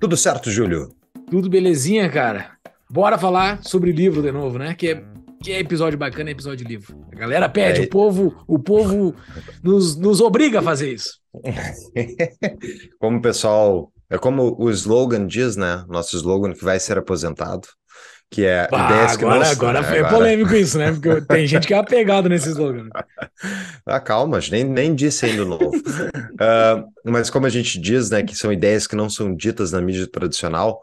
Tudo certo, Júlio? Tudo belezinha, cara. Bora falar sobre livro de novo, né? Que é, que é episódio bacana, é episódio de livro. A galera pede, é... o povo, o povo nos, nos obriga a fazer isso. como o pessoal, é como o slogan diz, né? Nosso slogan que vai ser aposentado que é bah, ideias que agora, não... Agora é polêmico isso, né? Porque tem gente que é apegado nesse slogan. Ah, calma, nem, nem disse ainda novo. uh, mas como a gente diz, né, que são ideias que não são ditas na mídia tradicional,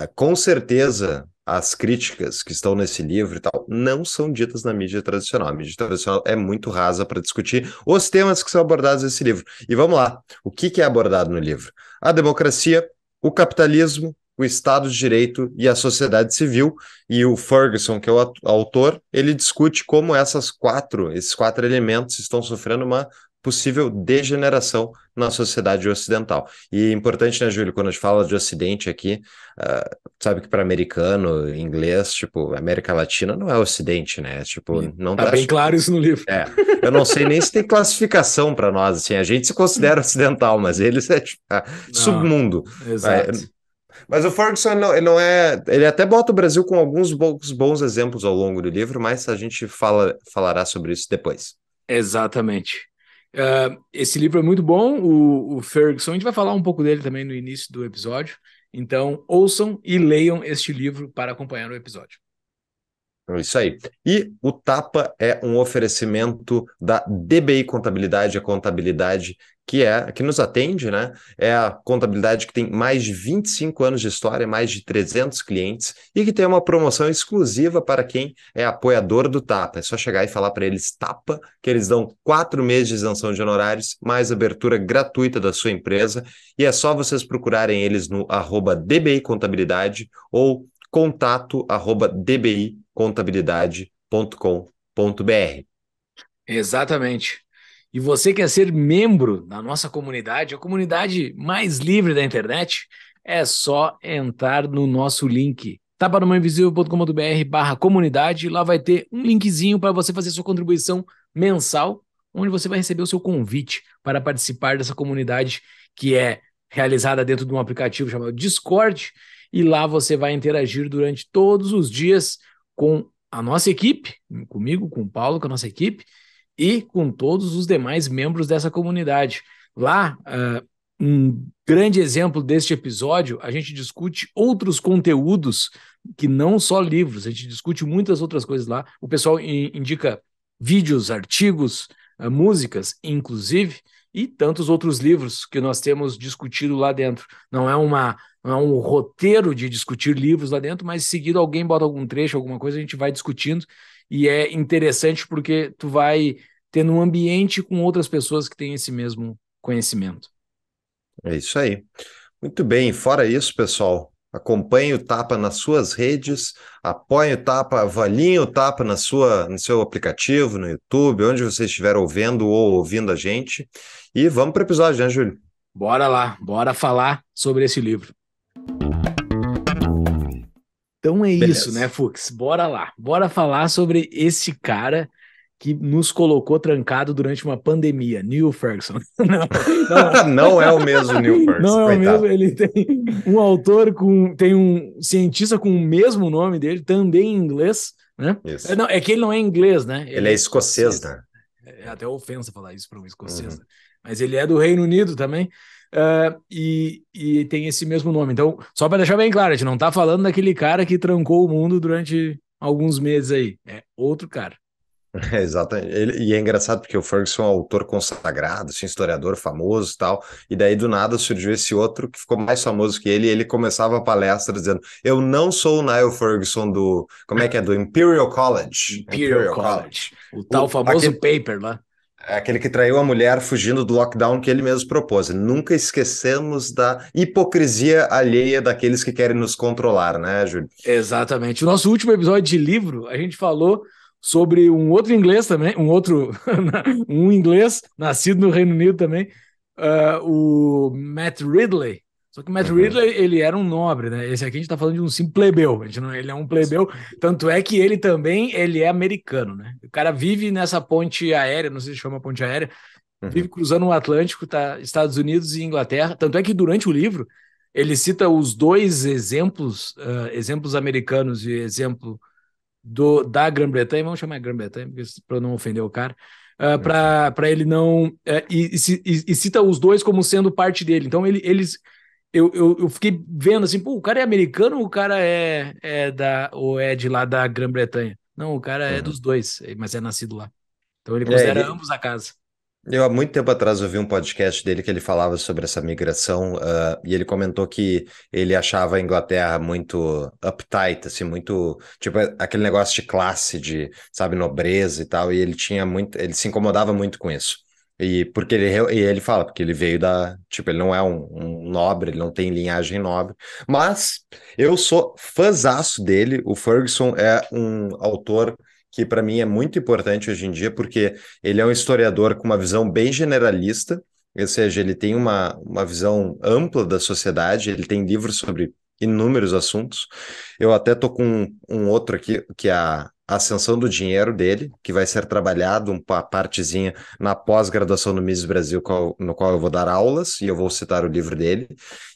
uh, com certeza as críticas que estão nesse livro e tal não são ditas na mídia tradicional. A mídia tradicional é muito rasa para discutir os temas que são abordados nesse livro. E vamos lá, o que, que é abordado no livro? A democracia, o capitalismo, o Estado de Direito e a sociedade civil. E o Ferguson, que é o autor, ele discute como essas quatro, esses quatro elementos estão sofrendo uma possível degeneração na sociedade ocidental. E é importante, né, Júlio, quando a gente fala de ocidente aqui, uh, sabe que para americano, inglês, tipo, América Latina não é ocidente, né? Tipo, hum, não tá bem acho... claro isso no livro. É, eu não sei nem se tem classificação para nós, assim, a gente se considera ocidental, mas eles é tipo, ah, submundo. Exato. É, mas o Ferguson ele é não, ele não é. Ele até bota o Brasil com alguns bons, bons exemplos ao longo do livro, mas a gente fala, falará sobre isso depois. Exatamente. Uh, esse livro é muito bom, o, o, Ferguson. A gente vai falar um pouco dele também no início do episódio. Então, ouçam e leiam este livro para acompanhar o episódio. É isso aí. E o Tapa é um oferecimento da DBI Contabilidade, a contabilidade que é que nos atende, né? É a contabilidade que tem mais de 25 anos de história, mais de 300 clientes e que tem uma promoção exclusiva para quem é apoiador do Tapa. É só chegar e falar para eles Tapa, que eles dão quatro meses de isenção de honorários, mais abertura gratuita da sua empresa. E é só vocês procurarem eles no arroba DBI Contabilidade ou contato arroba dbicontabilidade.com.br. Exatamente. E você quer ser membro da nossa comunidade, a comunidade mais livre da internet, é só entrar no nosso link tabaramainvisível.com.br barra comunidade, lá vai ter um linkzinho para você fazer sua contribuição mensal, onde você vai receber o seu convite para participar dessa comunidade que é realizada dentro de um aplicativo chamado Discord, e lá você vai interagir durante todos os dias com a nossa equipe, comigo, com o Paulo, com a nossa equipe, e com todos os demais membros dessa comunidade. Lá, uh, um grande exemplo deste episódio, a gente discute outros conteúdos que não só livros, a gente discute muitas outras coisas lá. O pessoal indica vídeos, artigos, uh, músicas, inclusive, e tantos outros livros que nós temos discutido lá dentro. Não é uma não é um roteiro de discutir livros lá dentro, mas seguido alguém bota algum trecho, alguma coisa, a gente vai discutindo e é interessante porque tu vai tendo um ambiente com outras pessoas que têm esse mesmo conhecimento. É isso aí. Muito bem, fora isso, pessoal, acompanhe o Tapa nas suas redes, apoie o Tapa, avaliem o Tapa na sua, no seu aplicativo, no YouTube, onde você estiver ouvendo ou ouvindo a gente. E vamos para o episódio, né, Júlio? Bora lá, bora falar sobre esse livro. Então é Beleza. isso, né, Fux? Bora lá. Bora falar sobre esse cara que nos colocou trancado durante uma pandemia, Neil Ferguson. Não, não. não é o mesmo Neil Ferguson. Não é o mesmo, ele tem um autor com tem um cientista com o mesmo nome dele, também em inglês, né? Isso. É, não, é que ele não é inglês, né? Ele, ele é, é escocês, né? É, é até ofensa falar isso para um escocês, uhum. né? mas ele é do Reino Unido também uh, e, e tem esse mesmo nome. Então, só para deixar bem claro, a gente não está falando daquele cara que trancou o mundo durante alguns meses aí. É outro cara. É, exatamente. Ele, e é engraçado porque o Ferguson é um autor consagrado, assim, historiador famoso e tal. E daí do nada surgiu esse outro que ficou mais famoso que ele. E ele começava a palestra dizendo: Eu não sou o Niall Ferguson do. Como é que é? Do Imperial College. Imperial, Imperial College. College. O tal o, famoso aquele... paper lá. Né? Aquele que traiu a mulher fugindo do lockdown que ele mesmo propôs. Nunca esquecemos da hipocrisia alheia daqueles que querem nos controlar, né, Júlio? Exatamente. O nosso último episódio de livro, a gente falou sobre um outro inglês também, um outro, um inglês nascido no Reino Unido também, uh, o Matt Ridley, só que o Matt Riddle, ele era um nobre, né? Esse aqui a gente tá falando de um simples plebeu. A gente não, ele é um plebeu, tanto é que ele também ele é americano, né? O cara vive nessa ponte aérea, não sei se chama ponte aérea, uhum. vive cruzando o Atlântico, tá Estados Unidos e Inglaterra. Tanto é que durante o livro ele cita os dois exemplos, uh, exemplos americanos e exemplo do, da Grã-Bretanha, vamos chamar Grã-Bretanha, para não ofender o cara. Uh, uhum. para ele não. Uh, e, e, e, cita os dois como sendo parte dele. Então, ele, eles eu, eu, eu, fiquei vendo assim, pô, o cara é americano ou o cara é, é da ou é de lá da Grã-Bretanha? Não, o cara é uhum. dos dois, mas é nascido lá. Então ele é, considera é, ele... ambos a casa. Eu há muito tempo atrás ouvi um podcast dele que ele falava sobre essa migração uh, e ele comentou que ele achava a Inglaterra muito uptight, assim, muito tipo aquele negócio de classe, de sabe nobreza e tal. E ele tinha muito, ele se incomodava muito com isso. E porque ele, e ele fala, porque ele veio da. Tipo, ele não é um, um nobre, ele não tem linhagem nobre. Mas eu sou fãzaço dele. O Ferguson é um autor que, para mim, é muito importante hoje em dia, porque ele é um historiador com uma visão bem generalista, ou seja, ele tem uma, uma visão ampla da sociedade, ele tem livros sobre inúmeros assuntos. Eu até tô com um, um outro aqui, que é a a ascensão do dinheiro dele, que vai ser trabalhado uma partezinha na pós-graduação do Mises Brasil, qual, no qual eu vou dar aulas, e eu vou citar o livro dele.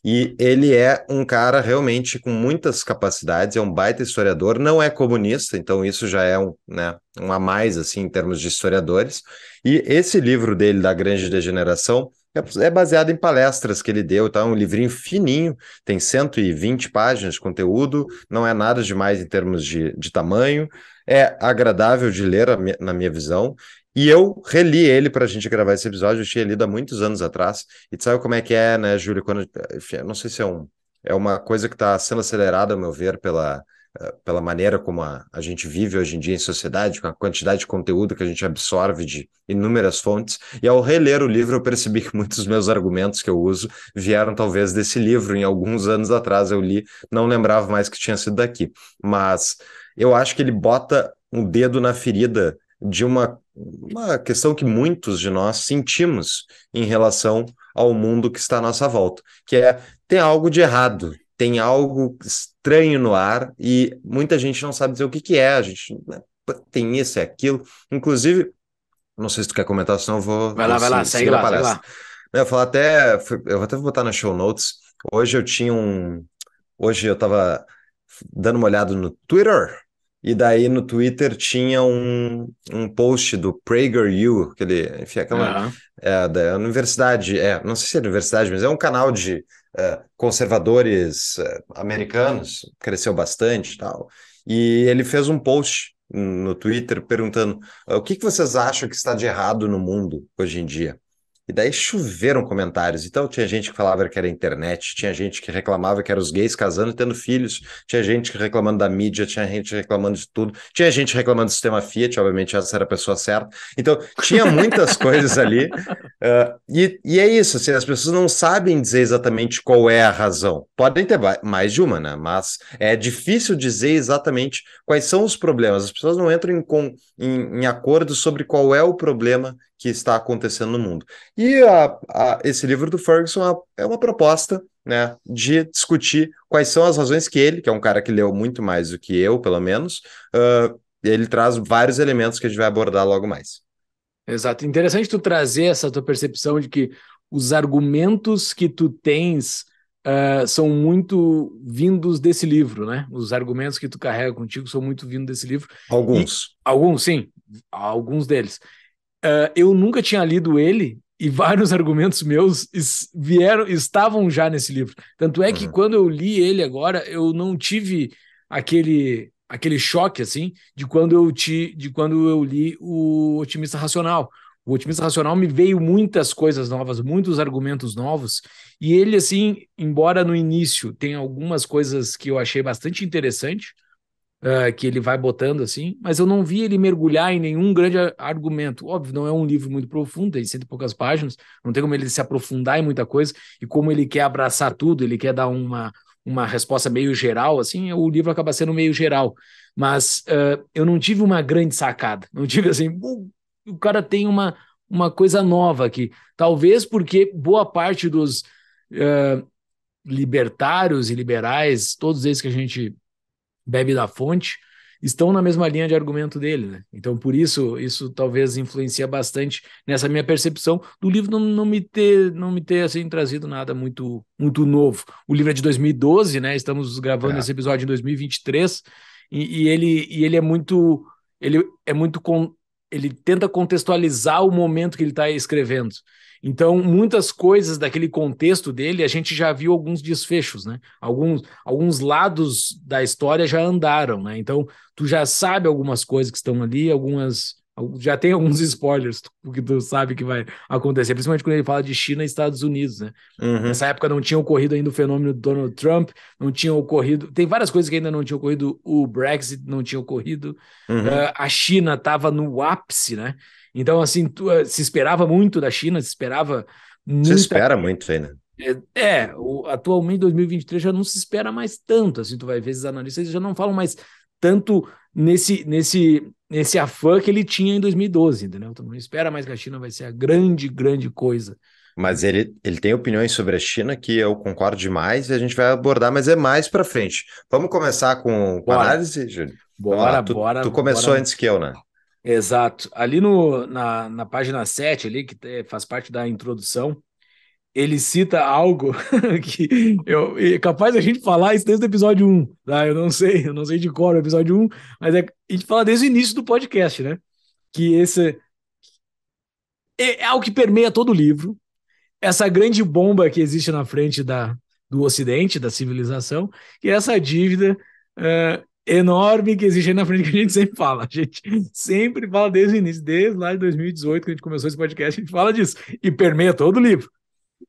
E ele é um cara realmente com muitas capacidades, é um baita historiador, não é comunista, então isso já é um, né, um a mais assim em termos de historiadores. E esse livro dele, da Grande Degeneração, é, é baseado em palestras que ele deu, tá? É um livrinho fininho, tem 120 páginas de conteúdo, não é nada demais em termos de, de tamanho, é agradável de ler, na minha visão. E eu reli ele para a gente gravar esse episódio, eu tinha lido há muitos anos atrás. E tu sabe como é que é, né, Júlio? Quando, enfim, não sei se é, um, é uma coisa que está sendo acelerada, ao meu ver, pela, eh, pela maneira como a, a gente vive hoje em dia em sociedade, com a quantidade de conteúdo que a gente absorve de inúmeras fontes. E ao reler o livro, eu percebi que muitos dos meus argumentos que eu uso vieram talvez desse livro. Em alguns anos atrás eu li, não lembrava mais que tinha sido daqui. Mas eu acho que ele bota um dedo na ferida de uma, uma questão que muitos de nós sentimos em relação ao mundo que está à nossa volta, que é tem algo de errado, tem algo estranho no ar e muita gente não sabe dizer o que, que é, a gente né, tem isso e é aquilo, inclusive, não sei se tu quer comentar, senão eu vou... Vai lá, vai lá, segue lá, segue lá. Eu vou até, eu até botar na show notes, hoje eu tinha um... Hoje eu estava dando uma olhada no Twitter, e daí no Twitter tinha um, um post do PragerU, aquele, enfim, aquela uhum. é, da universidade, é, não sei se é universidade, mas é um canal de é, conservadores é, americanos, cresceu bastante e tal. E ele fez um post no Twitter perguntando ah, o que, que vocês acham que está de errado no mundo hoje em dia. E daí choveram comentários. Então tinha gente que falava que era internet, tinha gente que reclamava que eram os gays casando e tendo filhos, tinha gente reclamando da mídia, tinha gente reclamando de tudo, tinha gente reclamando do sistema Fiat, obviamente essa era a pessoa certa. Então tinha muitas coisas ali. Uh, e, e é isso, assim, as pessoas não sabem dizer exatamente qual é a razão. Podem ter mais de uma, né? Mas é difícil dizer exatamente quais são os problemas. As pessoas não entram em, com, em, em acordo sobre qual é o problema que está acontecendo no mundo. E a, a, esse livro do Ferguson é, é uma proposta né, de discutir quais são as razões que ele, que é um cara que leu muito mais do que eu, pelo menos, uh, ele traz vários elementos que a gente vai abordar logo mais. Exato. Interessante tu trazer essa tua percepção de que os argumentos que tu tens uh, são muito vindos desse livro, né? Os argumentos que tu carrega contigo são muito vindos desse livro. Alguns. E, alguns, sim. Alguns deles uh, eu nunca tinha lido ele e vários argumentos meus vieram, estavam já nesse livro. Tanto é que uhum. quando eu li ele agora, eu não tive aquele aquele choque assim de quando eu te, de quando eu li o Otimista Racional. O Otimista Racional me veio muitas coisas novas, muitos argumentos novos, e ele assim, embora no início tenha algumas coisas que eu achei bastante interessante, uh, que ele vai botando assim, mas eu não vi ele mergulhar em nenhum grande argumento. Óbvio, não é um livro muito profundo, tem cento e poucas páginas, não tem como ele se aprofundar em muita coisa, e como ele quer abraçar tudo, ele quer dar uma, uma resposta meio geral, assim, o livro acaba sendo meio geral. Mas uh, eu não tive uma grande sacada, não tive assim, o cara tem uma, uma coisa nova aqui. Talvez porque boa parte dos uh, libertários e liberais, todos esses que a gente bebe da fonte, estão na mesma linha de argumento dele, né? Então, por isso, isso talvez influencia bastante nessa minha percepção do livro não, não me ter, não me ter assim trazido nada muito, muito novo. O livro é de 2012, né? Estamos gravando é. esse episódio em 2023 e, e, ele, e ele é muito, ele é muito ele tenta contextualizar o momento que ele está escrevendo. Então, muitas coisas daquele contexto dele, a gente já viu alguns desfechos, né? Alguns, alguns lados da história já andaram, né? Então, tu já sabe algumas coisas que estão ali, algumas já tem alguns spoilers porque tu sabe que vai acontecer, principalmente quando ele fala de China e Estados Unidos, né? Uhum. Nessa época não tinha ocorrido ainda o fenômeno do Donald Trump, não tinha ocorrido, tem várias coisas que ainda não tinham ocorrido, o Brexit não tinha ocorrido, uhum. uh, a China estava no ápice, né? Então, assim, tu, eh, se esperava muito da China, se esperava. Muita... Se espera muito ainda. Né? É, é o, atualmente em 2023 já não se espera mais tanto. Assim, tu vai ver esses analistas já não falam mais tanto nesse, nesse, nesse afã que ele tinha em 2012, entendeu? Tu não espera mais que a China vai ser a grande, grande coisa. Mas ele, ele tem opiniões sobre a China que eu concordo demais e a gente vai abordar, mas é mais para frente. Vamos começar com, com a análise, Júlio? Bora, então, lá, tu, bora. Tu começou bora. antes que eu, né? Exato. Ali no, na, na página 7, ali, que é, faz parte da introdução, ele cita algo que eu, é capaz a gente falar isso desde o episódio 1. Tá? Eu não sei, eu não sei de qual o episódio 1, mas é, a gente fala desde o início do podcast, né? Que esse é, é algo que permeia todo o livro. Essa grande bomba que existe na frente da, do Ocidente, da civilização, e essa dívida uh, enorme que existe aí na frente que a gente sempre fala. A gente sempre fala desde o início, desde lá de 2018, que a gente começou esse podcast, a gente fala disso e permeia todo o livro.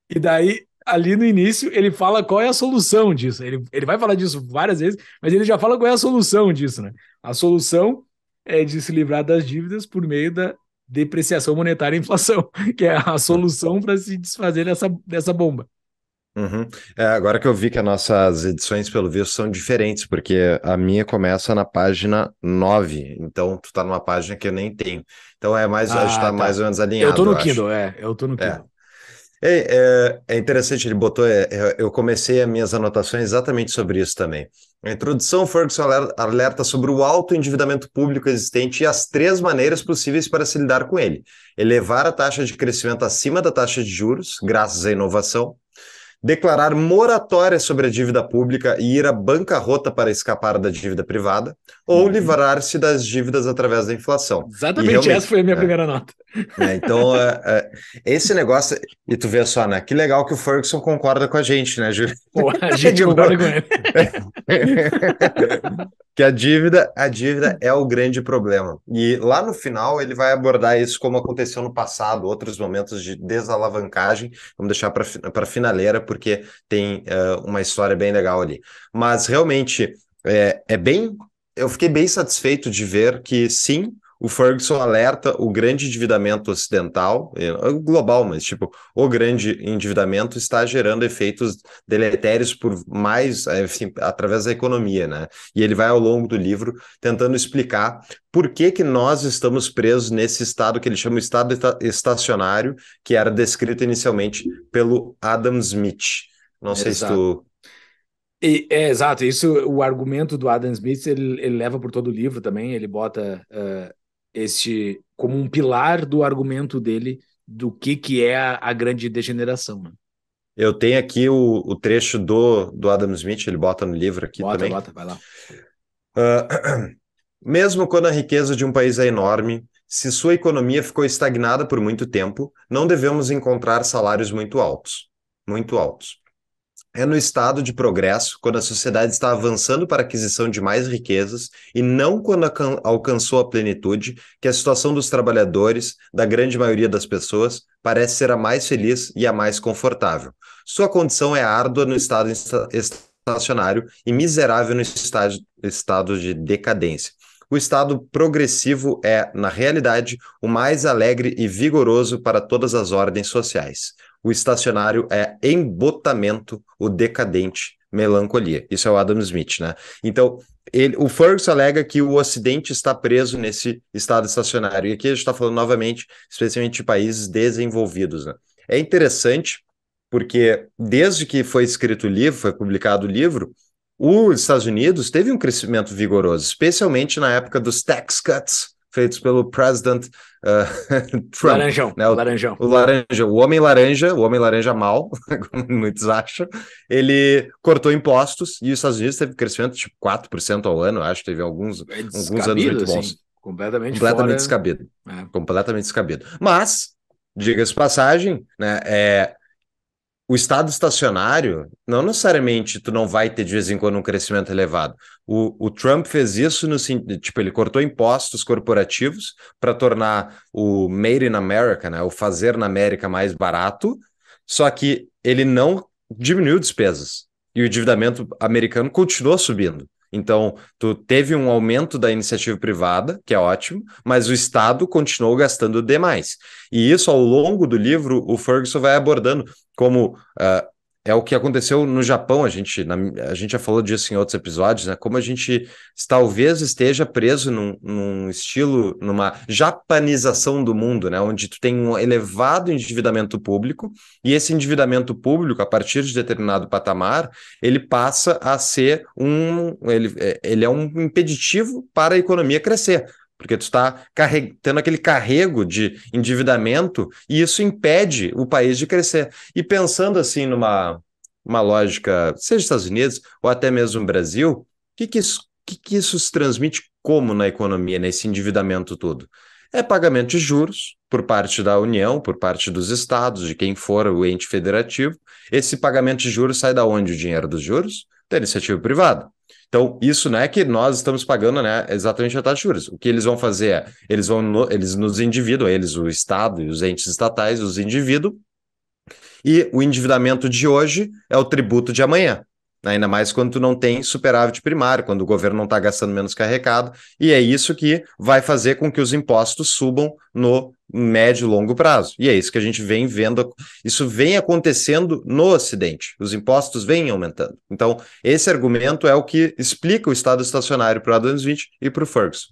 E daí, ali no início, ele fala qual é a solução disso. Ele, ele vai falar disso várias vezes, mas ele já fala qual é a solução disso, né? A solução é de se livrar das dívidas por meio da depreciação monetária e inflação, que é a solução para se desfazer dessa, dessa bomba. Uhum. É, agora que eu vi que as nossas edições, pelo visto, são diferentes, porque a minha começa na página 9, então tu tá numa página que eu nem tenho. Então é mais, ah, acho que tá, tá, mais ou menos alinhado. Eu tô no eu Kindle, acho. é, eu tô no é. Kindle. É. É, é, interessante, ele botou. É, é, eu comecei as minhas anotações exatamente sobre isso também. A introdução, Ferguson alerta sobre o alto endividamento público existente e as três maneiras possíveis para se lidar com ele: elevar a taxa de crescimento acima da taxa de juros, graças à inovação, declarar moratória sobre a dívida pública e ir à bancarrota para escapar da dívida privada, ou uhum. livrar-se das dívidas através da inflação. Exatamente, essa foi a minha é, primeira nota. É, então, é, é, esse negócio, e tu vê só, né? Que legal que o Ferguson concorda com a gente, né, Júlio? Pô, a gente concorda com ele. que a dívida, a dívida é o grande problema. E lá no final ele vai abordar isso como aconteceu no passado, outros momentos de desalavancagem. Vamos deixar para a finaleira, porque tem uh, uma história bem legal ali. Mas realmente é, é bem. Eu fiquei bem satisfeito de ver que sim, o Ferguson alerta o grande endividamento ocidental, global, mas tipo, o grande endividamento está gerando efeitos deletérios por mais, enfim, através da economia, né? E ele vai ao longo do livro tentando explicar por que, que nós estamos presos nesse estado que ele chama estado estacionário, que era descrito inicialmente pelo Adam Smith. Não sei Exato. se tu e, é, exato, isso, o argumento do Adam Smith, ele, ele leva por todo o livro também, ele bota uh, esse como um pilar do argumento dele do que, que é a, a grande degeneração. Né? Eu tenho aqui o, o, trecho do, do Adam Smith, ele bota no livro aqui bota, também. Bota, vai lá. Uh, mesmo quando a riqueza de um país é enorme, se sua economia ficou estagnada por muito tempo, não devemos encontrar salários muito altos. Muito altos é no estado de progresso, quando a sociedade está avançando para a aquisição de mais riquezas e não quando alcançou a plenitude, que a situação dos trabalhadores, da grande maioria das pessoas, parece ser a mais feliz e a mais confortável. Sua condição é árdua no estado estacionário e miserável no estado de decadência. O estado progressivo é, na realidade, o mais alegre e vigoroso para todas as ordens sociais o estacionário é embotamento, o decadente, melancolia. Isso é o Adam Smith, né? Então, ele, o Ferguson alega que o Ocidente está preso nesse estado estacionário. E aqui a gente está falando novamente, especialmente de países desenvolvidos. Né? É interessante, porque desde que foi escrito o livro, foi publicado o livro, os Estados Unidos teve um crescimento vigoroso, especialmente na época dos tax cuts feitos pelo presidente ah, Trump, laranjão, né? o, laranjão. O laranja, o homem laranja, o homem laranja mal, como muitos acham, ele cortou impostos e os Estados Unidos teve crescimento tipo 4% ao ano, acho, teve alguns, é alguns anos muito bons. Assim, completamente completamente fora... descabido. É. Completamente descabido. Mas, diga-se passagem, né, é, o estado estacionário, não necessariamente tu não vai ter de vez em quando um crescimento elevado. O, o Trump fez isso no tipo, ele cortou impostos corporativos para tornar o Made in America, né, o fazer na América mais barato, só que ele não diminuiu despesas. E o endividamento americano continuou subindo. Então, tu teve um aumento da iniciativa privada, que é ótimo, mas o Estado continuou gastando demais. E isso, ao longo do livro, o Ferguson vai abordando como uh, é o que aconteceu no Japão. A gente, na, a gente já falou disso em outros episódios, né? Como a gente talvez esteja preso num, num, estilo, numa japanização do mundo, né? Onde tu tem um elevado endividamento público e esse endividamento público, a partir de determinado patamar, ele passa a ser um, ele, é, ele é um impeditivo para a economia crescer porque tu está tendo aquele carrego de endividamento e isso impede o país de crescer. E pensando assim numa uma lógica, seja Estados Unidos ou até mesmo Brasil, o que, que, isso, que, que isso se transmite como na economia, nesse endividamento todo? É pagamento de juros por parte da União, por parte dos estados, de quem for o ente federativo. Esse pagamento de juros sai da onde o dinheiro dos juros? Da iniciativa privada. Então, isso não é que nós estamos pagando né, exatamente a taxa de juros. O que eles vão fazer é, eles vão no, eles nos endividam, eles, o Estado e os entes estatais, os endividam, e o endividamento de hoje é o tributo de amanhã. Né? Ainda mais quando tu não tem superávit primário, quando o governo não está gastando menos que arrecado, e é isso que vai fazer com que os impostos subam no médio e longo prazo. E é isso que a gente vem vendo, isso vem acontecendo no Ocidente. Os impostos vêm aumentando. Então, esse argumento é o que explica o estado estacionário para o Adam Smith e para o Ferguson.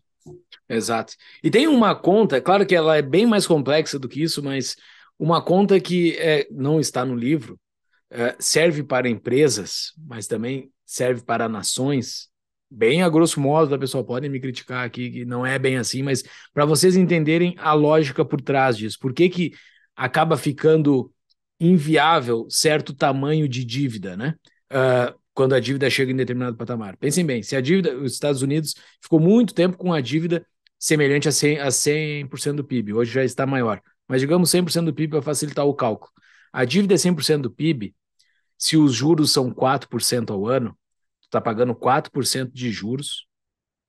Exato. E tem uma conta, é claro que ela é bem mais complexa do que isso, mas uma conta que é, não está no livro, é, serve para empresas, mas também serve para nações. Bem a grosso modo, a pessoal? Podem me criticar aqui, que não é bem assim, mas para vocês entenderem a lógica por trás disso. Por que, que acaba ficando inviável certo tamanho de dívida, né? Uh, quando a dívida chega em determinado patamar. Pensem bem, se a dívida, os Estados Unidos ficou muito tempo com a dívida semelhante a 100%, a 100 do PIB, hoje já está maior, mas digamos 100% do PIB para facilitar o cálculo. A dívida é 100% do PIB. Se os juros são 4% ao ano, tu está pagando 4% de juros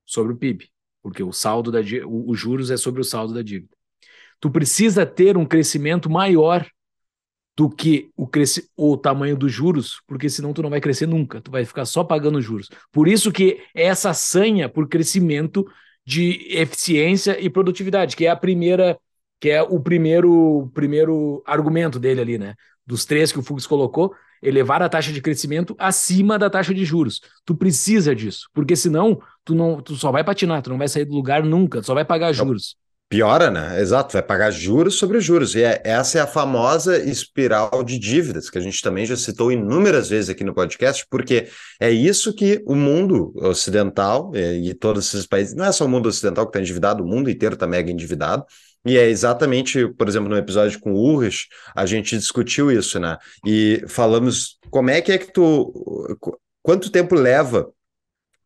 sobre o PIB, porque o saldo da os juros é sobre o saldo da dívida. Tu precisa ter um crescimento maior do que o, cresce, o tamanho dos juros, porque senão tu não vai crescer nunca, tu vai ficar só pagando juros. Por isso que é essa sanha por crescimento de eficiência e produtividade, que é a primeira que é o primeiro, primeiro argumento dele ali, né? Dos três que o Fux colocou, elevar a taxa de crescimento acima da taxa de juros. Tu precisa disso, porque senão tu não, tu só vai patinar, tu não vai sair do lugar nunca, tu só vai pagar juros. Piora, né? Exato, vai pagar juros sobre juros. E é, essa é a famosa espiral de dívidas, que a gente também já citou inúmeras vezes aqui no podcast, porque é isso que o mundo ocidental e, e todos esses países, não é só o mundo ocidental que está endividado, o mundo inteiro está mega endividado, e é exatamente, por exemplo, no episódio com o Urres, a gente discutiu isso, né? E falamos como é que é que tu. Quanto tempo leva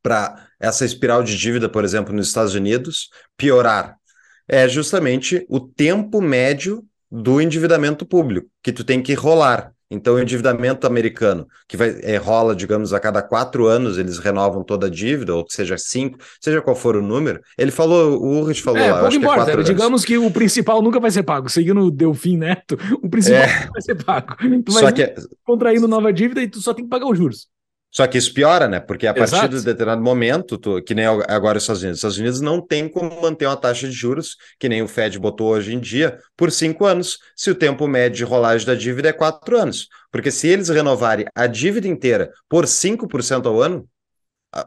para essa espiral de dívida, por exemplo, nos Estados Unidos, piorar? É justamente o tempo médio do endividamento público que tu tem que rolar. Então, o endividamento americano, que vai, é, rola, digamos, a cada quatro anos, eles renovam toda a dívida, ou seja, cinco, seja qual for o número, ele falou, o Ulrich falou é, lá, pouco importa, que é né? digamos que o principal nunca vai ser pago, seguindo o Delfim Neto, o principal é, vai ser pago. Tu vai que... É contraindo nova dívida e tu só tem que pagar os juros. Só que isso piora, né? Porque a partir de determinado momento, tu, que nem agora os Estados Unidos, os Estados Unidos não tem como manter uma taxa de juros, que nem o Fed botou hoje em dia, por cinco anos, se o tempo médio de rolagem da dívida é quatro anos. Porque se eles renovarem a dívida inteira por 5% ao ano, a,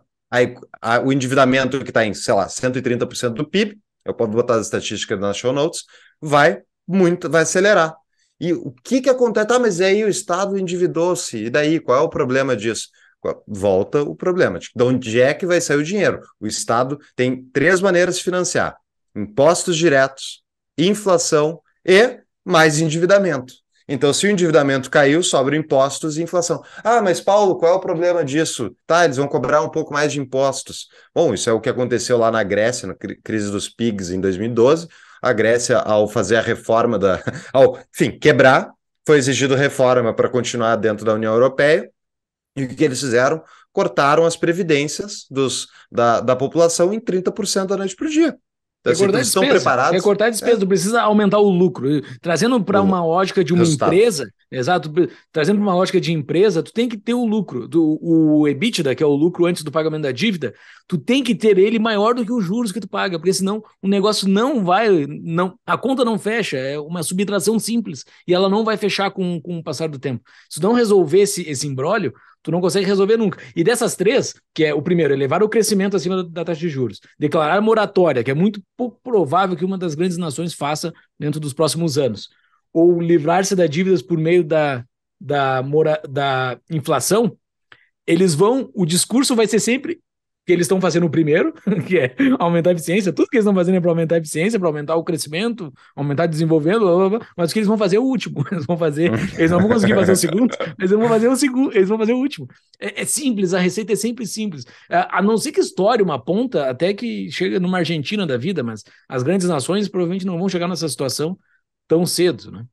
a, o endividamento que está em, sei lá, 130% do PIB, eu posso botar as estatísticas nas show notes, vai muito, vai acelerar. E o que, que acontece? Ah, mas aí o Estado endividou-se, e daí? Qual é o problema disso? Volta o problema. Tipo, de onde é que vai sair o dinheiro? O Estado tem três maneiras de financiar: impostos diretos, inflação e mais endividamento. Então, se o endividamento caiu, sobram impostos e inflação. Ah, mas Paulo, qual é o problema disso? Tá, eles vão cobrar um pouco mais de impostos. Bom, isso é o que aconteceu lá na Grécia, na crise dos PIGs em 2012. A Grécia, ao fazer a reforma da. ao, enfim, quebrar, foi exigido reforma para continuar dentro da União Europeia. E o que eles fizeram? Cortaram as previdências dos, da, da população em 30% da noite para o dia. Então, assim, eles estão preparados. Recortar a despesa, é. precisa aumentar o lucro. Trazendo para uma ótica de uma Resultado. empresa, exato, trazendo para uma ótica de empresa, tu tem que ter o lucro. do o EBITDA, que é o lucro antes do pagamento da dívida, tu tem que ter ele maior do que os juros que tu paga, porque senão o negócio não vai. não A conta não fecha, é uma subtração simples e ela não vai fechar com, com o passar do tempo. Se não resolver esse, esse imbróglio, tu não consegue resolver nunca. E dessas três, que é o primeiro, elevar o crescimento acima da taxa de juros, declarar moratória, que é muito pouco provável que uma das grandes nações faça dentro dos próximos anos, ou livrar-se das dívidas por meio da, da, mora, da inflação, eles vão, o discurso vai ser sempre que eles estão fazendo o primeiro, que é aumentar a eficiência. Tudo que eles estão fazendo é para aumentar a eficiência, para aumentar o crescimento, aumentar desenvolvendo, blá, blá, blá. mas o que eles vão fazer é o último. Eles vão fazer, eles não vão conseguir fazer o segundo, mas eles vão fazer o segundo, eles vão fazer o último. É, é simples, a receita é sempre simples. A, é, a não ser que estoure uma ponta, até que chega numa Argentina da vida, mas as grandes nações provavelmente não vão chegar nessa situação tão cedo, né?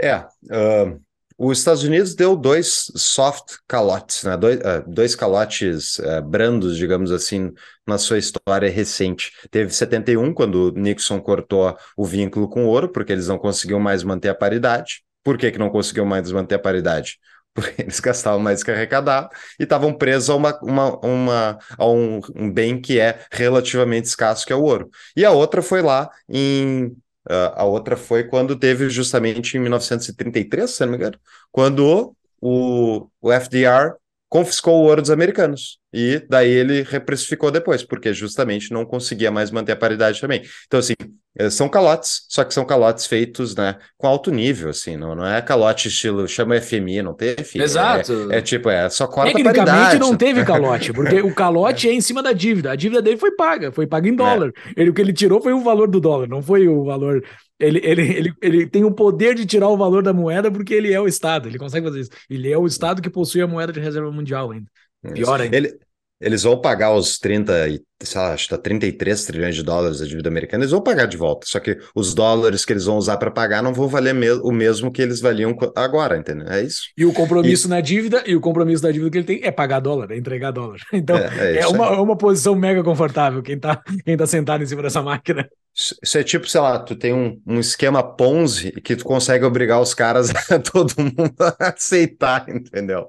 É, uh, os Estados Unidos deu dois soft calotes, né? dois, uh, dois calotes uh, brandos, digamos assim, na sua história recente. Teve 71, quando Nixon cortou o vínculo com o ouro, porque eles não conseguiam mais manter a paridade. Por que, que não conseguiam mais manter a paridade? Porque eles gastavam mais que arrecadar e estavam presos a, uma, uma, uma, a um, um bem que é relativamente escasso, que é o ouro. E a outra foi lá em Uh, a outra foi quando teve justamente em 1933, se não me engano, quando o, o FDR confiscou o ouro dos americanos. E daí ele reprecificou depois, porque justamente não conseguia mais manter a paridade também. Então, assim, é, são calotes, só que são calotes feitos, né, com alto nível, assim, não, não é calote estilo, chama FMI, não teve FMI. Né? Exato. É, é tipo, é só corta Tecnicamente paridade. não teve calote, porque o calote é. é em cima da dívida, a dívida dele foi paga, foi paga em dólar, é. ele, o que ele tirou foi o valor do dólar, não foi o valor... Ele, ele, ele, ele tem o poder de tirar o valor da moeda porque ele é o Estado, ele consegue fazer isso. Ele é o Estado que possui a moeda de reserva mundial ainda. Pior ainda. Ele, eles vão pagar os 30, sei lá, acho que tá 33 trilhões de dólares da dívida americana, eles vão pagar de volta. Só que os dólares que eles vão usar para pagar não vão valer me o mesmo que eles valiam agora, entendeu? É isso. E o compromisso e... na dívida, e o compromisso da dívida que ele tem é pagar dólar, é entregar dólar. Então, é, é, é uma, é uma posição mega confortável quem tá, quem tá sentado em cima dessa máquina. Isso é tipo, sei lá, tu tem um, um esquema Ponzi que tu consegue obrigar os caras, todo mundo a aceitar, entendeu?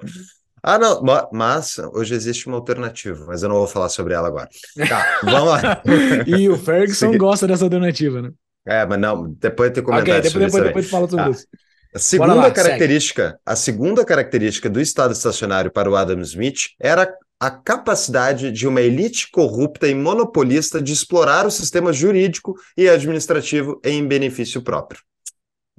Ah, não, mas hoje existe uma alternativa, mas eu não vou falar sobre ela agora. Tá, vamos lá. e o Ferguson gosta dessa alternativa, né? É, mas não, depois eu tenho comentário okay, depois, sobre depois, isso. Depois, depois fala tá. sobre tá. isso. A segunda lá, característica, segue. a segunda característica do estado estacionário para o Adam Smith era a capacidade de uma elite corrupta e monopolista de explorar o sistema jurídico e administrativo em benefício próprio.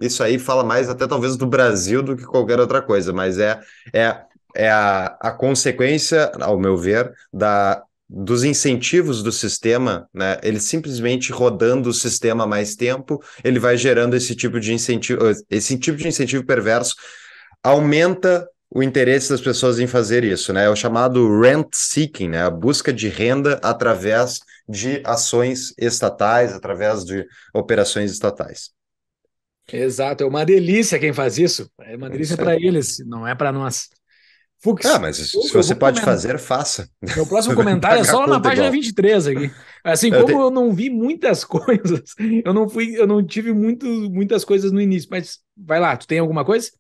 Isso aí fala mais até talvez do Brasil do que qualquer outra coisa, mas é, é é a, a consequência, ao meu ver, da dos incentivos do sistema, né? Ele simplesmente rodando o sistema mais tempo, ele vai gerando esse tipo de incentivo, esse tipo de incentivo perverso aumenta o interesse das pessoas em fazer isso, né? É o chamado rent seeking, né? A busca de renda através de ações estatais, através de operações estatais. Exato, é uma delícia quem faz isso. É uma é delícia é para eles, não é para nós. Fux. Ah, mas se você pode comentar. fazer, faça. Meu próximo comentário é só na página igual. 23 aqui. Assim, como eu, eu, não vi muitas coisas, eu não fui, eu não tive muito, muitas coisas no início, mas vai lá, tu tem alguma coisa?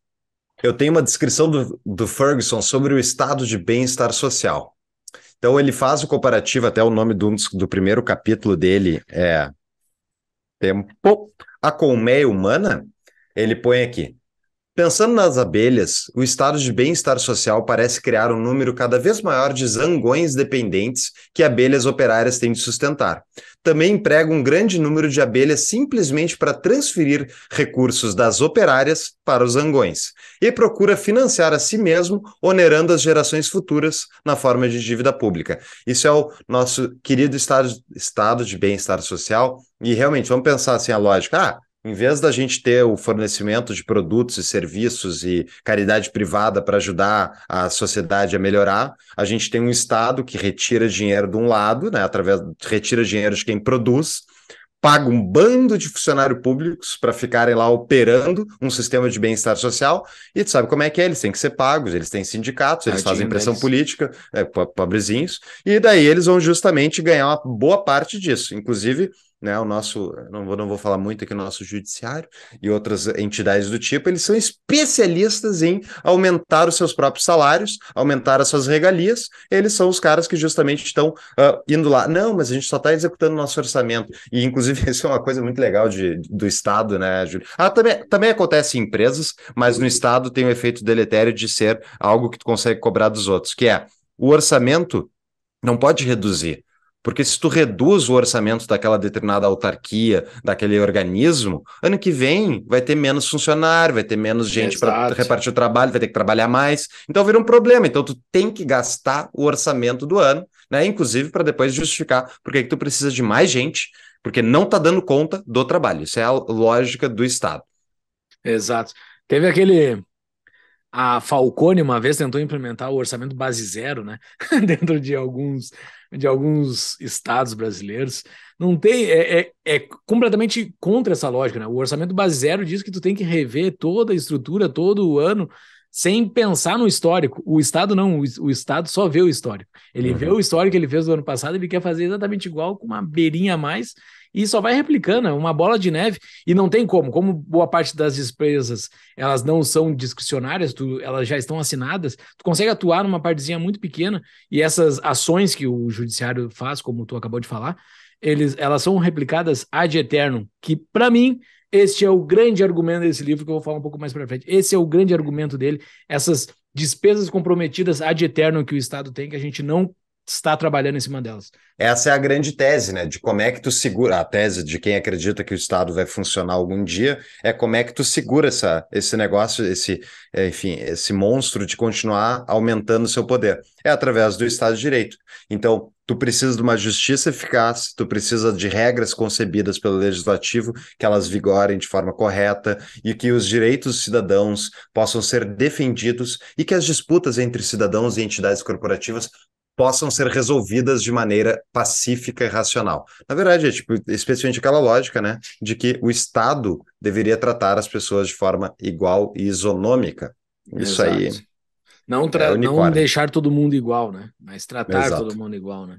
Eu tenho uma descrição do, do Ferguson sobre o estado de bem-estar social. Então ele faz o comparativo, até o nome do, do primeiro capítulo dele é Tempo. A colmeia humana, ele põe aqui. Pensando nas abelhas, o estado de bem-estar social parece criar um número cada vez maior de zangões dependentes que abelhas operárias têm de sustentar. Também emprega um grande número de abelhas simplesmente para transferir recursos das operárias para os zangões e procura financiar a si mesmo, onerando as gerações futuras na forma de dívida pública. Isso é o nosso querido estado, estado de bem-estar social. E realmente, vamos pensar assim a lógica. Ah, em vez da gente ter o fornecimento de produtos e serviços e caridade privada para ajudar a sociedade a melhorar, a gente tem um Estado que retira dinheiro de um lado, né, através retira dinheiro de quem produz, paga um bando de funcionários públicos para ficarem lá operando um sistema de bem-estar social, e tu sabe como é que é, eles têm que ser pagos, eles têm sindicatos, eles Tadinho fazem pressão deles. política, é, pobrezinhos, e daí eles vão justamente ganhar uma boa parte disso. Inclusive, né, o nosso, não vou, não vou falar muito aqui, o nosso judiciário e outras entidades do tipo, eles são especialistas em aumentar os seus próprios salários, aumentar as suas regalias, eles são os caras que justamente estão uh, indo lá. Não, mas a gente só está executando o nosso orçamento. E, inclusive, isso é uma coisa muito legal de, do Estado, né, Júlio? Ah, também, também acontece em empresas, mas no Estado tem o efeito deletério de ser algo que tu consegue cobrar dos outros, que é o orçamento não pode reduzir porque se tu reduz o orçamento daquela determinada autarquia, daquele organismo, ano que vem vai ter menos funcionário, vai ter menos gente para repartir o trabalho, vai ter que trabalhar mais. Então vira um problema. Então tu tem que gastar o orçamento do ano, né? Inclusive para depois justificar por que tu precisa de mais gente, porque não está dando conta do trabalho. Isso é a lógica do Estado. Exato. Teve aquele a Falcone uma vez tentou implementar o orçamento base zero, né? Dentro de alguns, de alguns estados brasileiros. Não tem, é, é, é, completamente contra essa lógica, né? O orçamento base zero diz que tu tem que rever toda a estrutura todo ano sem pensar no histórico. O Estado não, o, o Estado só vê o histórico. Ele uhum. vê o histórico que ele fez o ano passado, ele quer fazer exatamente igual, com uma beirinha a mais, e só vai replicando, é uma bola de neve e não tem como, como boa parte das despesas elas não são discricionárias, tu, elas já estão assinadas, tu consegue atuar numa partezinha muito pequena e essas ações que o judiciário faz, como tu acabou de falar, eles, elas são replicadas ad eterno. que para mim este é o grande argumento desse livro que eu vou falar um pouco mais para frente. Esse é o grande argumento dele, essas despesas comprometidas ad eterno que o Estado tem que a gente não está trabalhando em cima delas. Essa é a grande tese, né? De como é que tu segura. A tese de quem acredita que o Estado vai funcionar algum dia é como é que tu segura essa, esse negócio, esse, é, enfim, esse monstro de continuar aumentando seu poder. É através do Estado de Direito. Então, tu precisa de uma justiça eficaz, tu precisa de regras concebidas pelo legislativo que elas vigorem de forma correta e que os direitos dos cidadãos possam ser defendidos e que as disputas entre cidadãos e entidades corporativas possam ser resolvidas de maneira pacífica e racional. Na verdade, é tipo, especialmente aquela lógica, né, de que o Estado deveria tratar as pessoas de forma igual e isonômica. Isso Exato. aí. Não, é não deixar todo mundo igual, né? Mas tratar Exato. todo mundo igual, né?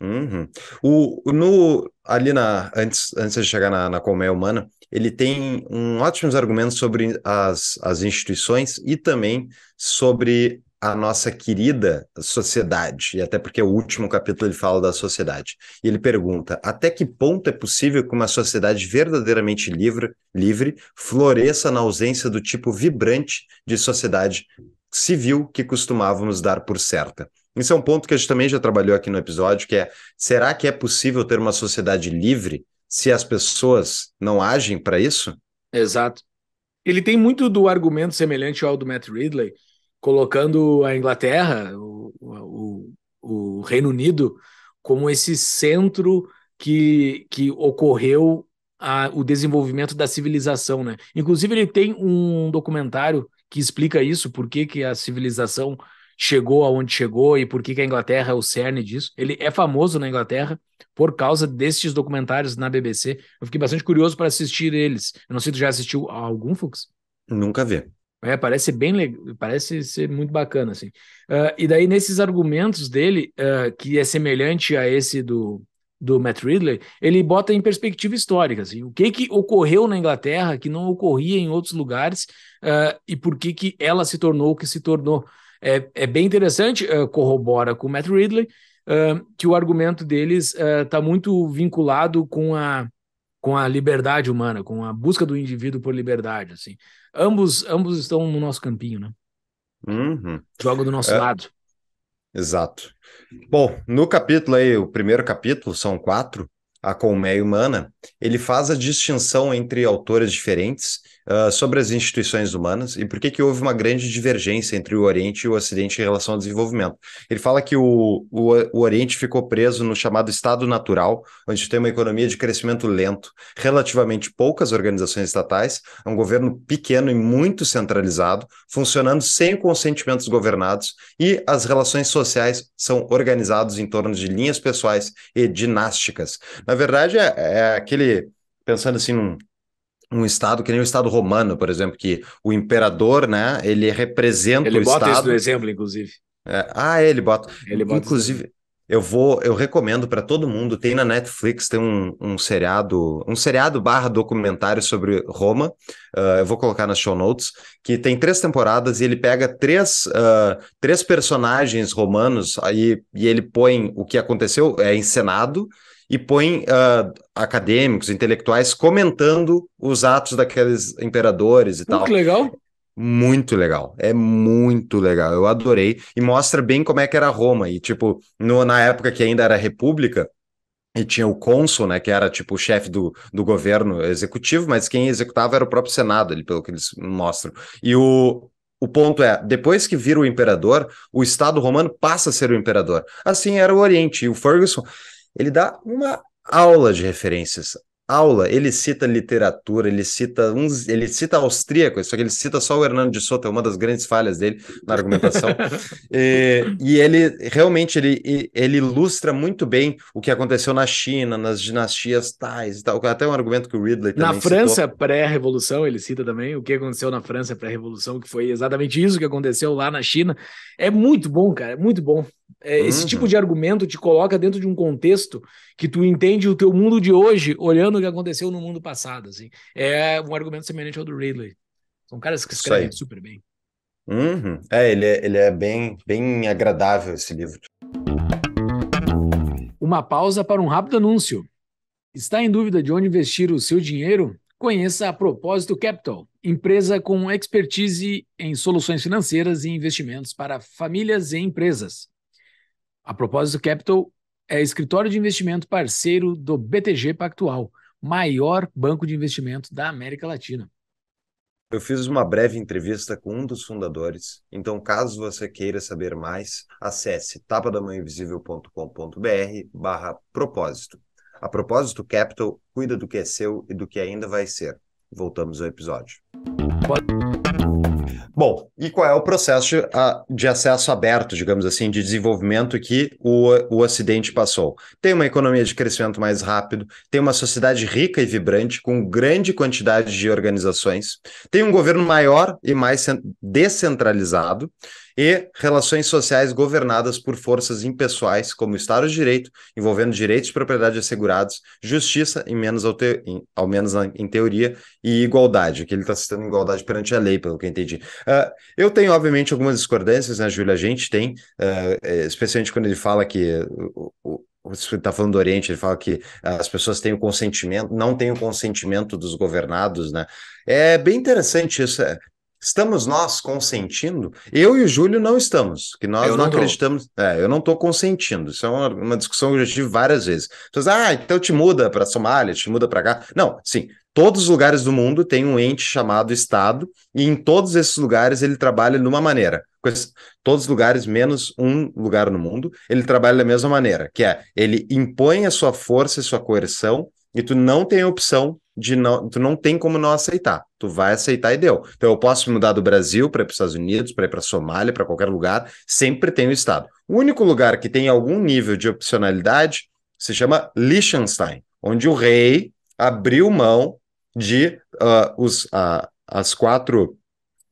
Uhum. O, no, ali na, antes, antes de chegar na, na colmeia humana, ele tem um ótimos argumentos sobre as, as instituições e também sobre a nossa querida sociedade, e até porque é o último capítulo ele fala da sociedade. E ele pergunta: até que ponto é possível que uma sociedade verdadeiramente livre, livre floresça na ausência do tipo vibrante de sociedade civil que costumávamos dar por certa? Isso é um ponto que a gente também já trabalhou aqui no episódio, que é: será que é possível ter uma sociedade livre se as pessoas não agem para isso? Exato. Ele tem muito do argumento semelhante ao do Matt Ridley, colocando a Inglaterra, o, o, o Reino Unido, como esse centro que, que ocorreu a, o desenvolvimento da civilização, né? Inclusive ele tem um documentário que explica isso, por que, que a civilização chegou aonde chegou e por que, que a Inglaterra é o cerne disso. Ele é famoso na Inglaterra por causa destes documentários na BBC. Eu fiquei bastante curioso para assistir eles. Eu não sei se tu já assistiu algum, Fux? Nunca vi. É, parece bem parece ser muito bacana assim. Uh, e daí nesses argumentos dele, uh, que é semelhante a esse do, do Matt Ridley, ele bota em perspectiva histórica assim, o que que ocorreu na Inglaterra que não ocorria em outros lugares uh, e por que que ela se tornou o que se tornou. É, é bem interessante, corrobora com o Matt Ridley que o argumento deles está muito vinculado com a com a liberdade humana, com a busca do indivíduo por liberdade, assim ambos, ambos estão no nosso campinho, né? Uhum. Jogam do nosso é. lado. Exato. Bom, no capítulo aí, o primeiro capítulo, são quatro, a colmeia humana, ele faz a distinção entre autores diferentes ah, sobre as instituições humanas e por que, que houve uma grande divergência entre o Oriente e o Ocidente em relação ao desenvolvimento. Ele fala que o, o, o Oriente ficou preso no chamado Estado Natural, onde tem uma economia de crescimento lento, relativamente poucas organizações estatais, um governo pequeno e muito centralizado, funcionando sem consentimentos consentimento dos governados, e as relações sociais são organizadas em torno de linhas pessoais e dinásticas. Na verdade, é, é aquele, pensando assim, num um estado que nem o estado romano, por exemplo, que o imperador, né, ele representa ele o estado. Ele bota isso no exemplo, inclusive. É, ah, é, ele bota. Ele bota inclusive, eu vou, eu recomendo para todo mundo. Tem na Netflix tem um, um seriado, um seriado barra documentário sobre Roma. Uh, eu vou colocar nas show notes que tem três temporadas e ele pega três, uh, três personagens romanos aí e ele põe o que aconteceu é encenado e põe uh, ah, acadêmicos, intelectuais comentando os atos daqueles imperadores e tal. muito legal. Muito legal, é muito legal, eu adorei. E mostra bem como é que era Roma. E, tipo, no, na época que ainda era república, e tinha o cônsul, né, que era tipo o chefe do, do governo executivo, mas quem executava era o próprio Senado, ali, pelo que eles mostram. E o, o ponto é, depois que vira o imperador, o Estado romano passa a ser o imperador. Assim era o Oriente. E o Ferguson ele dá uma aula de referências. Aula, ele cita literatura, ele cita uns, ele cita austríaco, só que ele cita só o Hernando de Soto, é uma das grandes falhas dele na argumentação. e, e, ele realmente ele, ele ilustra muito bem o que aconteceu na China, nas dinastias tais e tal. Até um argumento que o Ridley também Na França pré-revolução, ele cita também o que aconteceu na França pré-revolução, que foi exatamente isso que aconteceu lá na China. É muito bom, cara, é muito bom. É, esse uhum. tipo de argumento te coloca dentro de um contexto que tu entende o teu mundo de hoje olhando o que aconteceu no mundo passado. Assim. É um argumento semelhante ao do Ridley. São caras que escrevem super bem. Uhum. É, ele é, ele é bem, bem agradável esse livro. Uma pausa para um rápido anúncio. Está em dúvida de onde investir o seu dinheiro? Conheça a Propósito Capital, empresa com expertise em soluções financeiras e investimentos para famílias e empresas. A propósito, Capital é escritório de investimento parceiro do BTG Pactual, maior banco de investimento da América Latina. Eu fiz uma breve entrevista com um dos fundadores, então caso você queira saber mais, acesse tapadamãoinvisível.com.br barra propósito. A propósito, Capital cuida do que é seu e do que ainda vai ser. Voltamos ao episódio. Pode... Bom, e qual é o processo de, de, acesso aberto, digamos assim, de desenvolvimento que o, o Ocidente passou? Tem uma economia de crescimento mais rápido, tem uma sociedade rica e vibrante, com grande quantidade de organizações, tem um governo maior e mais descentralizado, e relações sociais governadas por forças impessoais, como Estado de Direito, envolvendo direitos de propriedade assegurados, justiça, em menos ao, te... em, ao menos em teoria, e igualdade, que ele está citando igualdade perante a lei, pelo que eu entendi. Uh, eu tenho, obviamente, algumas discordâncias, né, Júlia? A gente tem, uh, especialmente quando ele fala que o, o você está falando do Oriente, ele fala que as pessoas têm o consentimento, não têm o consentimento dos governados, né? É bem interessante isso. É, Estamos nós consentindo? Eu e o Júlio não estamos, que nós eu não, não acreditamos. É, eu não estou consentindo. Isso é uma, uma, discussão que eu já tive várias vezes. Pessoas, ah, então te muda para Somália, te muda para cá. Não, sim. Todos os lugares do mundo têm um ente chamado Estado, e em todos esses lugares ele trabalha de uma maneira. Todos os lugares, menos um lugar no mundo, ele trabalha da mesma maneira, que é ele impõe a sua força e sua coerção, e tu não tem opção de não, tu não tem como não aceitar. Tu vai aceitar e deu. Então eu posso mudar do Brasil para ir para os Estados Unidos, para ir para Somália, para qualquer lugar, sempre tem o Estado. O único lugar que tem algum nível de opcionalidade se chama Liechtenstein, onde o rei abriu mão de uh, os, uh, as quatro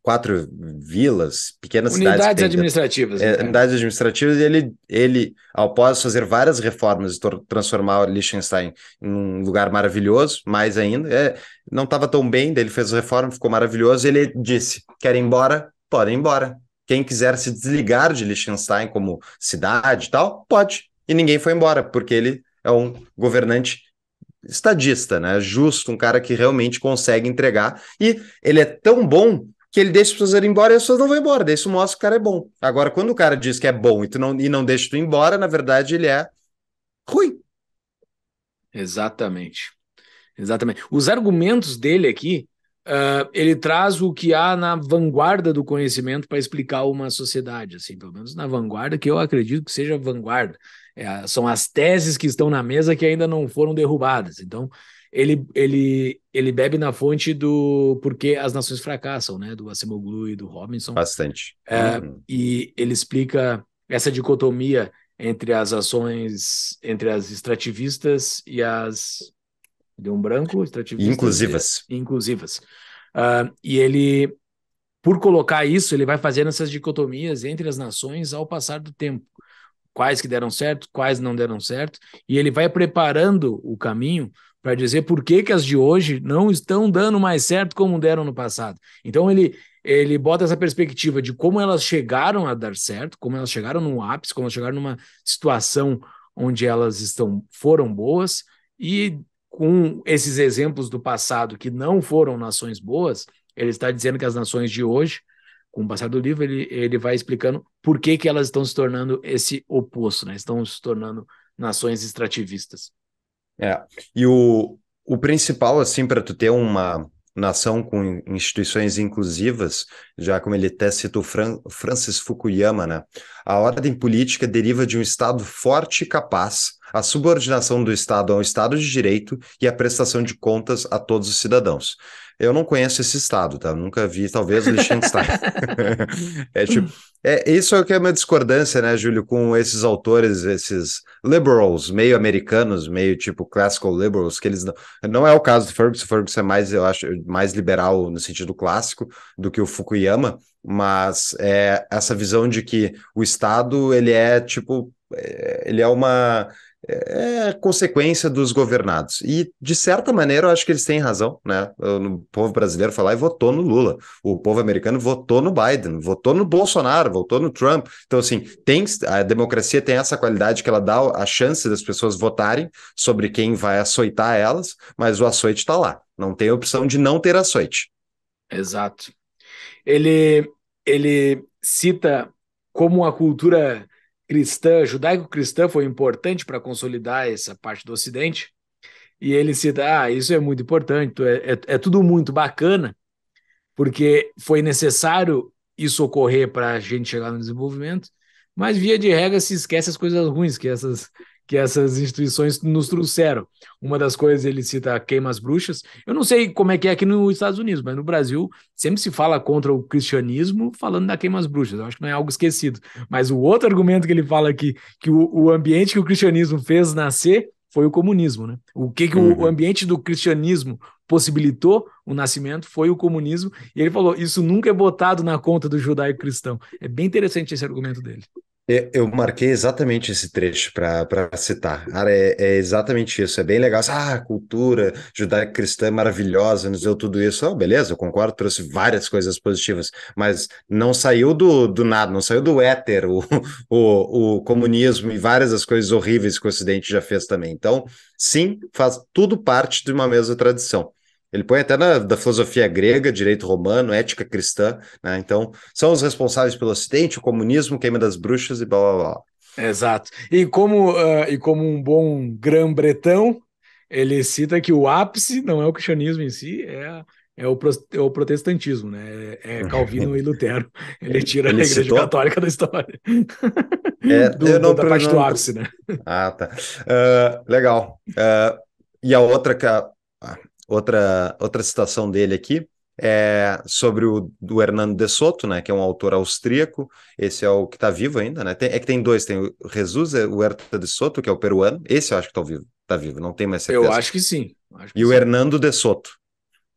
quatro vilas, pequenas unidades cidades. Né? Administrativas, é, então. Unidades administrativas. e ele, ele, após fazer várias reformas e transformar Liechtenstein em um lugar maravilhoso, mais ainda, é, não estava tão bem, daí ele fez a reforma, ficou maravilhoso, e ele disse, quer ir embora? Podem ir embora. Quem quiser se desligar de Liechtenstein como cidade e tal, pode. E ninguém foi embora, porque ele é um governante estadista, né? Justo, um cara que realmente consegue entregar. E ele é tão bom que ele deixa as pessoas irem embora e as pessoas não vão embora. Daí isso mostra que o cara é bom. Agora, quando o cara diz que é bom e, tu não, e não deixa tu ir embora, na verdade ele é ruim. Exatamente. Exatamente. Os argumentos dele aqui, uh, ele traz o que há na vanguarda do conhecimento para explicar uma sociedade, assim, pelo menos na vanguarda, que eu acredito que seja vanguarda. É, são as teses que estão na mesa que ainda não foram derrubadas. Então, ele, ele, ele bebe na fonte do Porque as Nações Fracassam, né? Do Acemoglu e do Robinson. Bastante. É, uhum. E ele explica essa dicotomia entre as ações, entre as extrativistas e as. Deu um branco? Extrativistas. Inclusivas. E, inclusivas. Uh, e ele, por colocar isso, ele vai fazendo essas dicotomias entre as nações ao passar do tempo. Quais que deram certo, quais não deram certo. E ele vai preparando o caminho para dizer por que, que as de hoje não estão dando mais certo como deram no passado. Então ele ele bota essa perspectiva de como elas chegaram a dar certo, como elas chegaram num ápice, como elas chegaram numa situação onde elas estão foram boas e com esses exemplos do passado que não foram nações boas, ele está dizendo que as nações de hoje, com o passar do livro, ele, ele vai explicando por que, que elas estão se tornando esse oposto, né? estão se tornando nações extrativistas. É. E o, o principal, assim, para tu ter uma nação com instituições inclusivas, já como ele até citou Fran Francis Fukuyama, né? A ordem política deriva de um Estado forte e capaz, a subordinação do Estado ao Estado de Direito e a prestação de contas a todos os cidadãos. Eu não conheço esse estado, tá? Nunca vi, talvez, Liechtenstein. é tipo, é, isso é o que é uma discordância, né, Júlio, com esses autores, esses liberals, meio americanos, meio tipo classical liberals, que eles não, não é o caso do Ferguson, o Ferguson é mais, eu acho, mais liberal no sentido clássico do que o Fukuyama, mas é essa visão de que o Estado, ele é tipo, é, ele é uma é consequência dos governados. E, de certa maneira, eu acho que eles têm razão, né? O povo brasileiro foi lá e votou no Lula. O povo americano votou no Biden, votou no Bolsonaro, votou no Trump. Então, assim, tem, a democracia tem essa qualidade que ela dá a chance das pessoas votarem sobre quem vai açoitar elas, mas o açoite está lá. Não tem opção de não ter açoite. Exato. Ele, ele cita como a cultura cristã, judaico-cristã, foi importante para consolidar essa parte do Ocidente. E ele cita: ah, isso é muito importante, é, é, é tudo muito bacana, porque foi necessário isso ocorrer para a gente chegar no desenvolvimento, mas via de regra se esquece as coisas ruins, que essas que essas instituições nos trouxeram. Uma das coisas ele cita queimas bruxas. Eu não sei como é que é aqui nos Estados Unidos, mas no Brasil sempre se fala contra o cristianismo falando da queimas bruxas. Eu acho que não é algo esquecido. Mas o outro argumento que ele fala aqui, que o, o ambiente que o cristianismo fez nascer foi o comunismo, né? O que, que uhum. o ambiente do cristianismo possibilitou o nascimento foi o comunismo. E ele falou: isso nunca é botado na conta do judaico cristão. É bem interessante esse argumento dele. Eu marquei exatamente esse trecho para citar. Cara, é, é, exatamente isso. É bem legal. Assim, ah, cultura judaica cristã é maravilhosa, nos deu tudo isso. Oh, beleza, eu concordo, trouxe várias coisas positivas, mas não saiu do, do nada, não saiu do éter, o, o, o comunismo e várias das coisas horríveis que o Ocidente já fez também. Então, sim, faz tudo parte de uma mesma tradição. Ele põe até na, da filosofia grega, direito romano, ética cristã, né? Então, são os responsáveis pelo Ocidente, o comunismo, queima das bruxas e blá blá blá. Exato. E como, uh, e como um bom grã-bretão, ele cita que o ápice não é o cristianismo em si, é, é, o, pro, é o protestantismo, né? É, é Calvino e Lutero. Ele tira ele a igreja citou? católica da história. É, do, eu não, da parte não... do ápice, né? Ah, tá. Uh, legal. Uh, e a outra que a outra, outra citação dele aqui é sobre o do Hernando de Soto, né, que é um autor austríaco, esse é o que está vivo ainda, né? Tem, é que tem dois, tem o Jesus é Huerta de Soto, que é o peruano, esse eu acho que está vivo, tá vivo, não tem mais certeza. Eu acho que sim. Acho que e sim. o Hernando de Soto.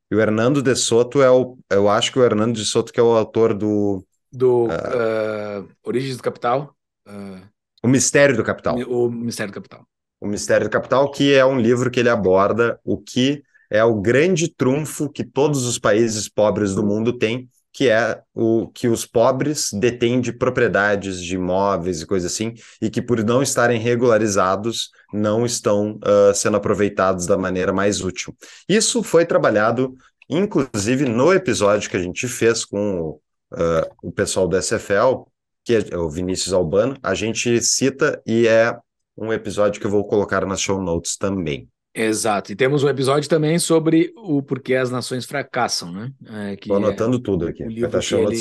E o Hernando de Soto é o, eu acho que o Hernando de Soto que é o autor do... Do uh, uh, Origens do Capital. Uh, o Mistério do Capital. O Mistério do Capital. O Mistério do Capital, que é um livro que ele aborda o que é o grande trunfo que todos os países pobres do mundo têm, que é o que os pobres detêm de propriedades, de imóveis e coisas assim, e que por não estarem regularizados, não estão uh, sendo aproveitados da maneira mais útil. Isso foi trabalhado, inclusive, no episódio que a gente fez com o, uh, o pessoal do SFL, que é o Vinícius Albano, a gente cita e é um episódio que eu vou colocar nas show notes também. Exato. E temos um episódio também sobre o porquê as nações fracassam, né? É, Estou anotando é tudo aqui. O livro tá que ele,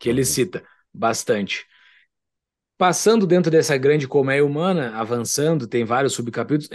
que uhum. ele cita bastante. Passando dentro dessa grande colmeia humana, avançando, tem vários subcapítulos.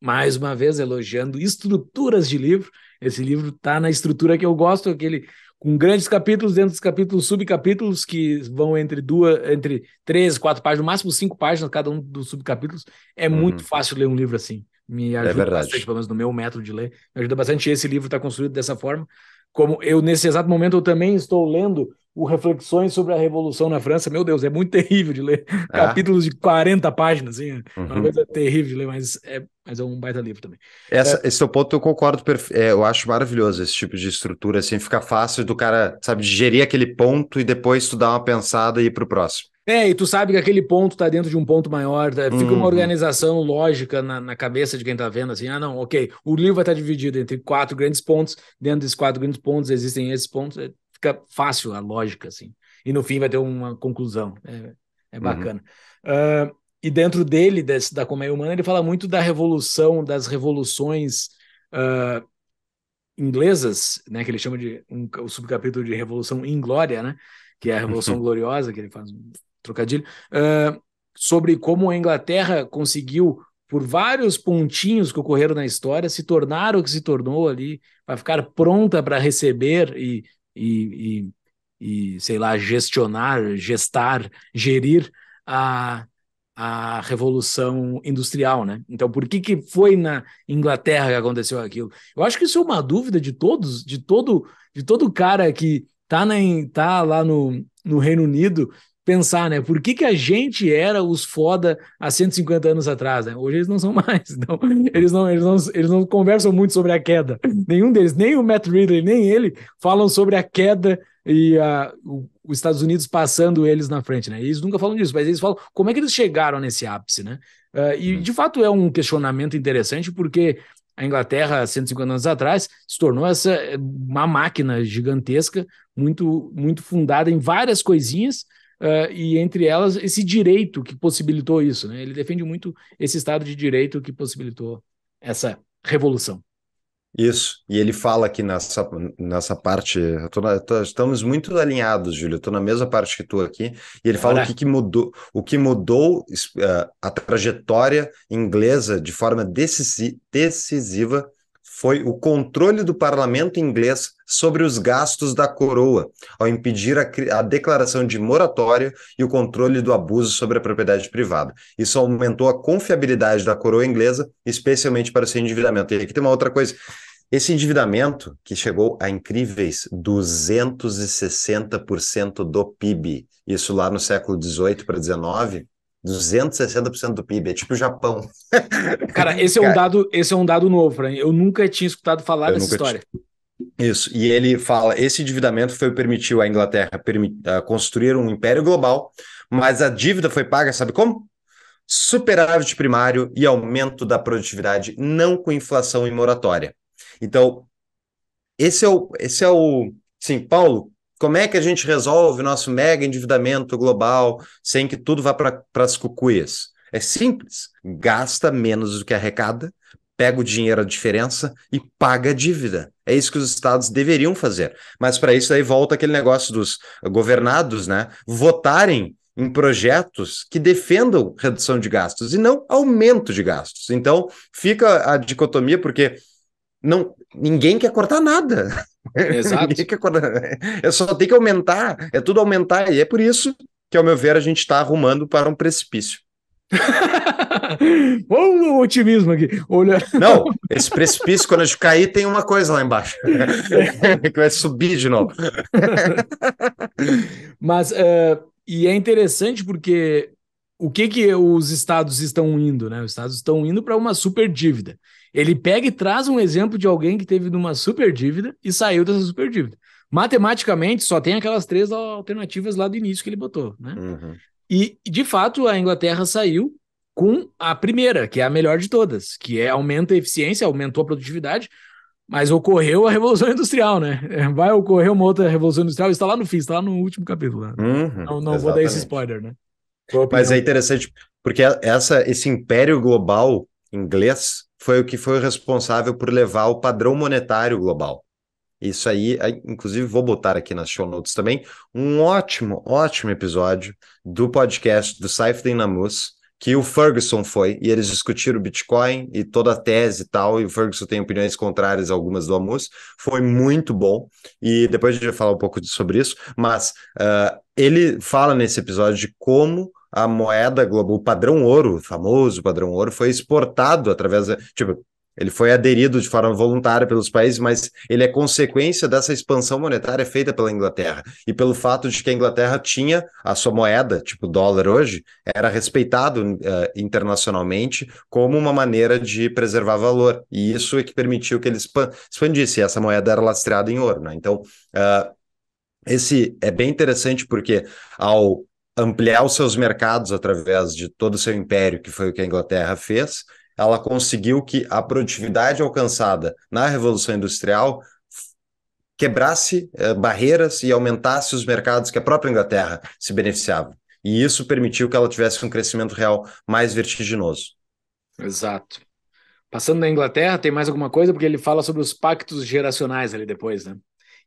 mais uma vez, elogiando estruturas de livro. Esse livro está na estrutura que eu gosto, aquele com grandes capítulos, dentro dos capítulos, subcapítulos que vão entre duas, entre três, quatro páginas, no máximo cinco páginas, cada um dos subcapítulos. É uhum. muito fácil ler um livro assim me é ajuda é bastante, pelo menos no meu método de ler, me ajuda bastante. Esse livro estar tá construído dessa forma. Como eu, nesse exato momento, eu também estou lendo o Reflexões sobre a Revolução na França. Meu Deus, é muito terrível de ler. É? Capítulos de 40 páginas, assim. Uhum. Uma coisa terrível de ler, mas é, mas é um baita livro também. Essa, é. Esse teu ponto eu concordo, perfe... é, eu acho maravilhoso esse tipo de estrutura, assim, fica fácil do cara, sabe, digerir aquele ponto e depois tu uma pensada e ir pro próximo. É, e tu sabe que aquele ponto tá dentro de um ponto maior, tá? fica uma uhum. organização lógica na, na, cabeça de quem tá vendo, assim, ah, não, ok, o livro vai estar tá dividido entre quatro grandes pontos, dentro desses quatro grandes pontos existem esses pontos, é, fica fácil a lógica, assim, e no fim vai ter uma conclusão, é, é uhum. bacana. Uhum. Uh, e dentro dele, desse, da Comédia Humana, ele fala muito da revolução, das revoluções uh, inglesas, né, que ele chama de um, o subcapítulo de Revolução Inglória, né, que é a Revolução Gloriosa, que ele faz trocadilho, uh, sobre como a Inglaterra conseguiu, por vários pontinhos que ocorreram na história, se tornar o que se tornou ali, para ficar pronta para receber e, e, e, e, sei lá, gestionar, gestar, gerir a, a revolução industrial, né? Então, por que que foi na Inglaterra que aconteceu aquilo? Eu acho que isso é uma dúvida de todos, de todo, de todo cara que tá, na, tá lá no, no Reino Unido pensar, né? Por que, que a gente era os foda há 150 anos atrás, né? Hoje eles não são mais. Então eles, não, eles, não, eles não conversam muito sobre a queda. Nenhum deles, nem o Matt Ridley, nem ele, falam sobre a queda e a, o, os Estados Unidos passando eles na frente, né? Eles nunca falam disso, mas eles falam como é que eles chegaram nesse ápice, né? Uh, e uhum. de fato é um questionamento interessante, porque a Inglaterra, 150 anos atrás, se tornou essa uma máquina gigantesca, muito, muito fundada em várias coisinhas Uh, e entre elas esse direito que possibilitou isso. Né? Ele defende muito esse Estado de direito que possibilitou essa revolução. Isso, e ele fala aqui nessa, nessa parte, na, tô, estamos muito alinhados, Júlio, estou na mesma parte que tu aqui, e ele fala o que, que, mudou, o que mudou uh, a trajetória inglesa de forma decisi decisiva foi o controle do parlamento inglês sobre os gastos da coroa, ao impedir a, a, declaração de moratória e o controle do abuso sobre a propriedade privada. Isso aumentou a confiabilidade da coroa inglesa, especialmente para o seu endividamento. E aqui tem uma outra coisa. Esse endividamento, que chegou a incríveis 260% do PIB, isso lá no século XVIII para XIX, 260% do PIB, é tipo o Japão. Cara, esse é um dado, esse é um dado novo né? Eu nunca tinha escutado falar Eu dessa história. Isso, e ele fala: esse endividamento foi o que permitiu à Inglaterra permit... construir um império global, mas a dívida foi paga, sabe como? Superávit primário e aumento da produtividade, não com inflação e moratória. Então, esse é o. Esse é o sim, Paulo, como é que a gente resolve o nosso mega endividamento global sem que tudo vá para as cucuias? É simples. Gasta menos do que arrecada, pega o dinheiro à diferença e paga a dívida. É isso que os estados deveriam fazer. Mas para isso aí volta aquele negócio dos governados, né? Votarem em projetos que defendam redução de gastos e não aumento de gastos. Então, fica a dicotomia porque não ninguém quer cortar nada. Exato. É, é só tem que aumentar, é tudo aumentar, e é por isso que, ao meu ver, a gente está arrumando para um precipício. Olha o otimismo aqui. Olha... Não, esse precipício, quando a gente cair, tem uma coisa lá embaixo é. que vai subir de novo. Mas, uh, e é interessante porque o que, que os estados estão indo? Né? Os estados estão indo para uma super dívida. Ele pega e traz um exemplo de alguém que teve uma super dívida e saiu dessa super dívida. Matematicamente, só tem aquelas três alternativas lá do início que ele botou, né? Uhum. E, de fato, a Inglaterra saiu com a primeira, que é a melhor de todas, que é aumenta a eficiência, aumentou a produtividade, mas ocorreu a Revolução Industrial, né? Vai ocorrer uma outra Revolução Industrial, está lá no fim, está lá no último capítulo. Né? Uhum, não, não vou dar esse spoiler, né? Mas é interessante, porque essa, esse império global inglês foi o que foi responsável por levar o padrão monetário global. Isso aí, inclusive, vou botar aqui nas show notes também um ótimo, ótimo episódio do podcast do Saifedean Namus, que o Ferguson foi, e eles discutiram o Bitcoin e toda a tese e tal, e o Ferguson tem opiniões contrárias a algumas do Amus. foi muito bom, e depois a gente vai falar um pouco sobre isso, mas uh, ele fala nesse episódio de como a moeda global, o padrão ouro, famoso padrão ouro, foi exportado através. tipo, ele foi aderido de forma voluntária pelos países, mas ele é consequência dessa expansão monetária feita pela Inglaterra. E pelo fato de que a Inglaterra tinha a sua moeda, tipo dólar hoje, era respeitado uh, internacionalmente como uma maneira de preservar valor. E isso é que permitiu que ele expandisse. E essa moeda era lastreada em ouro. Né? Então, uh, esse é bem interessante porque ao ampliar os seus mercados através de todo o seu império, que foi o que a Inglaterra fez, ela conseguiu que a produtividade alcançada na Revolução Industrial quebrasse eh, barreiras e aumentasse os mercados que a própria Inglaterra se beneficiava. E isso permitiu que ela tivesse um crescimento real mais vertiginoso. Exato. Passando na Inglaterra, tem mais alguma coisa? Porque ele fala sobre os pactos geracionais ali depois, né?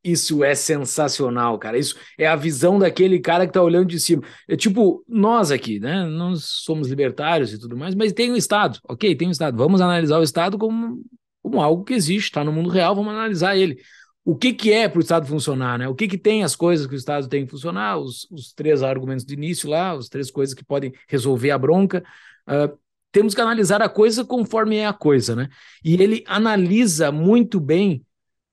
Isso é sensacional, cara. Isso é a visão daquele cara que tá olhando de cima. É tipo, nós aqui, né? Nós somos libertários e tudo mais, mas tem um Estado, ok? Tem um Estado. Vamos analisar o Estado como, como algo que existe, está no mundo real, vamos analisar ele. O que, que é para o Estado funcionar, né? O que, que tem as coisas que o Estado tem que funcionar, os, os três argumentos de início lá, as três coisas que podem resolver a bronca. Uh, temos que analisar a coisa conforme é a coisa, né? E ele analisa muito bem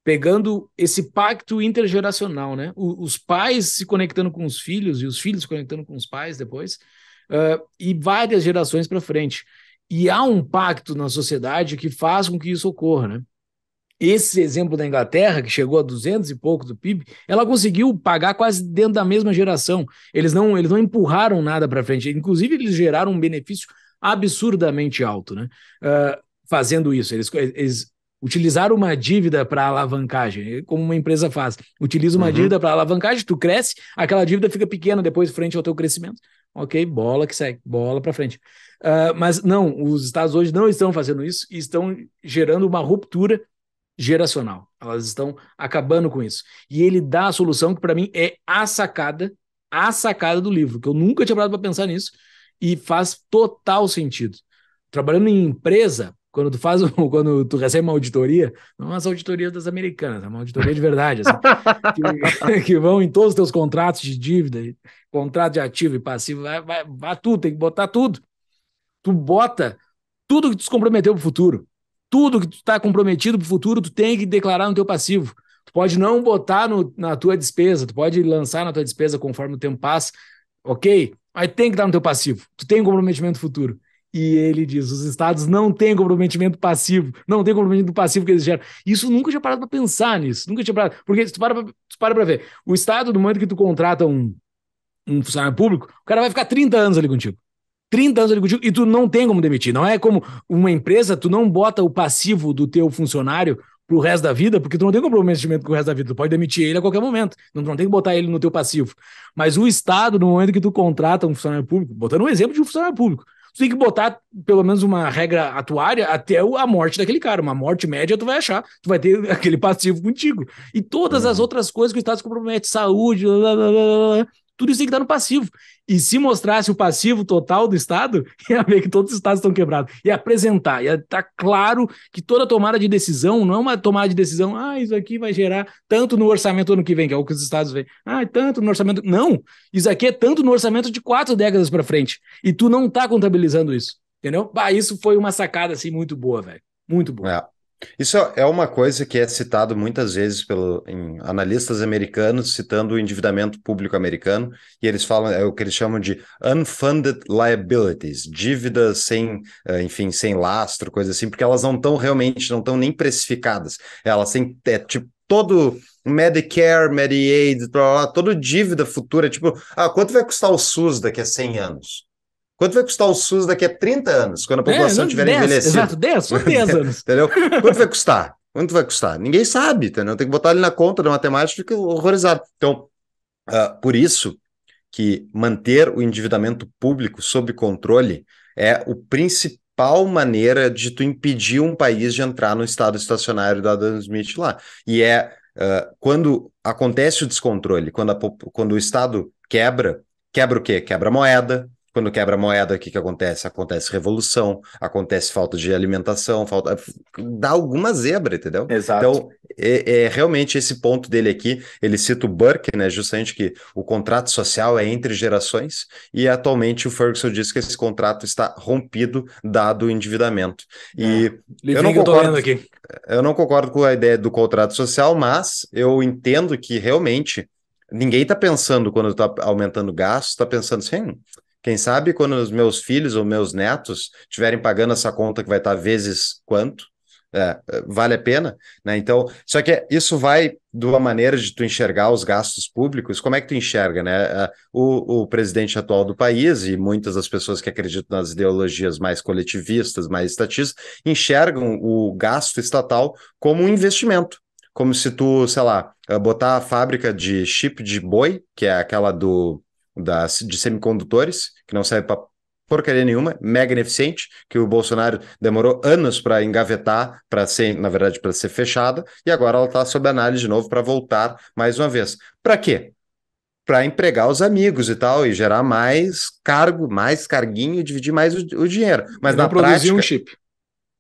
pegando esse pacto intergeracional, né? O, os pais se conectando com os filhos e os filhos se conectando com os pais depois, uh, e várias gerações para frente. E há um pacto na sociedade que faz com que isso ocorra, né? Esse exemplo da Inglaterra, que chegou a 200 e pouco do PIB, ela conseguiu pagar quase dentro da mesma geração. Eles não, eles não empurraram nada para frente. Inclusive, eles geraram um benefício absurdamente alto, né? Uh, fazendo isso. Eles, eles utilizar uma dívida para alavancagem, é como uma empresa faz. Utiliza uma uhum. dívida para alavancagem, tu cresce, aquela dívida fica pequena depois frente ao teu crescimento. Ok, bola que segue, bola para frente. Uh, mas não, os Estados hoje não estão fazendo isso e estão gerando uma ruptura geracional. Elas estão acabando com isso. E ele dá a solução que para mim é a sacada, a sacada do livro, que eu nunca tinha parado para pensar nisso e faz total sentido. Trabalhando em empresa, quando tu faz um, quando tu recebe uma auditoria, não é as auditorias das americanas, é uma auditoria de verdade, assim, que, que, vão em todos os teus contratos de dívida, contrato de ativo e passivo, vai, vai, vai tudo, tem que botar tudo. Tu bota tudo que tu se comprometeu pro futuro. Tudo que tu está comprometido pro futuro, tu tem que declarar no teu passivo. Tu pode não botar no, na tua despesa, tu pode lançar na tua despesa conforme o tempo passa, ok? Mas tem que estar no teu passivo. Tu tem um comprometimento futuro. E ele diz: os estados não têm comprometimento passivo, não têm comprometimento passivo que eles geram. Isso nunca tinha parado para pensar nisso, nunca tinha parado. Porque se tu para para ver, o estado, no momento que tu contrata um, um funcionário público, o cara vai ficar 30 anos ali contigo. 30 anos ali contigo e tu não tem como demitir. Não é como uma empresa, tu não bota o passivo do teu funcionário pro resto da vida, porque tu não tem comprometimento com o resto da vida, tu pode demitir ele a qualquer momento, tu não tem que botar ele no teu passivo. Mas o Estado, no momento que tu contrata um funcionário público, botando um exemplo de um funcionário público, tu tem que botar pelo menos uma regra atuária até a morte daquele cara. Uma morte média tu vai achar, tu vai ter aquele passivo contigo. E todas as uhum. outras coisas que o Estado se compromete, saúde, blá, blá, blá, blá, tudo isso tem que estar no passivo. E se mostrasse o passivo total do Estado, ia ver que todos os Estados estão quebrados. Ia apresentar, ia estar tá claro que toda tomada de decisão não é uma tomada de decisão, ah, isso aqui vai gerar tanto no orçamento ano que vem, que é o que os Estados veem. Ah, é tanto no orçamento. Não! Isso aqui é tanto no orçamento de quatro décadas para frente. E tu não está contabilizando isso. Entendeu? Bah, isso foi uma sacada assim muito boa, velho. Muito boa. É. Isso é uma coisa que é citado muitas vezes pelo, em analistas americanos, citando o endividamento público americano, e eles falam, é o que eles chamam de unfunded liabilities, dívidas sem, eh, enfim, sem lastro, coisa assim, porque elas não estão realmente, não estão nem precificadas. Elas têm, é, tipo, todo Medicare, Medicaid, toda dívida futura, tipo, ah, quanto vai custar o SUS daqui a 100 anos? Quanto vai custar o SUS daqui a 30 anos, quando a população é, tiver 10, envelhecida? Exato, 10, só 10 anos. entendeu? Quanto vai custar? Quanto vai custar? Ninguém sabe, entendeu? Tem que botar ele na conta da matemática, fica horrorizado. Então, uh, por isso que manter o endividamento público sob controle é o principal maneira de tu impedir um país de entrar no estado estacionário da Adam Smith lá. E é uh, quando acontece o descontrole, quando, a, quando o Estado quebra, quebra o quê? Quebra a moeda, quando quebra moeda, o que, que acontece? Acontece revolução, acontece falta de alimentação, falta. dá alguma zebra, entendeu? Exato. Então, é, é, realmente esse ponto dele aqui, ele cita o Burke, né? Justamente que o contrato social é entre gerações, e atualmente o Ferguson diz que esse contrato está rompido, dado o endividamento. E é. eu, não concordo, eu, eu não concordo com a ideia do contrato social, mas eu entendo que realmente ninguém está pensando quando está aumentando gastos, está pensando assim, hum, quem sabe quando os meus filhos ou meus netos estiverem pagando essa conta que vai estar vezes quanto, é, vale a pena, né? Então, só que isso vai de uma maneira de tu enxergar os gastos públicos, como é que tu enxerga, né? É, o, o presidente atual do país e muitas das pessoas que acreditam nas ideologias mais coletivistas, mais estatistas, enxergam o gasto estatal como um investimento, como se tu, sei lá, botar a fábrica de chip de boi, que é aquela do das, de semicondutores, que não serve para porcaria nenhuma, mega ineficiente, que o Bolsonaro demorou anos para engavetar, para ser, na verdade, para ser fechada, e agora ela está sob análise de novo para voltar mais uma vez. Para quê? Para empregar os amigos e tal, e gerar mais cargo, mais carguinho e dividir mais o, o dinheiro. Mas Eu na prática, um chip.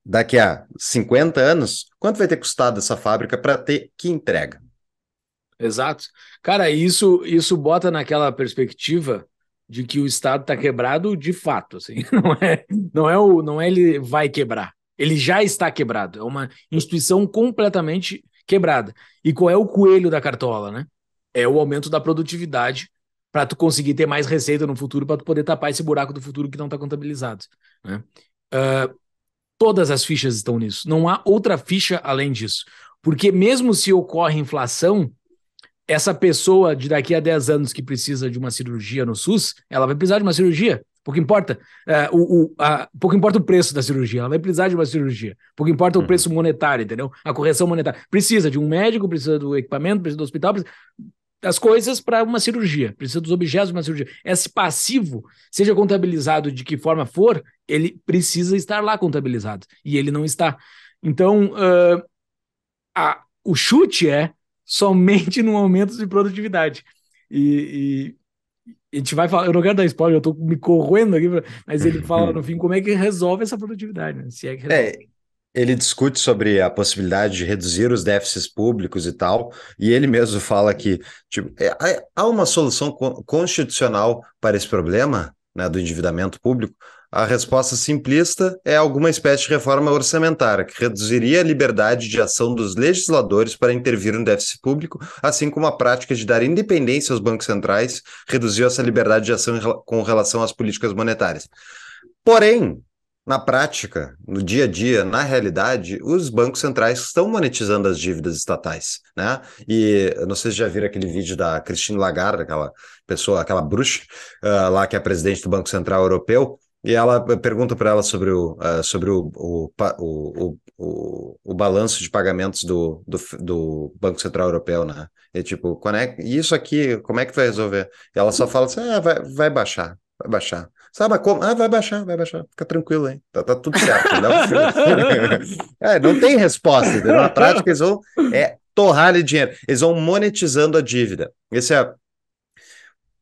Daqui a 50 anos, quanto vai ter custado essa fábrica para ter que entrega? Exato. Cara, isso, isso bota naquela perspectiva de que o Estado está quebrado de fato, assim, não é, não é o, não é ele vai quebrar, ele já está quebrado, é uma instituição completamente quebrada. E qual é o coelho da cartola, né? É o aumento da produtividade para tu conseguir ter mais receita no futuro, para tu poder tapar esse buraco do futuro que não está contabilizado, né? Uh, todas as fichas estão nisso, não há outra ficha além disso, porque mesmo se ocorre inflação, essa pessoa de daqui a 10 anos que precisa de uma cirurgia no SUS, ela vai precisar de uma cirurgia. Pouco importa, é, o, o, a, pouco importa o preço da cirurgia, ela vai precisar de uma cirurgia. Pouco importa o uhum. preço monetário, entendeu? A correção monetária. Precisa de um médico, precisa do equipamento, precisa do hospital, precisa das coisas para uma cirurgia, precisa dos objetos de uma cirurgia. Esse passivo, seja contabilizado de que forma for, ele precisa estar lá contabilizado. E ele não está. Então, uh, a, o chute é somente no aumento de produtividade. E, e, a gente vai falar, eu não quero dar spoiler, eu estou me corroendo aqui, mas ele fala no fim como é que resolve essa produtividade, né? Se é que é, resolve. É, ele discute sobre a possibilidade de reduzir os déficits públicos e tal, e ele mesmo fala que tipo, é, é há uma solução constitucional para esse problema né, do endividamento público, a resposta simplista é alguma espécie de reforma orçamentária, que reduziria a liberdade de ação dos legisladores para intervir no déficit público, assim como a prática de dar independência aos bancos centrais reduziu essa liberdade de ação com relação às políticas monetárias. Porém, na prática, no dia a dia, na realidade, os bancos centrais estão monetizando as dívidas estatais, né? E não sei se já viram aquele vídeo da Christine Lagarde, aquela pessoa, aquela bruxa uh, lá que é presidente do Banco Central Europeu, e ela pergunta para ela sobre, o, uh, sobre o, o, o, o, o balanço de pagamentos do, do, do, Banco Central Europeu, né? E tipo, quando é, isso aqui, como é que vai resolver? E ela só fala assim: ah, vai, vai baixar, vai baixar. Sabe como? Ah, vai baixar, vai baixar. Fica tranquilo, hein? Tá, tá tudo certo. Não, né? é, não tem resposta. Entendeu? Na prática, eles vão é, torrar de dinheiro. Eles vão monetizando a dívida. Esse é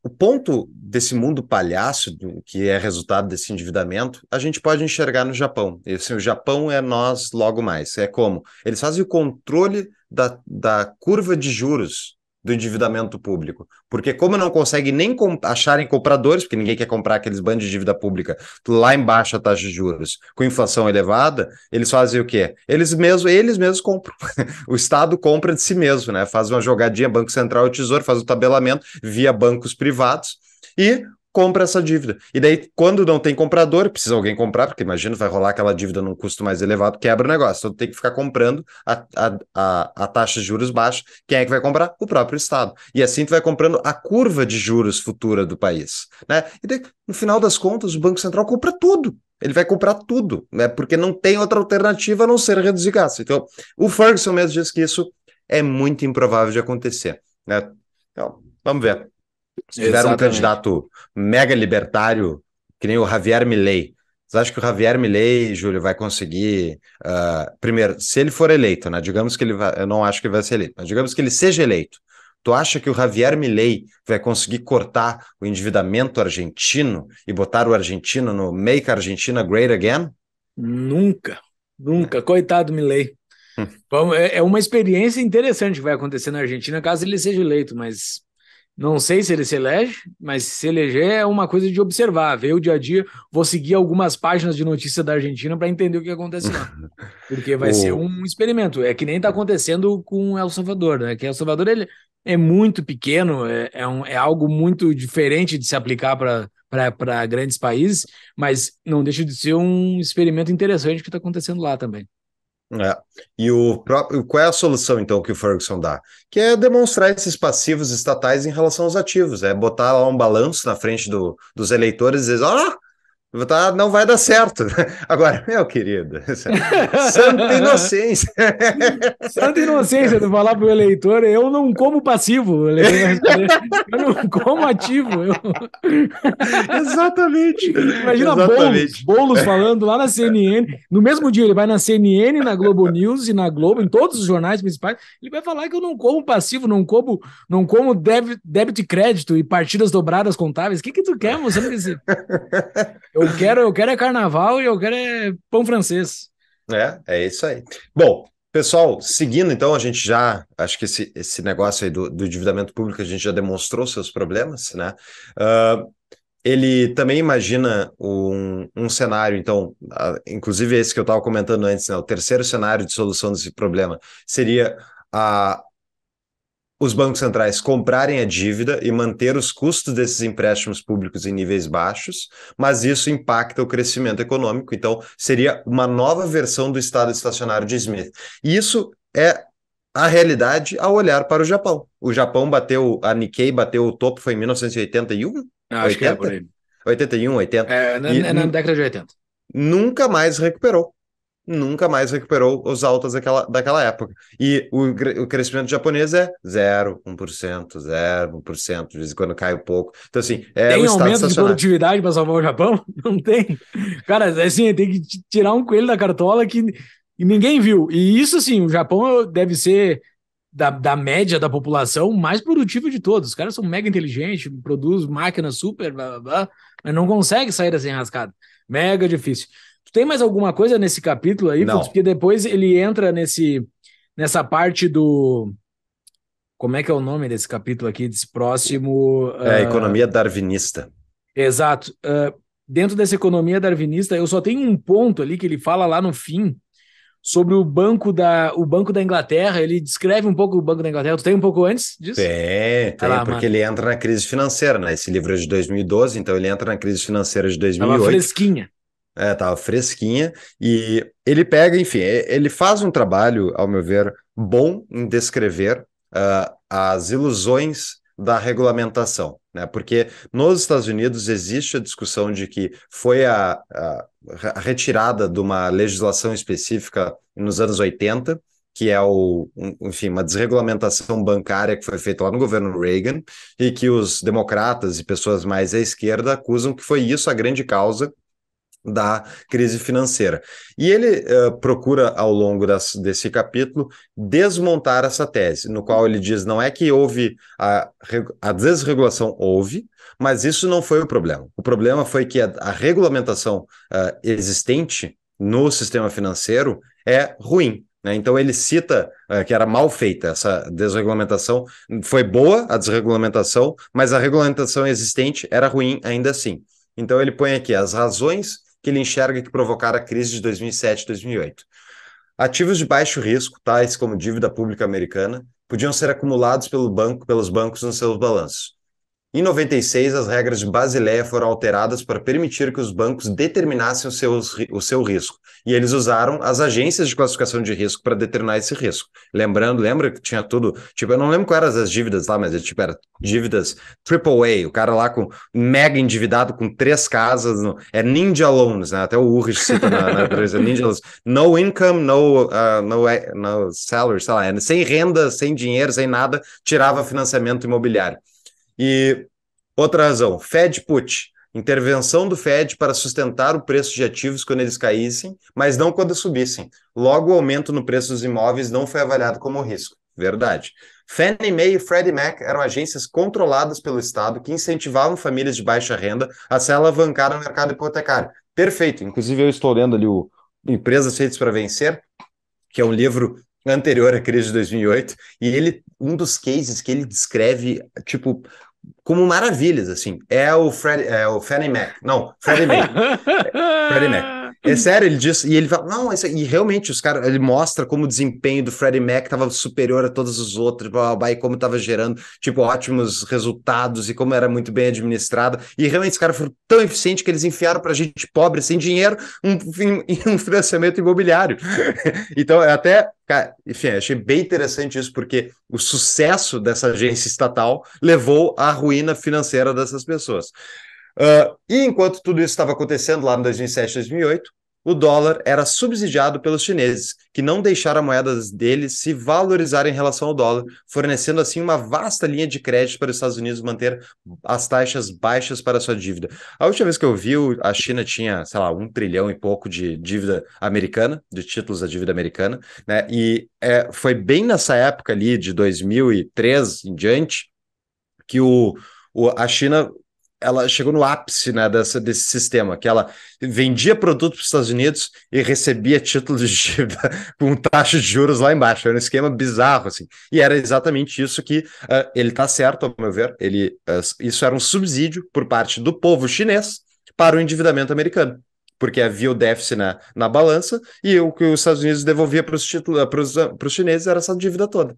o ponto desse mundo palhaço, do, que é resultado desse endividamento, a gente pode enxergar no Japão. Esse, o Japão é nós logo mais. É como? Eles fazem o controle da, da curva de juros do endividamento público. Porque como não consegue nem acharem compradores, porque ninguém quer comprar aqueles bandos de dívida pública lá em baixa taxa de juros, com inflação elevada, eles fazem o quê? Eles mesmos, eles mesmos compram. o Estado compra de si mesmo, né? Faz uma jogadinha, Banco Central e Tesouro, faz o tabelamento via bancos privados e compra essa dívida. E daí, quando não tem comprador, precisa alguém comprar, porque imagina, vai rolar aquela dívida num custo mais elevado, quebra o negócio. Então tem que ficar comprando a, a, a, a, taxa de juros baixa. Quem é que vai comprar? O próprio Estado. E assim tu vai comprando a curva de juros futura do país. Né? E daí, no final das contas, o Banco Central compra tudo. Ele vai comprar tudo, né? porque não tem outra alternativa a não ser reduzir gasto. Então, o Ferguson mesmo diz que isso é muito improvável de acontecer. Né? Então, vamos ver. Se tiver Exatamente. um candidato mega libertário, que nem o Javier Milley, Você acha que o Javier Milley, Júlio, vai conseguir... Uh, primeiro, se ele for eleito, né? Digamos que ele vai... Eu não acho que ele vai ser eleito, mas digamos que ele seja eleito. Tu acha que o Javier Milei vai conseguir cortar o endividamento argentino e botar o argentino no Make Argentina Great Again? Nunca, nunca. É. Coitado Milei. Hum. É, é uma experiência interessante que vai acontecer na Argentina caso ele seja eleito, mas não sei se ele se elege, mas se eleger é uma coisa de observar, ver o dia a dia. Vou seguir algumas páginas de notícia da Argentina para entender o que acontece lá. Porque vai o... ser um experimento. É que nem está acontecendo com El Salvador, né? Que El Salvador ele é muito pequeno, é, é, um, é algo muito diferente de se aplicar para grandes países, mas não deixa de ser um experimento interessante que está acontecendo lá também. É. E o próprio, qual é a solução então que o Ferguson dá? Que é demonstrar esses passivos estatais em relação aos ativos, é botar lá um balanço na frente do, dos eleitores e dizer: ah, Tá, não vai dar certo. Agora, meu querido, santa inocência. Santa inocência de falar para o eleitor, eu não como passivo, eu não como ativo. Eu... Exatamente. Imagina Exatamente. Boulos, falando lá na CNN, no mesmo dia ele vai na CNN, na Globo News e na Globo, em todos os jornais principais, ele vai falar que eu não como passivo, não como, não como débito e crédito e partidas dobradas contáveis. O que que tu quer, moçando? Eu eu quero, eu quero é carnaval e eu quero é pão francês. É, é isso aí. Bom, pessoal, seguindo então, a gente já, acho que esse, esse negócio aí do, do endividamento público, a gente já demonstrou seus problemas, né? Uh, ele também imagina um, um cenário, então, inclusive esse que eu estava comentando antes, né, o terceiro cenário de solução desse problema seria a os bancos centrais comprarem a dívida e manter os custos desses empréstimos públicos em níveis baixos, mas isso impacta o crescimento econômico. Então, seria uma nova versão do estado estacionário de Smith. E isso é a realidade ao olhar para o Japão. O Japão bateu, a Nikkei bateu o topo, foi em 1981? Ah, 80? acho que é por aí. 81, 80. É, na, e, é na década de 80. Nunca mais recuperou nunca mais recuperou os altos daquela, daquela época. E o, o crescimento japonês é 0, 1%, 0, 1%, de vez em quando cai um pouco. Então, assim, é tem um aumento de produtividade para salvar o Japão? Não tem. Cara, é assim, tem que tirar um coelho da cartola que, ninguém viu. E isso, assim, o Japão deve ser da, da média da população mais produtivo de todos. Os caras são mega inteligentes, produzem máquinas super, blá, blá, blá, mas não consegue sair assim rascado. Mega difícil. Tu tem mais alguma coisa nesse capítulo aí, Não. Fux? Porque depois ele entra nesse, nessa parte do. Como é que é o nome desse capítulo aqui? Desse próximo. É, uh... economia darwinista. Exato. Uh, dentro dessa economia darwinista, eu só tenho um ponto ali que ele fala lá no fim sobre o banco da o banco da Inglaterra. Ele descreve um pouco o banco da Inglaterra. Tu tem um pouco antes disso? é tem, porque mano. ele entra na crise financeira, né? Esse livro é de 2012, então ele entra na crise financeira de 2008. uma fresquinha. É, tava fresquinha. E ele pega, enfim, é, ele faz um trabalho, ao meu ver, bom em descrever uh, as ilusões da regulamentação, né? Porque nos Estados Unidos existe a discussão de que foi a, a, retirada de uma legislação específica nos anos 80 que é o, enfim, uma desregulamentação bancária que foi feita lá no governo Reagan e que os democratas e pessoas mais à esquerda acusam que foi isso a grande causa da crise financeira. E ele uh, procura, ao longo das, desse capítulo, desmontar essa tese, no qual ele diz: não é que houve a, a desregulação, houve, mas isso não foi o problema. O problema foi que a, a regulamentação uh, existente no sistema financeiro é ruim. Né? Então ele cita uh, que era mal feita essa desregulamentação. Foi boa a desregulamentação, mas a regulamentação existente era ruim ainda assim. Então ele põe aqui as razões que ele enxerga que provocaram a crise de 2007 e 2008. Ativos de baixo risco, tais como dívida pública americana, podiam ser acumulados pelo banco, pelos bancos nos seus balanços. Em 96, as regras de Basileia foram alteradas para permitir que os bancos determinassem o, seu o seu risco. E eles usaram as agências de classificação de risco para determinar esse risco. Lembrando, lembra que tinha tudo? Tipo, eu não lembro quais eram as dívidas lá, mas é, tipo, era dívidas AAA, o cara lá com mega endividado com três casas. No, é Ninja Loans, né? Até o Urris cita na, na é Ninja Loans. No income, no, uh, no, eh, no salary, sei lá. Sem renda, sem dinheiro, sem nada, tirava financiamento imobiliário. E outra razão, Fed Put, intervenção do Fed para sustentar o preço de ativos quando eles caíssem, mas não quando subissem. Logo, o aumento no preço dos imóveis não foi avaliado como risco. Verdade. Fannie Mae e Freddie Mac eram agências controladas pelo Estado que incentivavam famílias de baixa renda a se alavancar no mercado hipotecário. Perfeito. Inclusive, eu estou lendo ali o Empresas Feitas para Vencer, que é um livro anterior à crise de 2008, e ele um dos cases que ele descreve, tipo, como maravilhas, assim, é o, Fred, é o Fannie Mac, não, Freddie Mac, Freddie Mac, é sério, ele diz, e ele fala, não, isso, e realmente os caras, ele mostra como o desempenho do Freddie Mac estava superior a todos os outros, blá, blá, e como estava gerando, tipo, ótimos resultados e como era muito bem administrado. E realmente os caras foram tão eficientes que eles enfiaram para gente pobre, sem dinheiro, um, um, financiamento imobiliário. então, até Cara, enfim, achei bem interessante isso, porque o sucesso dessa agência estatal levou à ruína financeira dessas pessoas. Uh, e enquanto tudo isso estava acontecendo lá em 2007, 2008, o dólar era subsidiado pelos chineses, que não deixaram a moeda deles se valorizar em relação ao dólar, fornecendo assim uma vasta linha de crédito para os Estados Unidos manter as taxas baixas para sua dívida. A última vez que eu vi, a China tinha, sei lá, um trilhão e pouco de dívida americana, de títulos da dívida americana, né? E é, foi bem nessa época ali, de 2003 em diante, que o, o a China ela chegou no ápice né, dessa, desse sistema, que ela vendia produto para os Estados Unidos e recebia títulos de dívida com taxa de juros lá embaixo. Era um esquema bizarro, assim. E era exatamente isso que uh, ele está certo, ao meu ver. Ele, uh, isso era um subsídio por parte do povo chinês para o endividamento americano. Porque havia o déficit na, na balança e o que os Estados Unidos devolvia para os ah, chineses era essa dívida toda.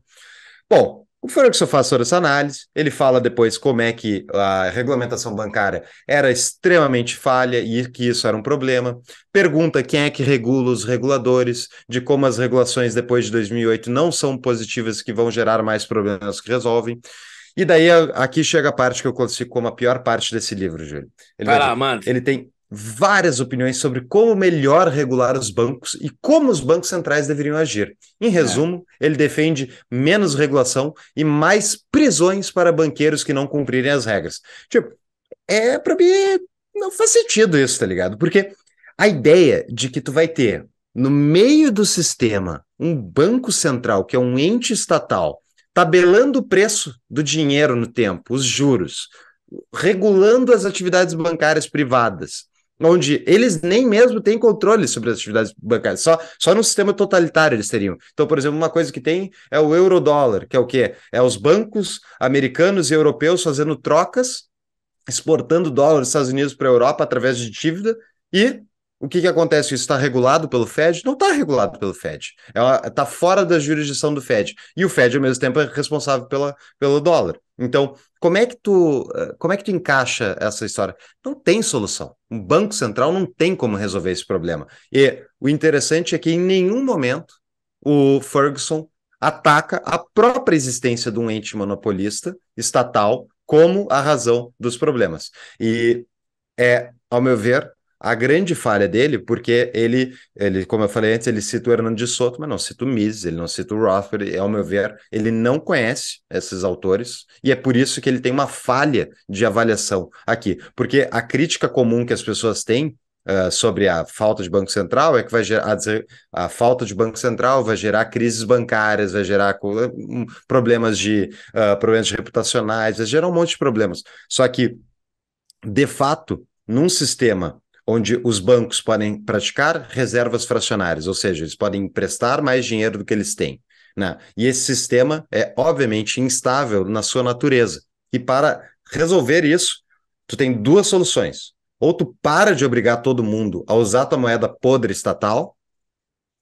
Bom, o Ferguson faz toda essa análise, ele fala depois como é que a regulamentação bancária era extremamente falha e que isso era um problema. Pergunta quem é que regula os reguladores, de como as regulações depois de 2008 não são positivas que vão gerar mais problemas que resolvem. E daí aqui chega a parte que eu classifico como a pior parte desse livro, Júlio. Ele vai lá, mano. Ele tem várias opiniões sobre como melhor regular os bancos e como os bancos centrais deveriam agir. Em é. resumo, é. ele defende menos regulação e mais prisões para banqueiros que não cumprirem as regras. Tipo, é para mim não faz sentido isso, tá ligado? Porque a ideia de que tu vai ter no meio do sistema um banco central que é um ente estatal tabelando o preço do dinheiro no tempo, os juros, regulando as atividades bancárias privadas, onde eles nem mesmo têm controle sobre as atividades bancárias, só, só no sistema totalitário eles teriam. Então, por exemplo, uma coisa que tem é o eurodólar, que é o quê? É os bancos americanos e europeus fazendo trocas, exportando dólar dos Estados Unidos para a Europa através de dívida, e o que, que acontece? Isso está regulado pelo Fed? Não está regulado pelo Fed. Está é fora da jurisdição do Fed. E o Fed, ao mesmo tempo, é responsável pela, pelo dólar. Então, como é que tu, eh, como é que tu encaixa essa história? Não tem solução. O Banco Central não tem como resolver esse problema. E o interessante é que em nenhum momento o Ferguson ataca a própria existência de um ente monopolista estatal como a razão dos problemas. E é, ao meu ver, a grande falha dele, porque ele, ele, como eu falei antes, ele cita o de Soto, mas não cita o Mises, ele não cita o Rothbard, ao meu ver, ele não conhece esses autores, e é por isso que ele tem uma falha de avaliação aqui, porque a crítica comum que as pessoas têm Uh, sobre a falta de Banco Central é que vai gerar a, a, falta de Banco Central vai gerar crises bancárias, vai gerar problemas de uh, problemas reputacionais, vai gerar um monte de problemas. Só que, de fato, num sistema onde os bancos podem praticar reservas fracionárias, ou seja, eles podem emprestar mais dinheiro do que eles têm. Né? E esse sistema é, obviamente, instável na sua natureza. E para resolver isso, tu tem duas soluções. Ou tu para de obrigar todo mundo a usar tua moeda podre estatal,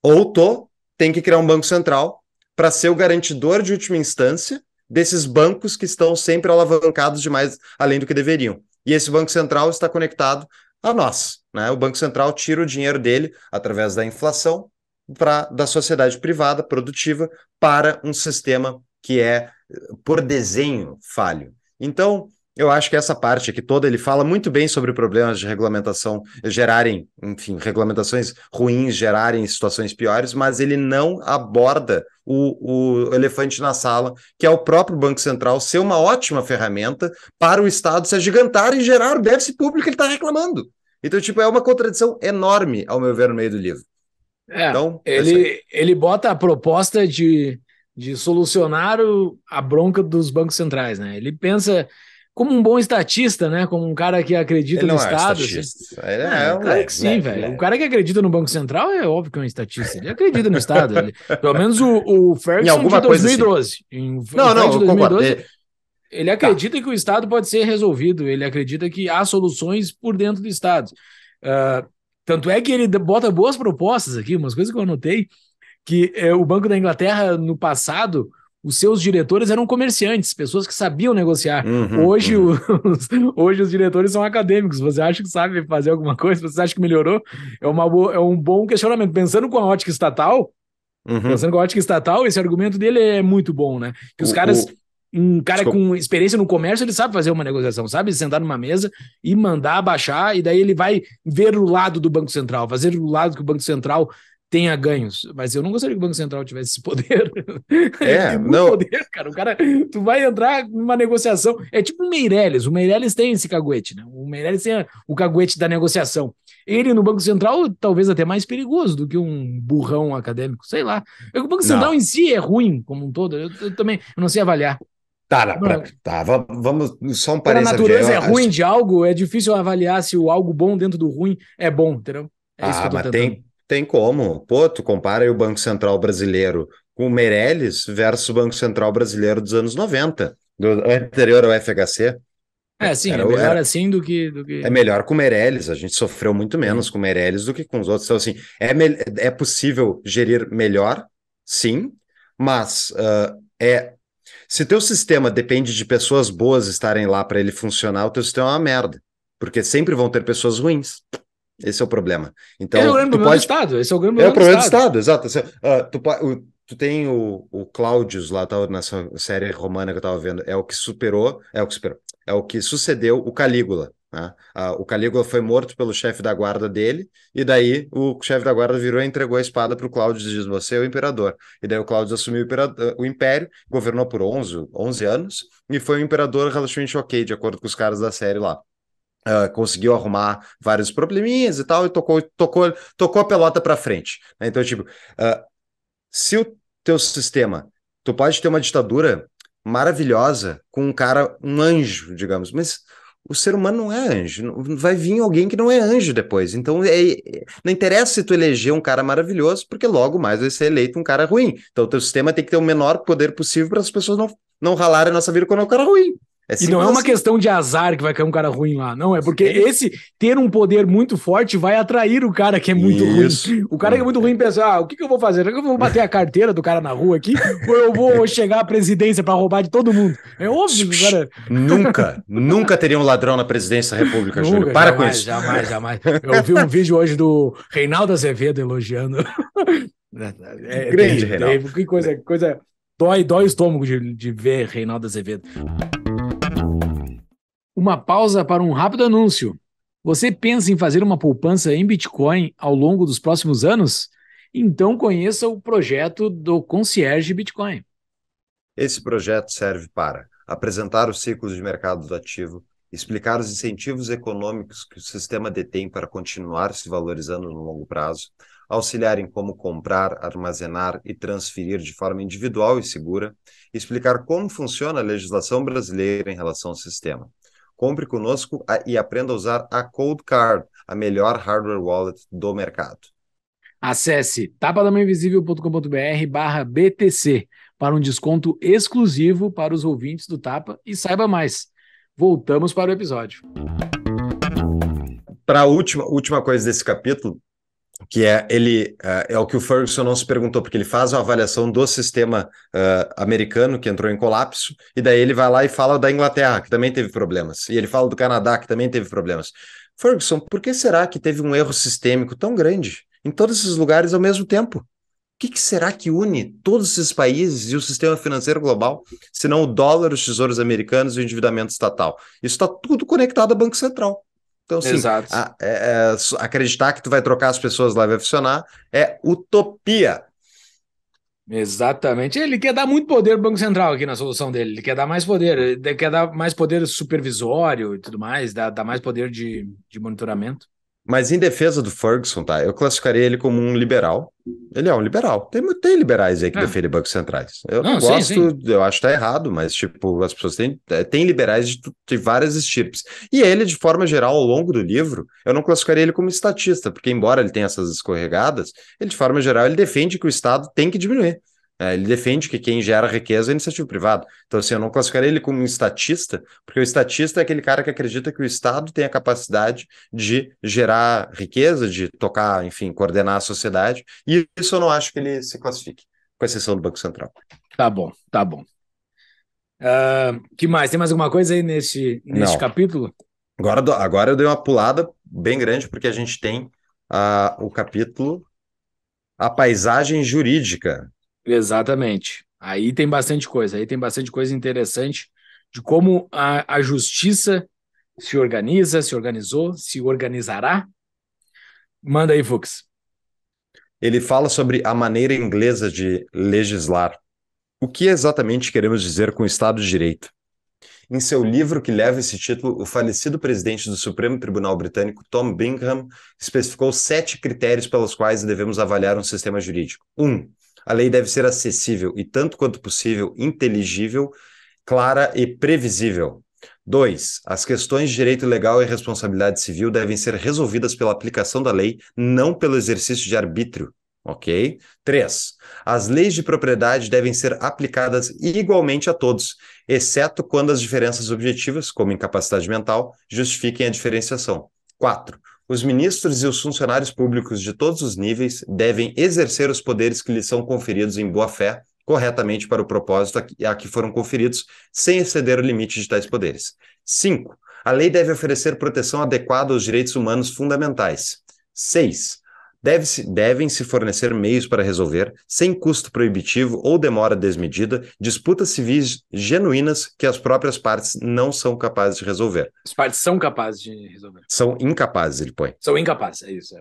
ou tu tem que criar um banco central para ser o garantidor de última instância desses bancos que estão sempre alavancados demais além do que deveriam. E esse Banco Central está conectado a nós. Né? O Banco Central tira o dinheiro dele através da inflação para da sociedade privada, produtiva, para um sistema que é, por desenho, falho. Então, eu acho que essa parte aqui toda ele fala muito bem sobre problemas de regulamentação gerarem, enfim, regulamentações ruins gerarem situações piores, mas ele não aborda o, o elefante na sala, que é o próprio Banco Central ser uma ótima ferramenta para o Estado se agigantar e gerar o déficit público que ele está reclamando. Então, tipo, é uma contradição enorme, ao meu ver, no meio do livro. É, então, é ele, ele bota a proposta de, de solucionar o, a bronca dos bancos centrais, né? Ele pensa como um bom estatista, né? Como um cara que acredita no é Estado. É estatista. Assim. Ele é, é um claro leve, que sim, leve, velho. O um cara que acredita no Banco Central é óbvio que é um estatista. Ele acredita no Estado. Ele... Pelo menos o, o Ferguson em alguma de 2012. Coisa assim. em, não, em não, 2012, Ele tá. acredita tá. que o Estado pode ser resolvido. Ele acredita que há soluções por dentro do Estado. Uh, tanto é que ele bota boas propostas aqui, umas coisas que eu anotei, que é, o Banco da Inglaterra, no passado, os seus diretores eram comerciantes, pessoas que sabiam negociar. Uhum, hoje, uhum. Os, hoje os diretores são acadêmicos. Você acha que sabe fazer alguma coisa? Você acha que melhorou? É, uma boa, é um bom questionamento. Pensando com a ótica estatal, uhum. pensando com a ótica estatal, esse argumento dele é muito bom, né? Que os caras. Um cara Desculpa. com experiência no comércio, ele sabe fazer uma negociação, sabe? Sentar numa mesa e mandar baixar, e daí ele vai ver o lado do Banco Central, fazer o lado que o Banco Central tenha ganhos, mas eu não gostaria que o Banco Central tivesse esse poder. É, não. Poder, cara. O cara, tu vai entrar numa negociação, é tipo o Meirelles, o Meirelles tem esse caguete, né? O Meirelles tem o caguete da negociação. Ele no Banco Central talvez até mais perigoso do que um burrão acadêmico, sei lá. É o Banco Central não. em si é ruim como um todo, eu, eu também eu não sei avaliar. Tá, não, é. pra, tá, vamos só um parênteses. a natureza é ruim acho... de algo, é difícil avaliar se o algo bom dentro do ruim é bom, entendeu? É ah, mas tem, tem como. Pô, tu compara aí o Banco Central brasileiro com o Meirelles versus o Banco Central brasileiro dos anos 90, do anterior ao FHC. É, sim, era, é melhor era, assim do que, do que. É melhor com o Meirelles, a gente sofreu muito menos com o Meirelles do que com os outros. Então, assim, é, me... é possível gerir melhor, sim, mas uh, é. Se teu sistema depende de pessoas boas estarem lá para ele funcionar, o teu sistema é uma merda. Porque sempre vão ter pessoas ruins. Esse é o problema. Então, é o grande problema pode... do Estado. Esse é o grande problema, é o problema do, Estado. do Estado. Exato. Uh, tu, tu tem o, o lá, tá, nessa série romana que eu tava vendo, é o que superou, é o que superou, é o que sucedeu o Calígula. Né? Uh, o Calígula foi morto pelo chefe da guarda dele, e daí o chefe da guarda virou e entregou a espada para o Cláudio e diz: Você é o imperador. E daí o Cláudio assumiu o, o, império, governou por 11, 11 anos, e foi um imperador relativamente ok, de acordo com os caras da série lá. Uh, conseguiu arrumar vários probleminhas e tal, e tocou, tocou, tocou a pelota para frente. Né? Então, tipo, uh, se o teu sistema, tu pode ter uma ditadura maravilhosa com um cara, um anjo, digamos, mas o ser humano não é anjo, vai vir alguém que não é anjo depois. Então, é, é, não interessa se tu eleger um cara maravilhoso, porque logo mais vai ser eleito um cara ruim. Então, o teu sistema tem que ter o menor poder possível para as pessoas não, não ralarem a nossa vida quando é um cara ruim. É e não é uma assim. questão de azar que vai cair um cara ruim lá, não. É porque é esse ter um poder muito forte vai atrair o cara que é muito Isso. ruim. O cara que é muito ruim pensa: ah, o que, que eu vou fazer? eu vou bater a carteira do cara na rua aqui? ou eu vou chegar à presidência para roubar de todo mundo? É óbvio, cara. Nunca, nunca teria um ladrão na presidência da República, nunca, Júlio. Para jamais, com isso. Jamais, jamais. Eu vi um vídeo hoje do Reinaldo Azevedo elogiando. É, Grande, Reinaldo. Que coisa, coisa. Dói, dói o estômago de, de ver Reinaldo Azevedo. Uma pausa para um rápido anúncio. Você pensa em fazer uma poupança em Bitcoin ao longo dos próximos anos? Então conheça o projeto do Concierge Bitcoin. Esse projeto serve para apresentar os ciclos de mercado do ativo, explicar os incentivos econômicos que o sistema detém para continuar se valorizando no longo prazo, auxiliar em como comprar, armazenar e transferir de forma individual e segura, explicar como funciona a legislação brasileira em relação ao sistema. Compre conosco e aprenda a usar a Cold Card, a melhor hardware wallet do mercado. Acesse tapadamainvisível.com.br barra BTC para um desconto exclusivo para os ouvintes do Tapa e saiba mais. Voltamos para o episódio. Para a última, última coisa desse capítulo, que é ele é, é o que o Ferguson não se perguntou, porque ele faz a avaliação do sistema uh, americano que entrou em colapso, e daí ele vai lá e fala da Inglaterra, que também teve problemas, e ele fala do Canadá, que também teve problemas. Ferguson, por que será que teve um erro sistêmico tão grande em todos esses lugares ao mesmo tempo? O que, que será que une todos esses países e o sistema financeiro global, se não o dólar, os tesouros americanos e o endividamento estatal? Isso está tudo conectado ao Banco Central. Então, sim, a, é, é, acreditar que tu vai trocar as pessoas lá vai funcionar é utopia. Exatamente. Ele quer dar muito poder pro Banco Central aqui na solução dele. Ele quer dar mais poder, ele quer dar mais poder supervisório e tudo mais, dar, dar mais poder de, de monitoramento. Mas em defesa do Ferguson, tá? Eu classificaria ele como um liberal. Ele é um liberal. Tem, tem liberais aí que ah. defendem bancos centrais. Eu não, gosto, sim, sim. eu acho que tá errado, mas, tipo, as pessoas têm. É, tem liberais de, de várias estirpes. E ele, de forma geral, ao longo do livro, eu não classificaria ele como estatista, porque, embora ele tenha essas escorregadas, ele, de forma geral, ele defende que o Estado tem que diminuir. É, ele defende que quem gera riqueza é iniciativa privada. Então, assim, eu não classificaria ele como um estatista, porque o estatista é aquele cara que acredita que o Estado tem a capacidade de gerar riqueza, de tocar, enfim, coordenar a sociedade. E isso eu não acho que ele se classifique, com exceção do Banco Central. Tá bom, tá bom. Uh, que mais? Tem mais alguma coisa aí neste, neste capítulo? Agora, agora eu dei uma pulada bem grande, porque a gente tem uh, o capítulo A Paisagem Jurídica, Exatamente. Aí tem bastante coisa, aí tem bastante coisa interessante de como a, a justiça se organiza, se organizou, se organizará. Manda aí, Fux. Ele fala sobre a maneira inglesa de legislar. O que exatamente queremos dizer com o Estado de Direito? Em seu livro que leva esse título, o falecido presidente do Supremo Tribunal Britânico, Tom Bingham, especificou sete critérios pelos quais devemos avaliar um sistema jurídico. 1. Um, a lei deve ser acessível e, tanto quanto possível, inteligível, clara e previsível. 2. As questões de direito legal e responsabilidade civil devem ser resolvidas pela aplicação da lei, não pelo exercício de arbítrio. Ok? 3. As leis de propriedade devem ser aplicadas igualmente a todos, exceto quando as diferenças objetivas, como incapacidade mental, justifiquem a diferenciação. 4 os ministros e os funcionários públicos de todos os níveis devem exercer os poderes que lhes são conferidos em boa-fé, corretamente para o propósito a que, foram conferidos, sem exceder o limite de tais poderes. 5. A lei deve oferecer proteção adequada aos direitos humanos fundamentais. 6 deve -se, devem se fornecer meios para resolver, sem custo proibitivo ou demora desmedida, disputas civis genuínas que as próprias partes não são capazes de resolver. As partes são capazes de resolver. São incapazes, ele põe. São incapazes, é isso. É.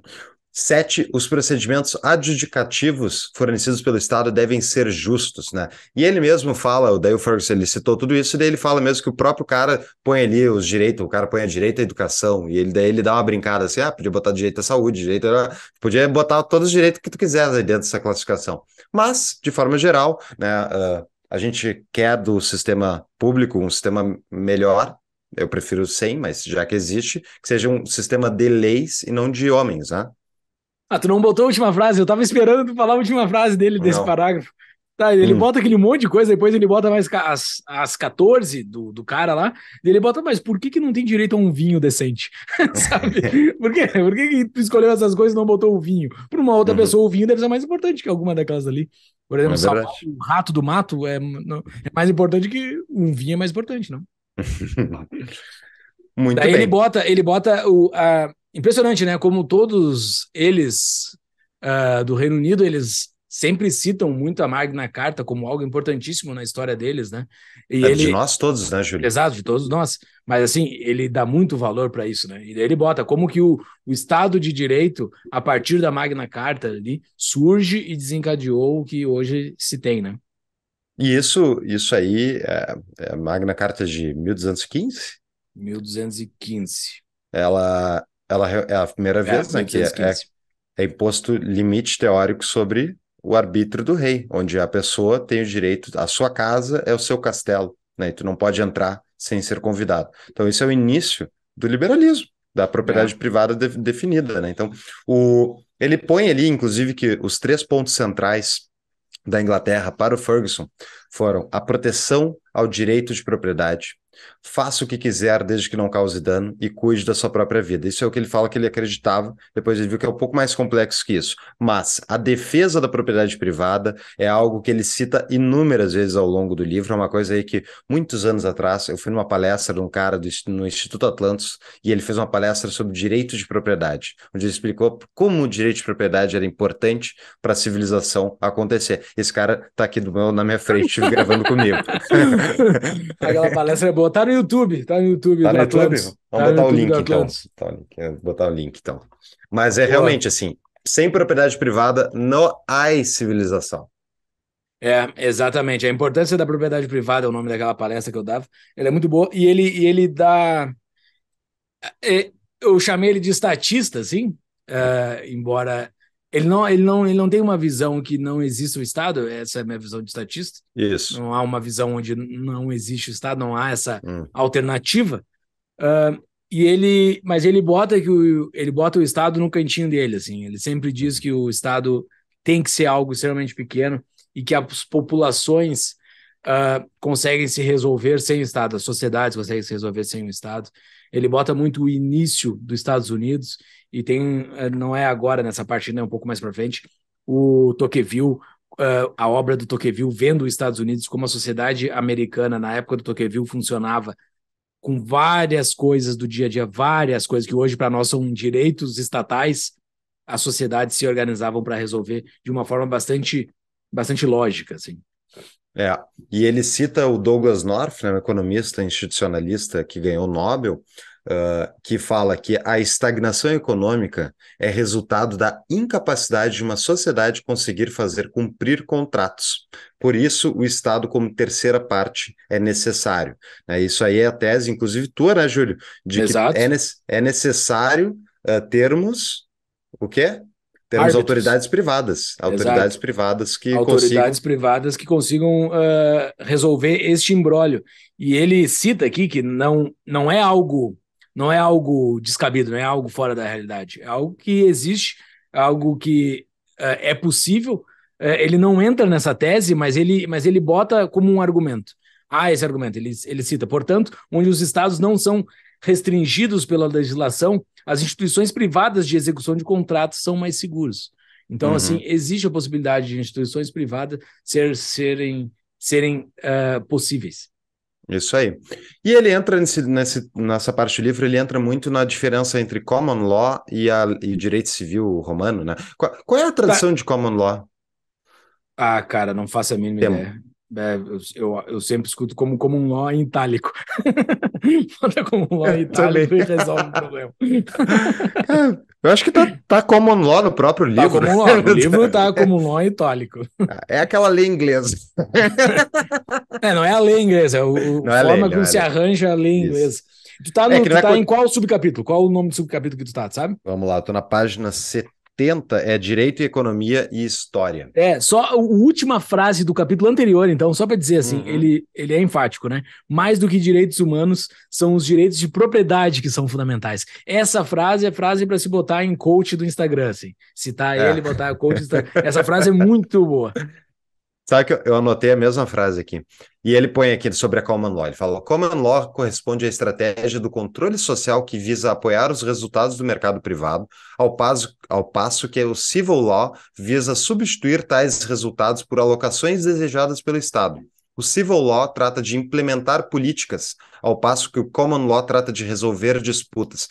Sete, os procedimentos adjudicativos fornecidos pelo Estado devem ser justos, né? E ele mesmo fala, o Dale Ferguson, ele citou tudo isso, e daí ele fala mesmo que o próprio cara põe ali os direitos, o cara põe a direita à educação, e ele, daí ele dá uma brincada assim, ah, podia botar direito à saúde, direito à... podia botar todos os direitos que tu quiser dentro dessa classificação. Mas, de forma geral, né, uh, a gente quer do sistema público um sistema melhor, eu prefiro sem, mas já que existe, que seja um sistema de leis e não de homens, né? Ah, tu não botou a última frase, eu tava esperando tu falar a última frase dele, desse parágrafo. Tá, ele hum. bota aquele monte de coisa, depois ele bota mais as, as 14 do, do cara lá, ele bota, mas por que, que não tem direito a um vinho decente? Sabe? Por, quê? por que, que tu escolheu essas coisas e não botou o vinho? Para uma outra uhum. pessoa, o vinho deve ser mais importante que alguma daquelas ali. Por exemplo, é o rato do mato é, é mais importante que um vinho é mais importante, não? Muito Daí bem. ele bota, ele bota o, a, Impressionante, né? Como todos eles uh, do Reino Unido, eles sempre citam muito a Magna Carta como algo importantíssimo na história deles, né? E é ele... De nós todos, né, Júlio? Exato, de todos nós. Mas assim, ele dá muito valor para isso, né? E ele bota como que o, o, Estado de Direito, a partir da Magna Carta ali, surge e desencadeou o que hoje se tem, né? E isso, isso aí, é, é a Magna Carta de 1215? 1215. Ela, ela é a primeira é, vez, né, é, né, que é, é imposto limite teórico sobre o arbítrio do rei, onde a pessoa tem o direito, a sua casa é o seu castelo, né? E tu não pode entrar sem ser convidado. Então, esse é o início do liberalismo, da propriedade é. privada de, definida, né? Então, o, ele põe ali, inclusive, que os três pontos centrais da Inglaterra para o Ferguson foram a proteção ao direito de propriedade, faça o que quiser desde que não cause dano e cuide da sua própria vida. Isso é o que ele fala que ele acreditava, depois ele viu que é um pouco mais complexo que isso. Mas a defesa da propriedade privada é algo que ele cita inúmeras vezes ao longo do livro, é uma coisa aí que muitos anos atrás eu fui numa palestra de um cara do, no Instituto Atlantis e ele fez uma palestra sobre direito de propriedade, onde ele explicou como o direito de propriedade era importante para a civilização acontecer. Esse cara está aqui do meu, na minha frente gravando comigo. Aquela palestra é boa. Tá no YouTube, tá no YouTube. Tá no YouTube? Vamos tá botar, o link, então. tá link, botar o link, então. Mas é boa. realmente assim, sem propriedade privada não há civilização. É, exatamente. A importância da propriedade privada é o nome daquela palestra que eu dava. Ela é muito boa e ele, e ele dá... É, eu chamei ele de estatista, assim, uh, embora ele não, ele, não, ele não tem uma visão que não existe o Estado, essa é a minha visão de estatista. Isso. Não há uma visão onde não existe o Estado, não há essa hum. alternativa. Uh, e ele, mas ele bota que o, ele bota o Estado no cantinho dele, assim. Ele sempre diz que o Estado tem que ser algo extremamente pequeno e que as populações uh, conseguem se resolver sem o Estado, as sociedades conseguem se resolver sem o Estado ele bota muito o início dos Estados Unidos e tem, eh, não é agora nessa parte, é um pouco mais para frente, o Tocqueville, eh, a obra do Tocqueville vendo os Estados Unidos como a sociedade americana na época do Tocqueville funcionava com várias coisas do dia a dia, várias coisas que hoje para nós são direitos estatais, a sociedade se organizavam para resolver de uma forma bastante bastante lógica, assim. É, e ele cita o Douglas North, né, um economista institucionalista que ganhou o Nobel, uh, que fala que a estagnação econômica é resultado da incapacidade de uma sociedade conseguir fazer cumprir contratos. Por isso, o Estado, como terceira parte, é necessário. Né? Isso aí é a tese, inclusive tua, né, Júlio? De Exato. que é, ne é necessário uh, termos o quê? Temos árbitros. autoridades privadas, autoridades Exato. privadas que autoridades consigam... privadas que consigam uh, resolver este imbróglio. E ele cita aqui que não, não é algo não é algo descabido, não é algo fora da realidade, é algo que existe, é algo que uh, é possível. Uh, ele não entra nessa tese, mas ele, mas ele bota como um argumento. Ah, esse argumento ele, ele cita. Portanto, onde os estados não são restringidos pela legislação as instituições privadas de execução de contratos são mais seguras. Então, uhum. assim, existe a possibilidade de instituições privadas ser, serem, serem uh, possíveis. Isso aí. E ele entra nesse, nesse, nessa parte do livro, ele entra muito na diferença entre common law e, a, e o direito civil romano, né? Qual, qual é a tradução tá. de common law? Ah, cara, não faço a mínima Tem, ideia. É, eu, eu, eu, sempre escuto como, como um nó em itálico. Manda é como um nó em itálico e resolve o problema. É, eu acho que tá, tá common law no próprio tá livro. Tá law, o livro tá como um em itálico. É aquela lei inglesa. É, não é a lei inglesa, é o, não é a é forma lei, como se arranja a lei inglesa. Isso. Tu tá, no, tu tá em qual subcapítulo? Qual o nome do subcapítulo que tu tá, sabe? Vamos lá, eu tô na página 70. 70 é direito e economia e história. É, só a última frase do capítulo anterior, então, só para dizer assim, uhum. ele, ele é enfático, né? Mais do que direitos humanos, são os direitos de propriedade que são fundamentais. Essa frase é frase para se botar em coach do Instagram, assim. Citar é. ele, botar coach do Instagram. Essa frase é muito boa. Sabe que eu, eu anotei a mesma frase aqui. E ele põe aqui sobre a Common Law. Ele fala: Common Law corresponde à estratégia do controle social que visa apoiar os resultados do mercado privado, ao passo, ao passo que o Civil Law visa substituir tais resultados por alocações desejadas pelo Estado. O Civil Law trata de implementar políticas, ao passo que o Common Law trata de resolver disputas.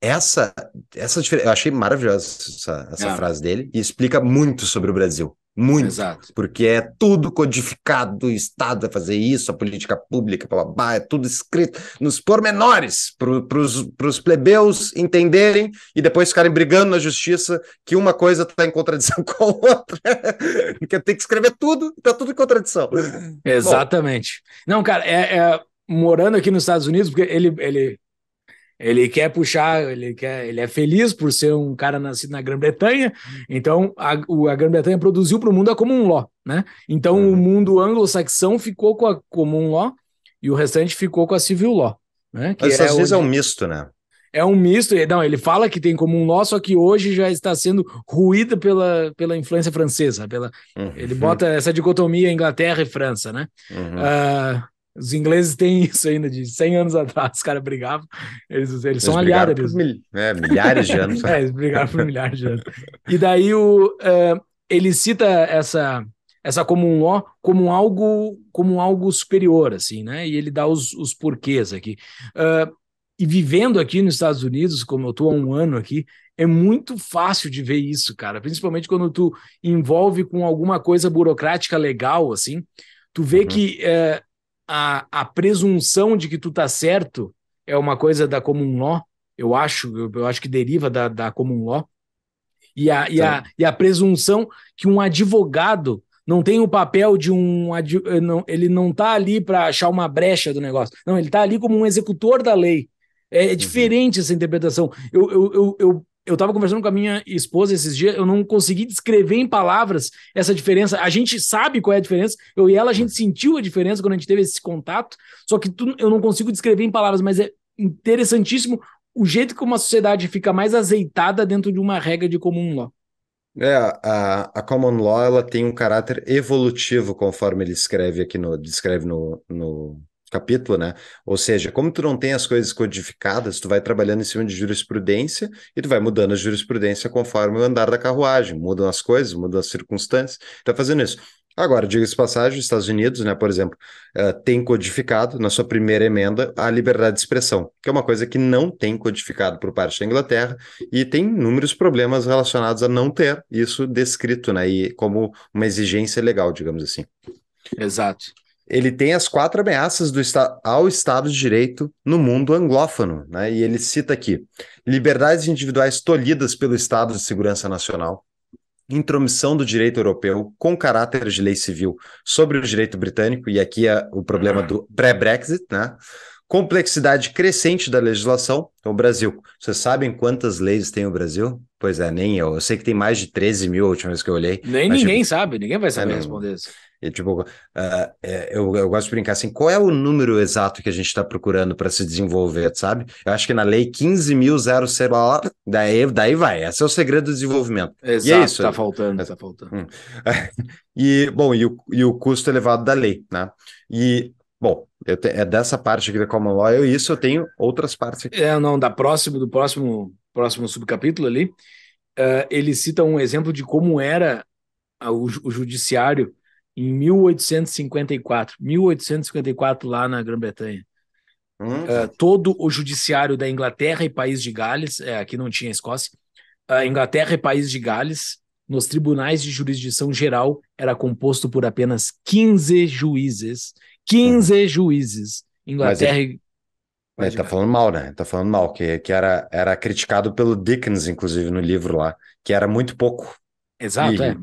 Essa, essa eu achei maravilhosa essa, essa é. frase dele e explica muito sobre o Brasil. Muito. Exato. Porque é tudo codificado, o Estado vai fazer isso, a política pública, blá, é tudo escrito nos pormenores, para os plebeus entenderem e depois ficarem brigando na justiça que uma coisa está em contradição com a outra. Porque tem que escrever tudo, está tudo em contradição. Exatamente. Bom, Não, cara, é, é, morando aqui nos Estados Unidos, porque ele, ele ele quer puxar, ele, quer, ele é feliz por ser um cara nascido na Grã-Bretanha, uhum. então a, a Grã-Bretanha produziu para o mundo a Common Law, né? Então uhum. o mundo anglo-saxão ficou com a Common Law e o restante ficou com a Civil Law. Né? Que Mas é às vezes é um misto, né? É um misto, não, ele fala que tem comum Law, só que hoje já está sendo ruída pela, pela influência francesa. Pela, uhum. Ele bota essa dicotomia Inglaterra e França, né? Uhum. Uh, os ingleses têm isso ainda de 100 anos atrás, os caras brigavam, eles, eles, eles são aliados. Eles... Mil... É, milhares de anos. é, eles brigaram por milhares de anos. E daí o, uh, ele cita essa essa comum law como algo como algo superior, assim, né? E ele dá os, os porquês aqui. Uh, e vivendo aqui nos Estados Unidos, como eu estou há um ano aqui, é muito fácil de ver isso, cara. Principalmente quando tu envolve com alguma coisa burocrática legal, assim, tu vê uhum. que é, a, a presunção de que tu tá certo é uma coisa da comum law, eu acho, eu, eu acho que deriva da, da comum law, e a, e, a, tá. e a presunção que um advogado não tem o papel de um. ele não está ali para achar uma brecha do negócio. Não, ele está ali como um executor da lei. É, é uhum. diferente essa interpretação. Eu, eu, eu, eu, eu estava conversando com a minha esposa esses dias, eu não consegui descrever em palavras essa diferença. A gente sabe qual é a diferença, eu e ela, a gente sentiu a diferença quando a gente teve esse contato, só que tu, eu não consigo descrever em palavras, mas é interessantíssimo o jeito que uma sociedade fica mais azeitada dentro de uma regra de comum law. É, a, a common law ela tem um caráter evolutivo, conforme ele escreve aqui no, descreve no, no, capítulo, né? Ou seja, como tu não tem as coisas codificadas, tu vai trabalhando em cima de jurisprudência e tu vai mudando a jurisprudência conforme o andar da carruagem, mudam as coisas, mudam as circunstâncias, tá fazendo isso. Agora, diga-se passagem, os Estados Unidos, né, por exemplo, uh, tem codificado na sua primeira emenda a liberdade de expressão, que é uma coisa que não tem codificado por parte da Inglaterra e tem inúmeros problemas relacionados a não ter isso descrito, né, e como uma exigência legal, digamos assim. Exato ele tem as quatro ameaças esta ao Estado de Direito no mundo anglófono, né? E ele cita aqui: liberdades individuais tolhidas pelo Estado de Segurança Nacional, intromissão do direito europeu com caráter de lei civil sobre o direito britânico, e aqui é o problema do pré-Brexit, né? Complexidade crescente da legislação. Então, o Brasil, vocês sabem quantas leis tem o Brasil? Pois é, nem eu. Eu sei que tem mais de 13 mil a última vez que eu olhei. Nem tipo, ninguém tipo... sabe, ninguém vai saber é, responder isso. E, é tipo, uh, é, eu, eu gosto de brincar assim, qual é o número exato que a gente está procurando para se desenvolver, sabe? Eu acho que na lei 15.000, daí, daí vai, esse é o segredo do desenvolvimento. Exato, e é isso. Tá faltando, tá faltando. Hum. e, bom, e o, e o custo elevado da lei, né? E, bom, te, é dessa parte aqui da Common Law, eu isso, eu tenho outras partes aqui. É, não, da próximo, do próximo, próximo subcapítulo ali, uh, ele cita um exemplo de como era o, o judiciário em 1854. 1854 lá na Grã-Bretanha. Hum. Uh, todo o judiciário da Inglaterra e País de Gales, é, aqui não tinha Escócia, uh, Inglaterra e País de Gales, nos tribunais de jurisdição geral, era composto por apenas 15 juízes. 15 hum. juízes. Inglaterra mas ele, mas ele tá falando mal, né? Tá falando mal, que, que era, era criticado pelo Dickens, inclusive, no livro lá, que era muito pouco. Exato, e, é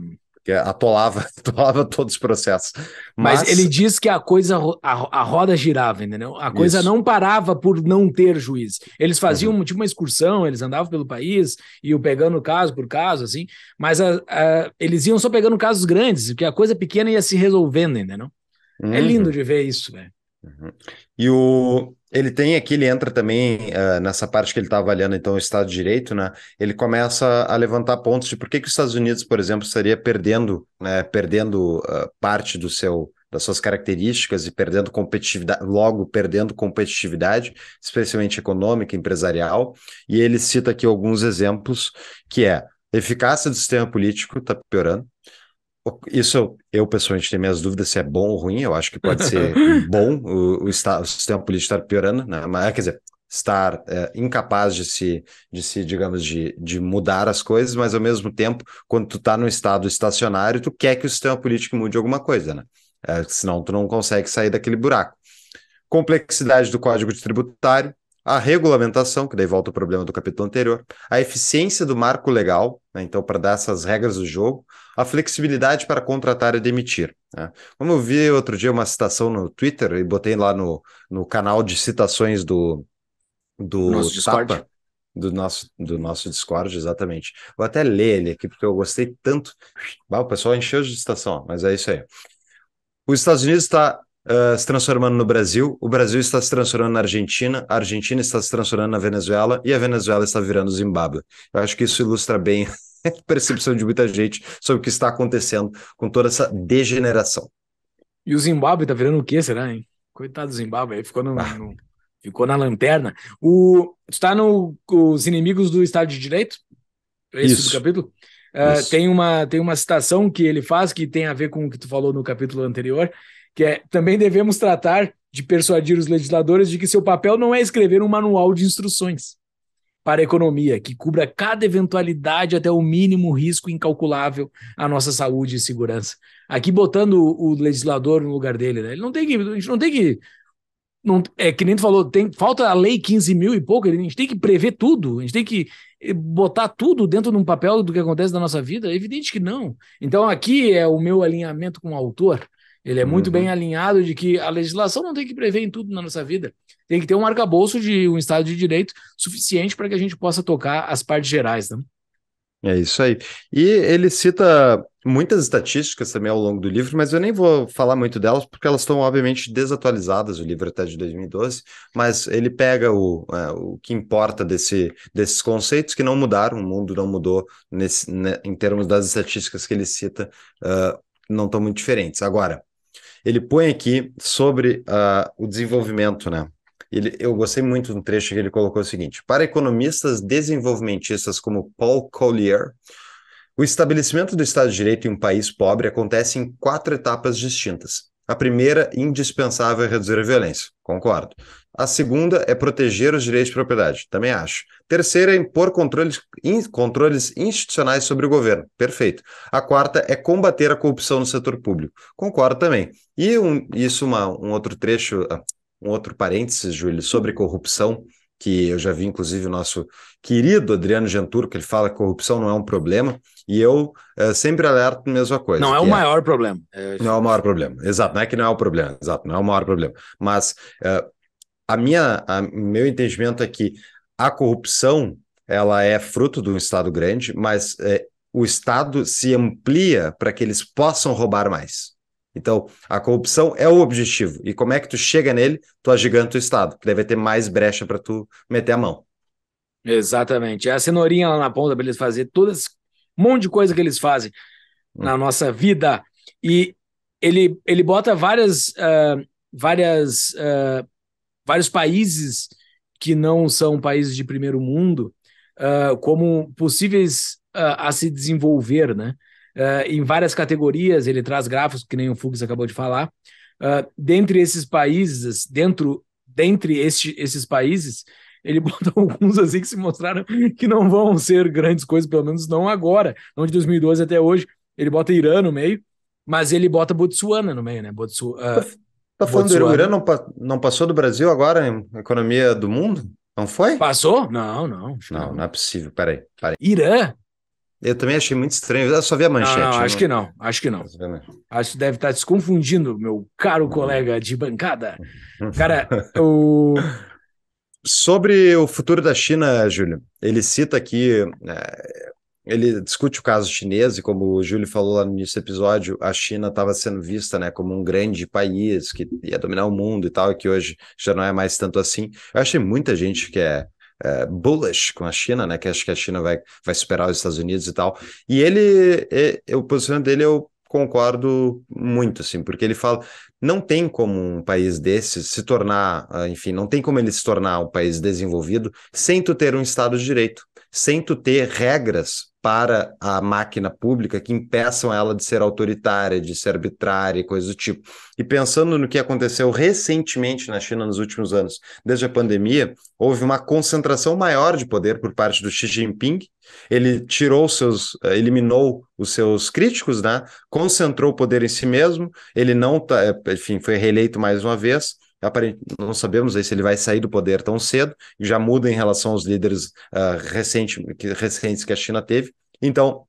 que atolava, atolava todos os processos, Mas... Mas, ele diz que a coisa, a, a roda girava, entendeu? A coisa Isso. não parava por não ter juiz. Eles faziam uhum. tipo uma excursão, eles andavam pelo país, iam pegando caso por caso, assim, mas a, ah, a, ah, eles iam só pegando casos grandes, porque a coisa pequena ia se resolvendo, entendeu? É uhum. É lindo de ver isso, velho. Uhum. E o, ele tem aqui, ele entra também uh, nessa parte que ele está avaliando, então, o Estado de Direito, né? Ele começa a levantar pontos de por que, que os Estados Unidos, por exemplo, estaria perdendo, né, perdendo uh, parte do seu das suas características e perdendo competitividade, logo perdendo competitividade, especialmente econômica, empresarial. E ele cita aqui alguns exemplos que é eficácia do sistema político está piorando, isso eu, pessoalmente, tenho minhas dúvidas se é bom ou ruim. Eu acho que pode ser bom o, o, está, o sistema político estar piorando, né? mas, quer dizer, estar é, incapaz de se, de se digamos, de, de mudar as coisas, mas ao mesmo tempo, quando tu está no estado estacionário, tu quer que o sistema político mude alguma coisa, né? É, senão tu não consegue sair daquele buraco. Complexidade do código de tributário, a regulamentação, que daí volta o problema do capítulo anterior, a eficiência do marco legal, né? então, para dar essas regras do jogo, a flexibilidade para contratar e demitir. Né? Como eu vi outro dia uma citação no Twitter e botei lá no, no canal de citações do, do nosso Discord. do nosso, do nosso Discord, exatamente. Vou até ler ele aqui, porque eu gostei tanto. Ah, o pessoal encheu de citação, mas é isso aí. Os Estados Unidos está Uh, se transformando no Brasil, o Brasil está se transformando na Argentina, a Argentina está se transformando na Venezuela e a Venezuela está virando Zimbábue. Eu acho que isso ilustra bem percepção de muita gente sobre o que está acontecendo com toda essa degeneração. E o Zimbábue tá virando o quê, será, hein? Coitado do Zimbábue, aí ficou no, ah. no, ficou na lanterna. O está no os inimigos do Estado de direito? É esse Isso. do capítulo? Uh, tem, uma, tem uma citação que ele faz que tem a ver com o que tu falou no capítulo anterior, que é também devemos tratar de persuadir os legisladores de que seu papel não é escrever um manual de instruções para a economia, que cubra cada eventualidade até o mínimo risco incalculável à nossa saúde e segurança. Aqui botando o, legislador no lugar dele, né? Ele não tem que, a gente não tem que não, é que nem tu falou, tem, falta a lei 15 mil e pouco, a gente tem que prever tudo, a gente tem que eh, botar tudo dentro de um papel do que acontece na nossa vida? É evidente que não. Então aqui é o meu alinhamento com o autor, ele é muito uhum. bem alinhado de que a legislação não tem que prever em tudo na nossa vida tem que ter um arcabouço de um Estado de Direito suficiente para que a gente possa tocar as partes gerais. Né? É isso aí. E ele cita muitas estatísticas também ao longo do livro, mas eu nem vou falar muito delas, porque elas estão, obviamente, desatualizadas, o livro até de 2012, mas ele pega o, é, o que importa desse, desses conceitos que não mudaram, o mundo não mudou nesse, né, em termos das estatísticas que ele cita, uh, não estão muito diferentes. Agora, ele põe aqui sobre uh, o desenvolvimento, né? Ele, eu gostei muito do trecho que ele colocou o seguinte: para economistas desenvolvimentistas como Paul Collier, o estabelecimento do Estado de Direito em um país pobre acontece em quatro etapas distintas. A primeira, indispensável, é reduzir a violência. Concordo. A segunda é proteger os direitos de propriedade. Também acho. Terceira é impor controles, in, controles institucionais sobre o governo. Perfeito. A quarta é combater a corrupção no setor público. Concordo também. E um, isso, uma, um outro trecho, ah, um outro parênteses, Júlio, sobre corrupção, que eu já vi, inclusive, o nosso querido Adriano Genturo, que ele fala que corrupção não é um problema, e eu é, sempre alerto a mesma coisa. Não é o é maior é... problema. É... Não é o maior problema, exato, não é que não é o problema, exato, não é o maior problema. Mas eh, a minha, a, meu entendimento é que a corrupção ela é fruto de um Estado grande, mas eh, o Estado se amplia para que eles possam roubar mais. Então, a corrupção é o objetivo. E como é que tu chega nele? Tu agiganta o Estado, que deve ter mais brecha para tu meter a mão. Exatamente. É a cenourinha lá na ponta para eles fazerem todas um monte de coisa que eles fazem hum. na nossa vida. E ele, ele bota várias, uh, várias, uh, vários países que não são países de primeiro mundo uh, como possíveis a se desenvolver, né? uh, em várias categorias, ele traz gráficos, que nem o Fux acabou de falar. Uh, dentre esses países, dentro, dentre este, esses países, ele bota alguns assim que se mostraram que não vão ser grandes coisas, pelo menos não agora, não de 2012 até hoje. Ele bota Irã no meio, mas ele bota Botsuana no meio, né? Botsu, uh, tá falando Botsuana. do Irã não, não passou do Brasil agora em economia do mundo? Não foi? Passou? Não, não. Não, não, não é possível. Peraí, peraí. Irã? Eu também achei muito estranho. Eu só vi a manchete. Não, não, acho não... que não. Acho que não. Acho que deve estar se confundindo, meu caro uhum. colega de bancada. Uhum. Cara, o. Sobre o futuro da China, Júlio, ele cita aqui, é, ele discute o caso chinês e como o Júlio falou lá no início do episódio, a China estava sendo vista né, como um grande país que ia dominar o mundo e tal, e que hoje já não é mais tanto assim. Eu achei muita gente que é é, bullish com a China, né? Que acho que a China vai, vai superar os Estados Unidos e tal. E ele, é, o posicionamento dele eu concordo muito, assim, porque ele fala, não tem como um país desse se tornar, ah, enfim, não tem como ele se tornar um país desenvolvido sem tu ter um Estado de Direito, sem tu ter regras para a máquina pública que impeçam ela de ser autoritária, de ser arbitrária e coisas do tipo. E pensando no que aconteceu recentemente na China nos últimos anos, desde a pandemia, houve uma concentração maior de poder por parte do Xi Jinping. Ele tirou seus, eh, eliminou os seus críticos, né? Concentrou o poder em si mesmo. Ele não, tá, eh, enfim, foi reeleito mais uma vez aparentemente não sabemos aí se ele vai sair do poder tão cedo, já muda em relação aos líderes uh, recente, que, recentes que a China teve. Então,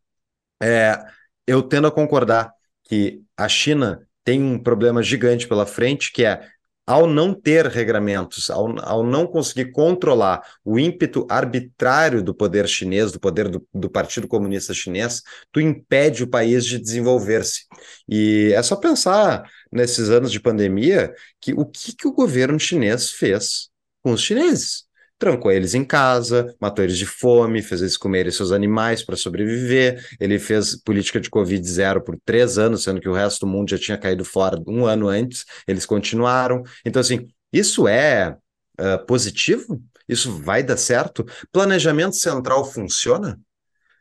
é, eu tendo a concordar que a China tem um problema gigante pela frente, que é ao não ter regramentos, ao, ao não conseguir controlar o ímpeto arbitrário do poder chinês, do poder do, do Partido Comunista Chinês, tu impede o país de desenvolver-se. E é só pensar nesses anos de pandemia que o que, que o governo chinês fez com os chineses trancou eles em casa, matou eles de fome, fez eles comerem seus animais para sobreviver. Ele fez política de Covid zero por três anos, sendo que o resto do mundo já tinha caído fora um ano antes. Eles continuaram. Então, assim, isso é uh, positivo? Isso vai dar certo? Planejamento central funciona?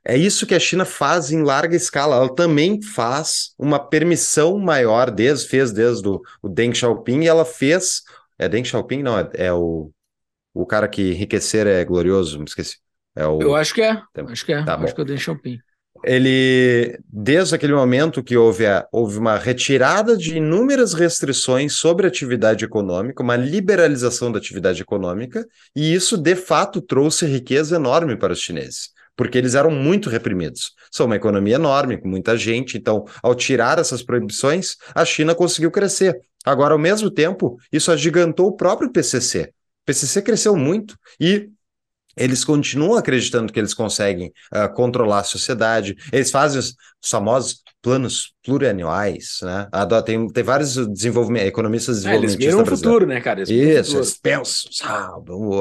É isso que a China faz em larga escala. Ela também faz uma permissão maior, desde, fez desde o, o Deng Xiaoping, e ela fez. É Deng Xiaoping? Não, é, é o o cara que enriquecer é glorioso, me esqueci. É o... Eu acho que é. Tem... Acho que é. Tá acho bom. que eu dei champinho. Ele, desde aquele momento que houve, a, houve uma retirada de inúmeras restrições sobre a atividade econômica, uma liberalização da atividade econômica, e isso de fato trouxe riqueza enorme para os chineses porque eles eram muito reprimidos. São uma economia enorme, com muita gente, então, ao tirar essas proibições, a China conseguiu crescer. Agora, ao mesmo tempo, isso agigantou o próprio PCC, PCC cresceu muito e eles continuam acreditando que eles conseguem uh, controlar a sociedade, eles fazem os famosos planos plurianuais, né? tem, tem vários desenvolvimento, economistas desenvolvimentistas. É, eles viram o futuro, né, cara? Eles isso, eles pensam, ah,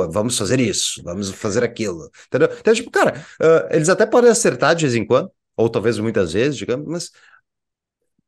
vamos fazer isso, vamos fazer aquilo, entendeu? Então, tipo, cara, uh, eles até podem acertar de vez em quando, ou talvez muitas vezes, digamos, mas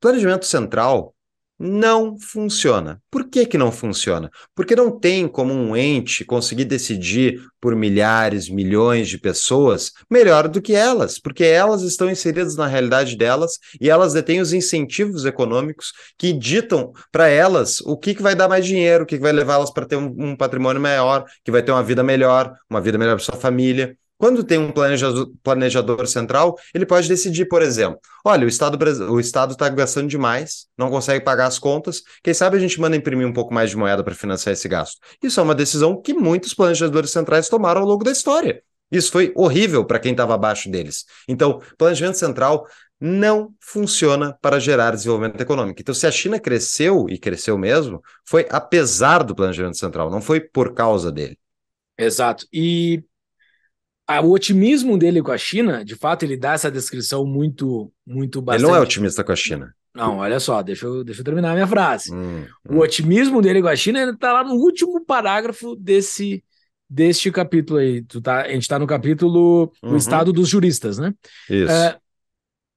planejamento central não funciona. Por que, que não funciona? Porque não tem como um ente conseguir decidir por milhares, milhões de pessoas melhor do que elas, porque elas estão inseridas na realidade delas e elas detêm os incentivos econômicos que ditam para elas o que, que vai dar mais dinheiro, o que, que vai levar elas para ter um, um patrimônio maior, que vai ter uma vida melhor, uma vida melhor para sua família. Quando tem um planejador, planejador, central, ele pode decidir, por exemplo, olha, o Estado o Estado está gastando demais, não consegue pagar as contas, quem sabe a gente manda imprimir um pouco mais de moeda para financiar esse gasto. Isso é uma decisão que muitos planejadores centrais tomaram ao longo da história. Isso foi horrível para quem estava abaixo deles. Então, planejamento central não funciona para gerar desenvolvimento econômico. Então, se a China cresceu, e cresceu mesmo, foi apesar do planejamento central, não foi por causa dele. Exato. E o otimismo dele com a China, de fato, ele dá essa descrição muito, muito bastante. Ele não é otimista com a China. Não, olha só, deixa eu, deixa eu terminar a minha frase. Hum, hum. o otimismo dele com a China está lá no último parágrafo desse, deste capítulo aí. Tu tá, a gente está no capítulo uhum. O Estado dos Juristas, né? Isso. É,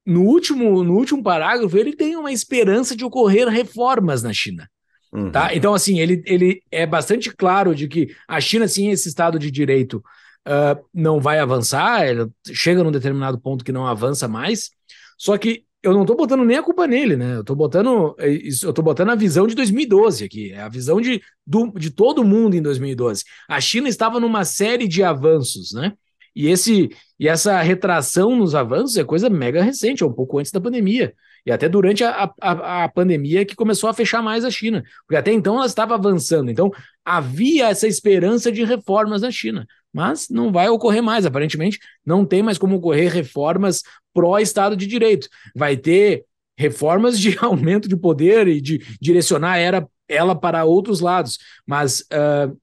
no, último, no último parágrafo, ele tem uma esperança de ocorrer reformas na China. Tá? Uhum. Tá? Então, assim, ele, ele é bastante claro de que a China, sim, é esse Estado de Direito ah, não vai avançar, ele chega num determinado ponto que não avança mais. Só que eu não estou botando nem a culpa nele, né? Eu estou botando, é eu tô botando a visão de 2012 aqui, é a visão de, do, de todo mundo em 2012. A China estava numa série de avanços, né? E, esse, e essa retração nos avanços é coisa mega recente, é um pouco antes da pandemia. E até durante a, a, a pandemia que começou a fechar mais a China, porque até então ela estava avançando. Então havia essa esperança de reformas na China mas não vai ocorrer mais. Aparentemente, não tem mais como ocorrer reformas pró-Estado de Direito. Vai ter reformas de aumento de poder e de direcionar era, ela para outros lados, mas, uh,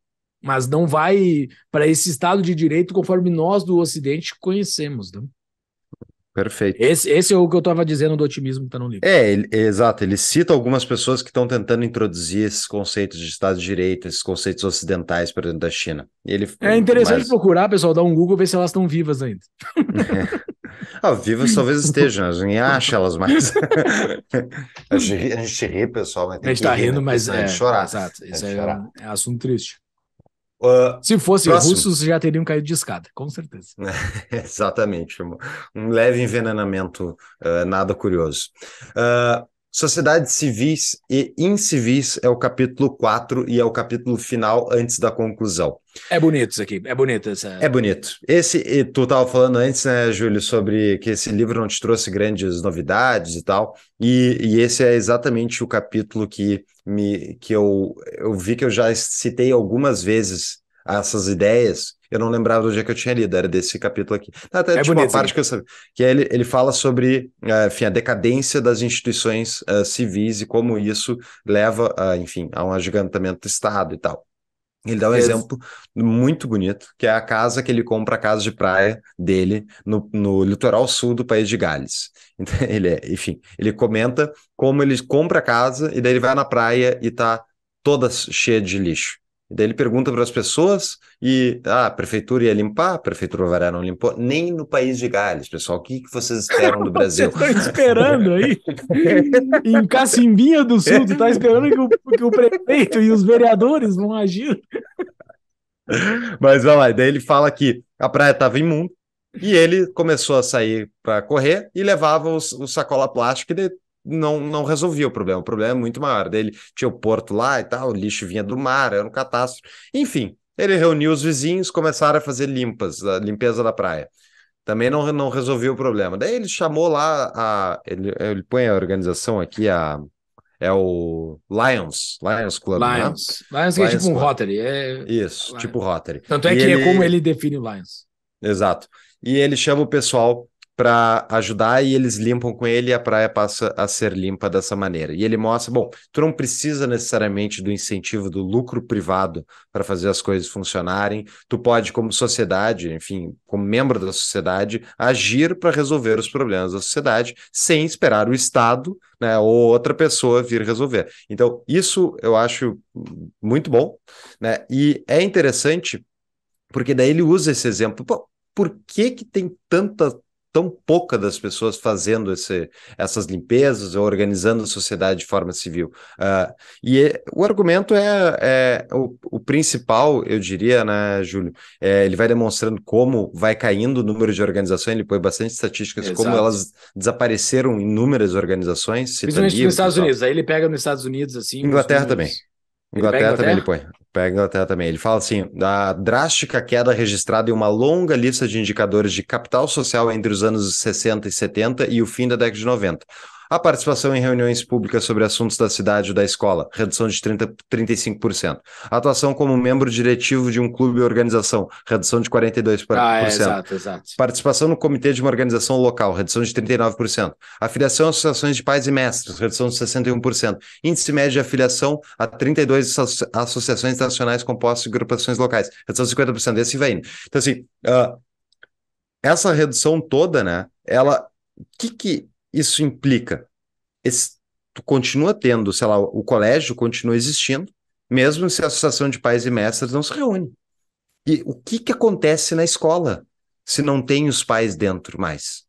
mas não vai para esse Estado de Direito conforme nós do Ocidente conhecemos. Não? Tá? Perfeito. Esse, esse, é o que eu estava dizendo do otimismo que está no livro. É, ele, exato. Ele cita algumas pessoas que estão tentando introduzir esses conceitos de Estado de Direito, esses conceitos ocidentais para dentro da China. Ele, é interessante mas... procurar, pessoal, dar um Google ver se elas estão vivas ainda. Ah, vivas talvez estejam, a gente acha elas mais. a, gente, a gente ri, pessoal, mas tem a gente que tá rir, rindo, né? mas é, chorar. Exato, isso é, é, é assunto triste. Uh, Se fossem russos, já teriam caído de escada, com certeza. Exatamente, um, um, leve envenenamento, uh, nada curioso. Uh, Sociedades civis e incivis é o capítulo 4 e é o capítulo final antes da conclusão. É bonito isso aqui, é bonito essa. É bonito. Esse, tu estava falando antes, né, Júlio, sobre que esse livro não te trouxe grandes novidades e tal. E, e esse é exatamente o capítulo que, me, que eu, eu vi que eu já citei algumas vezes essas ideias eu não lembrava do dia que eu tinha lido, era desse capítulo aqui. Até é tipo bonito, parte né? que eu sabia. Que ele, ele fala sobre eh, enfim, a decadência das instituições uh, civis e como isso leva, enfim, a um agigantamento do Estado e tal. Ele dá um Esse... exemplo muito bonito, que é a casa que ele compra, a casa de praia dele, no, no litoral sul do país de Gales. Então, ele é, enfim, ele comenta como ele compra a casa e daí ele vai na praia e tá toda cheia de lixo. E daí ele pergunta para as pessoas e ah, a prefeitura ia limpar, a prefeitura Varé não limpou, nem no país de Gales, pessoal. O que, que vocês esperam do Brasil? Você está esperando aí? em Cacimbinha do Sul, você está esperando que o, que o prefeito e os vereadores vão agir? Mas vamos lá, daí ele fala que a praia estava imunda e ele começou a sair para correr e levava o, o sacola plástico. e não, não resolvia o problema. O problema é muito maior. ele tinha o porto lá e tal, o lixo vinha do mar, era um catástrofe. Enfim, ele reuniu os vizinhos, começaram a fazer limpas, a limpeza da praia. Também não, não resolveu o problema. Daí ele chamou lá a. Ele, ele põe a organização aqui, a. É o Lions, Lions Club. Né? Lions. Né? Lions, que é tipo um Rotary. É... Isso, tipo Lions. tipo Rotary. Tanto é e que é ele... é como ele define o Lions. Exato. E ele chama o pessoal para ajudar e eles limpam com ele e a praia passa a ser limpa dessa maneira. E ele mostra, bom, tu não precisa necessariamente do incentivo do lucro privado para fazer as coisas funcionarem, tu pode como sociedade, enfim, como membro da sociedade, agir para resolver os problemas da sociedade sem esperar o Estado, né, ou outra pessoa vir resolver. Então, isso eu acho muito bom, né? E é interessante porque daí ele usa esse exemplo, pô, por que, que tem tanta tão pouca das pessoas fazendo esse, essas limpezas ou organizando a sociedade de forma civil. Uh, e é, o argumento é, é o, o, principal, eu diria, né, Júlio? É, ele vai demonstrando como vai caindo o número de organizações, ele põe bastante estatísticas, Exato. como elas desapareceram inúmeras organizações. Principalmente nos Estados Unidos, aí ele pega nos Estados Unidos, assim. Inglaterra também. Inglaterra, Inglaterra também ele põe. Pega a Inglaterra também. Ele fala assim: da drástica queda registrada em uma longa lista de indicadores de capital social entre os anos 60 e 70 e o fim da década de 90. A participação em reuniões públicas sobre assuntos da cidade ou da escola, redução de 30, 35%. A atuação como membro diretivo de um clube ou organização, redução de 42%. Ah, é, exato, exato. Participação no comitê de uma organização local, redução de 39%. Afiliação a associações de pais e mestres, redução de 61%. Índice médio de afiliação a 32 associações nacionais compostas de agrupações locais, redução de 50%. Esse vai indo. Né? Então, assim, uh, essa redução toda, né, ela... o que que isso implica? Esse, tu continua tendo, sei lá, o colégio continua existindo, mesmo se a associação de pais e mestres não se reúne. E o que, que acontece na escola se não tem os pais dentro mais?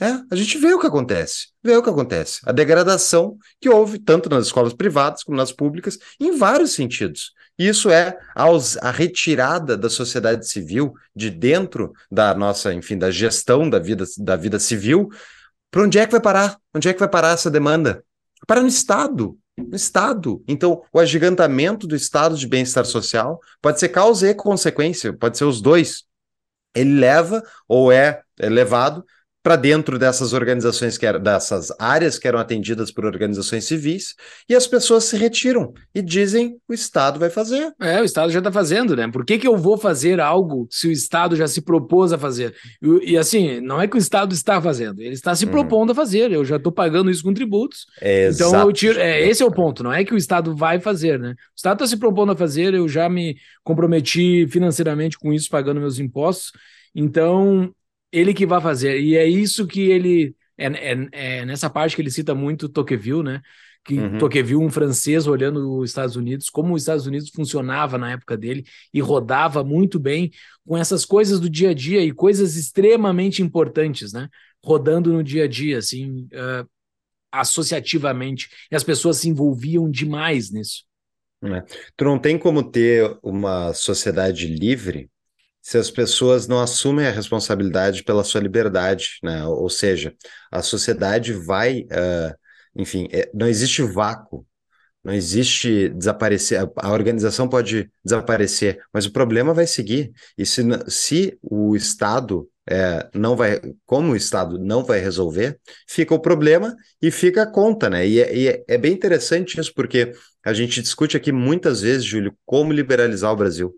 É, a gente vê o que acontece, vê o que acontece. A degradação que houve tanto nas escolas privadas como nas públicas, em vários sentidos. Isso é a retirada da sociedade civil de dentro da nossa, enfim, da gestão da vida, da vida civil para onde é que vai parar? Onde é que vai parar essa demanda? Para no Estado. No Estado. Então, o agigantamento do Estado de bem-estar social pode ser causa e consequência, pode ser os dois. Ele leva ou é, é levado para dentro dessas organizações, que dessas áreas que eram atendidas por organizações civis, e as pessoas se retiram e dizem o Estado vai fazer. É, o Estado já está fazendo, né? Por que, que eu vou fazer algo se o Estado já se propôs a fazer? E, e assim, não é que o Estado está fazendo, ele está se hum. propondo a fazer, eu já estou pagando isso com tributos. É então exato. eu tiro. É, esse é o ponto, não é que o Estado vai fazer, né? O Estado está se propondo a fazer, eu já me comprometi financeiramente com isso, pagando meus impostos. Então, ele que vai fazer. E é isso que ele. É, é, é nessa parte que ele cita muito Tocqueville, né? Que uhum. Tocqueville, um francês olhando os Estados Unidos, como os Estados Unidos funcionava na época dele e rodava muito bem com essas coisas do dia a dia e coisas extremamente importantes, né? Rodando no dia a dia, assim, uh, associativamente. E as pessoas se envolviam demais nisso. É. Tu não tem como ter uma sociedade livre se as pessoas não assumem a responsabilidade pela sua liberdade, né? Ou seja, a sociedade vai, uh, enfim, é, não existe vácuo, não existe desaparecer, a, organização pode desaparecer, mas o problema vai seguir. E se, se o Estado é, não vai, como o Estado não vai resolver, fica o problema e fica a conta, né? E, é, e é, é bem interessante isso, porque a gente discute aqui muitas vezes, Júlio, como liberalizar o Brasil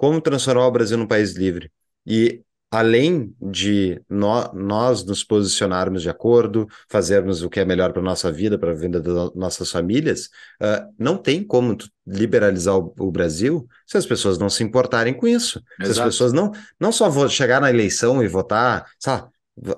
como transformar o Brasil num país livre. E além de no, nós nos posicionarmos de acordo, fazermos o que é melhor para nossa vida, para a vida das nossas famílias, uh, não tem como liberalizar o, o, Brasil se as pessoas não se importarem com isso. Exato. Se as pessoas não, não só vão chegar na eleição e votar, sabe,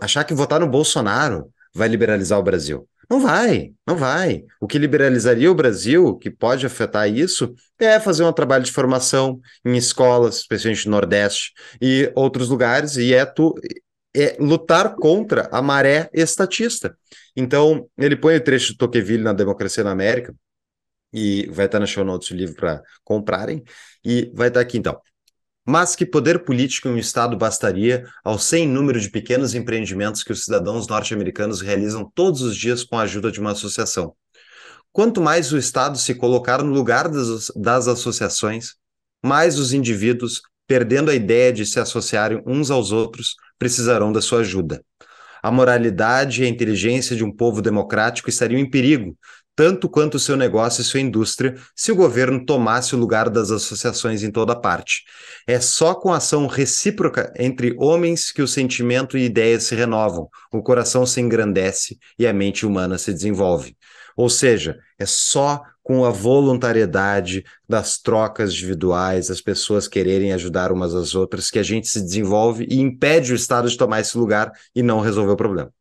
achar que votar no Bolsonaro vai liberalizar o Brasil. Não vai, não vai. O que liberalizaria o Brasil, que pode afetar isso, é fazer um trabalho de formação em escolas, especialmente no Nordeste e outros lugares, e é, tu, é lutar contra a maré estatista. Então, ele põe o trecho de Tocqueville na Democracia na América, e vai estar na show notes o livro para comprarem, e vai estar aqui então. Mas que poder político em um Estado bastaria ao sem número de pequenos empreendimentos que os cidadãos norte-americanos realizam todos os dias com a ajuda de uma associação? Quanto mais o Estado se colocar no lugar das, das associações, mais os indivíduos, perdendo a ideia de se associarem uns aos outros, precisarão da sua ajuda. A moralidade e a inteligência de um povo democrático estariam em perigo tanto quanto o seu negócio e sua indústria se o governo tomasse o lugar das associações em toda parte. É só com ação recíproca entre homens que o sentimento e ideias se renovam, o coração se engrandece e a mente humana se desenvolve. Ou seja, é só com a voluntariedade das trocas individuais, as pessoas quererem ajudar umas às outras, que a gente se desenvolve e impede o Estado de tomar esse lugar e não resolver o problema.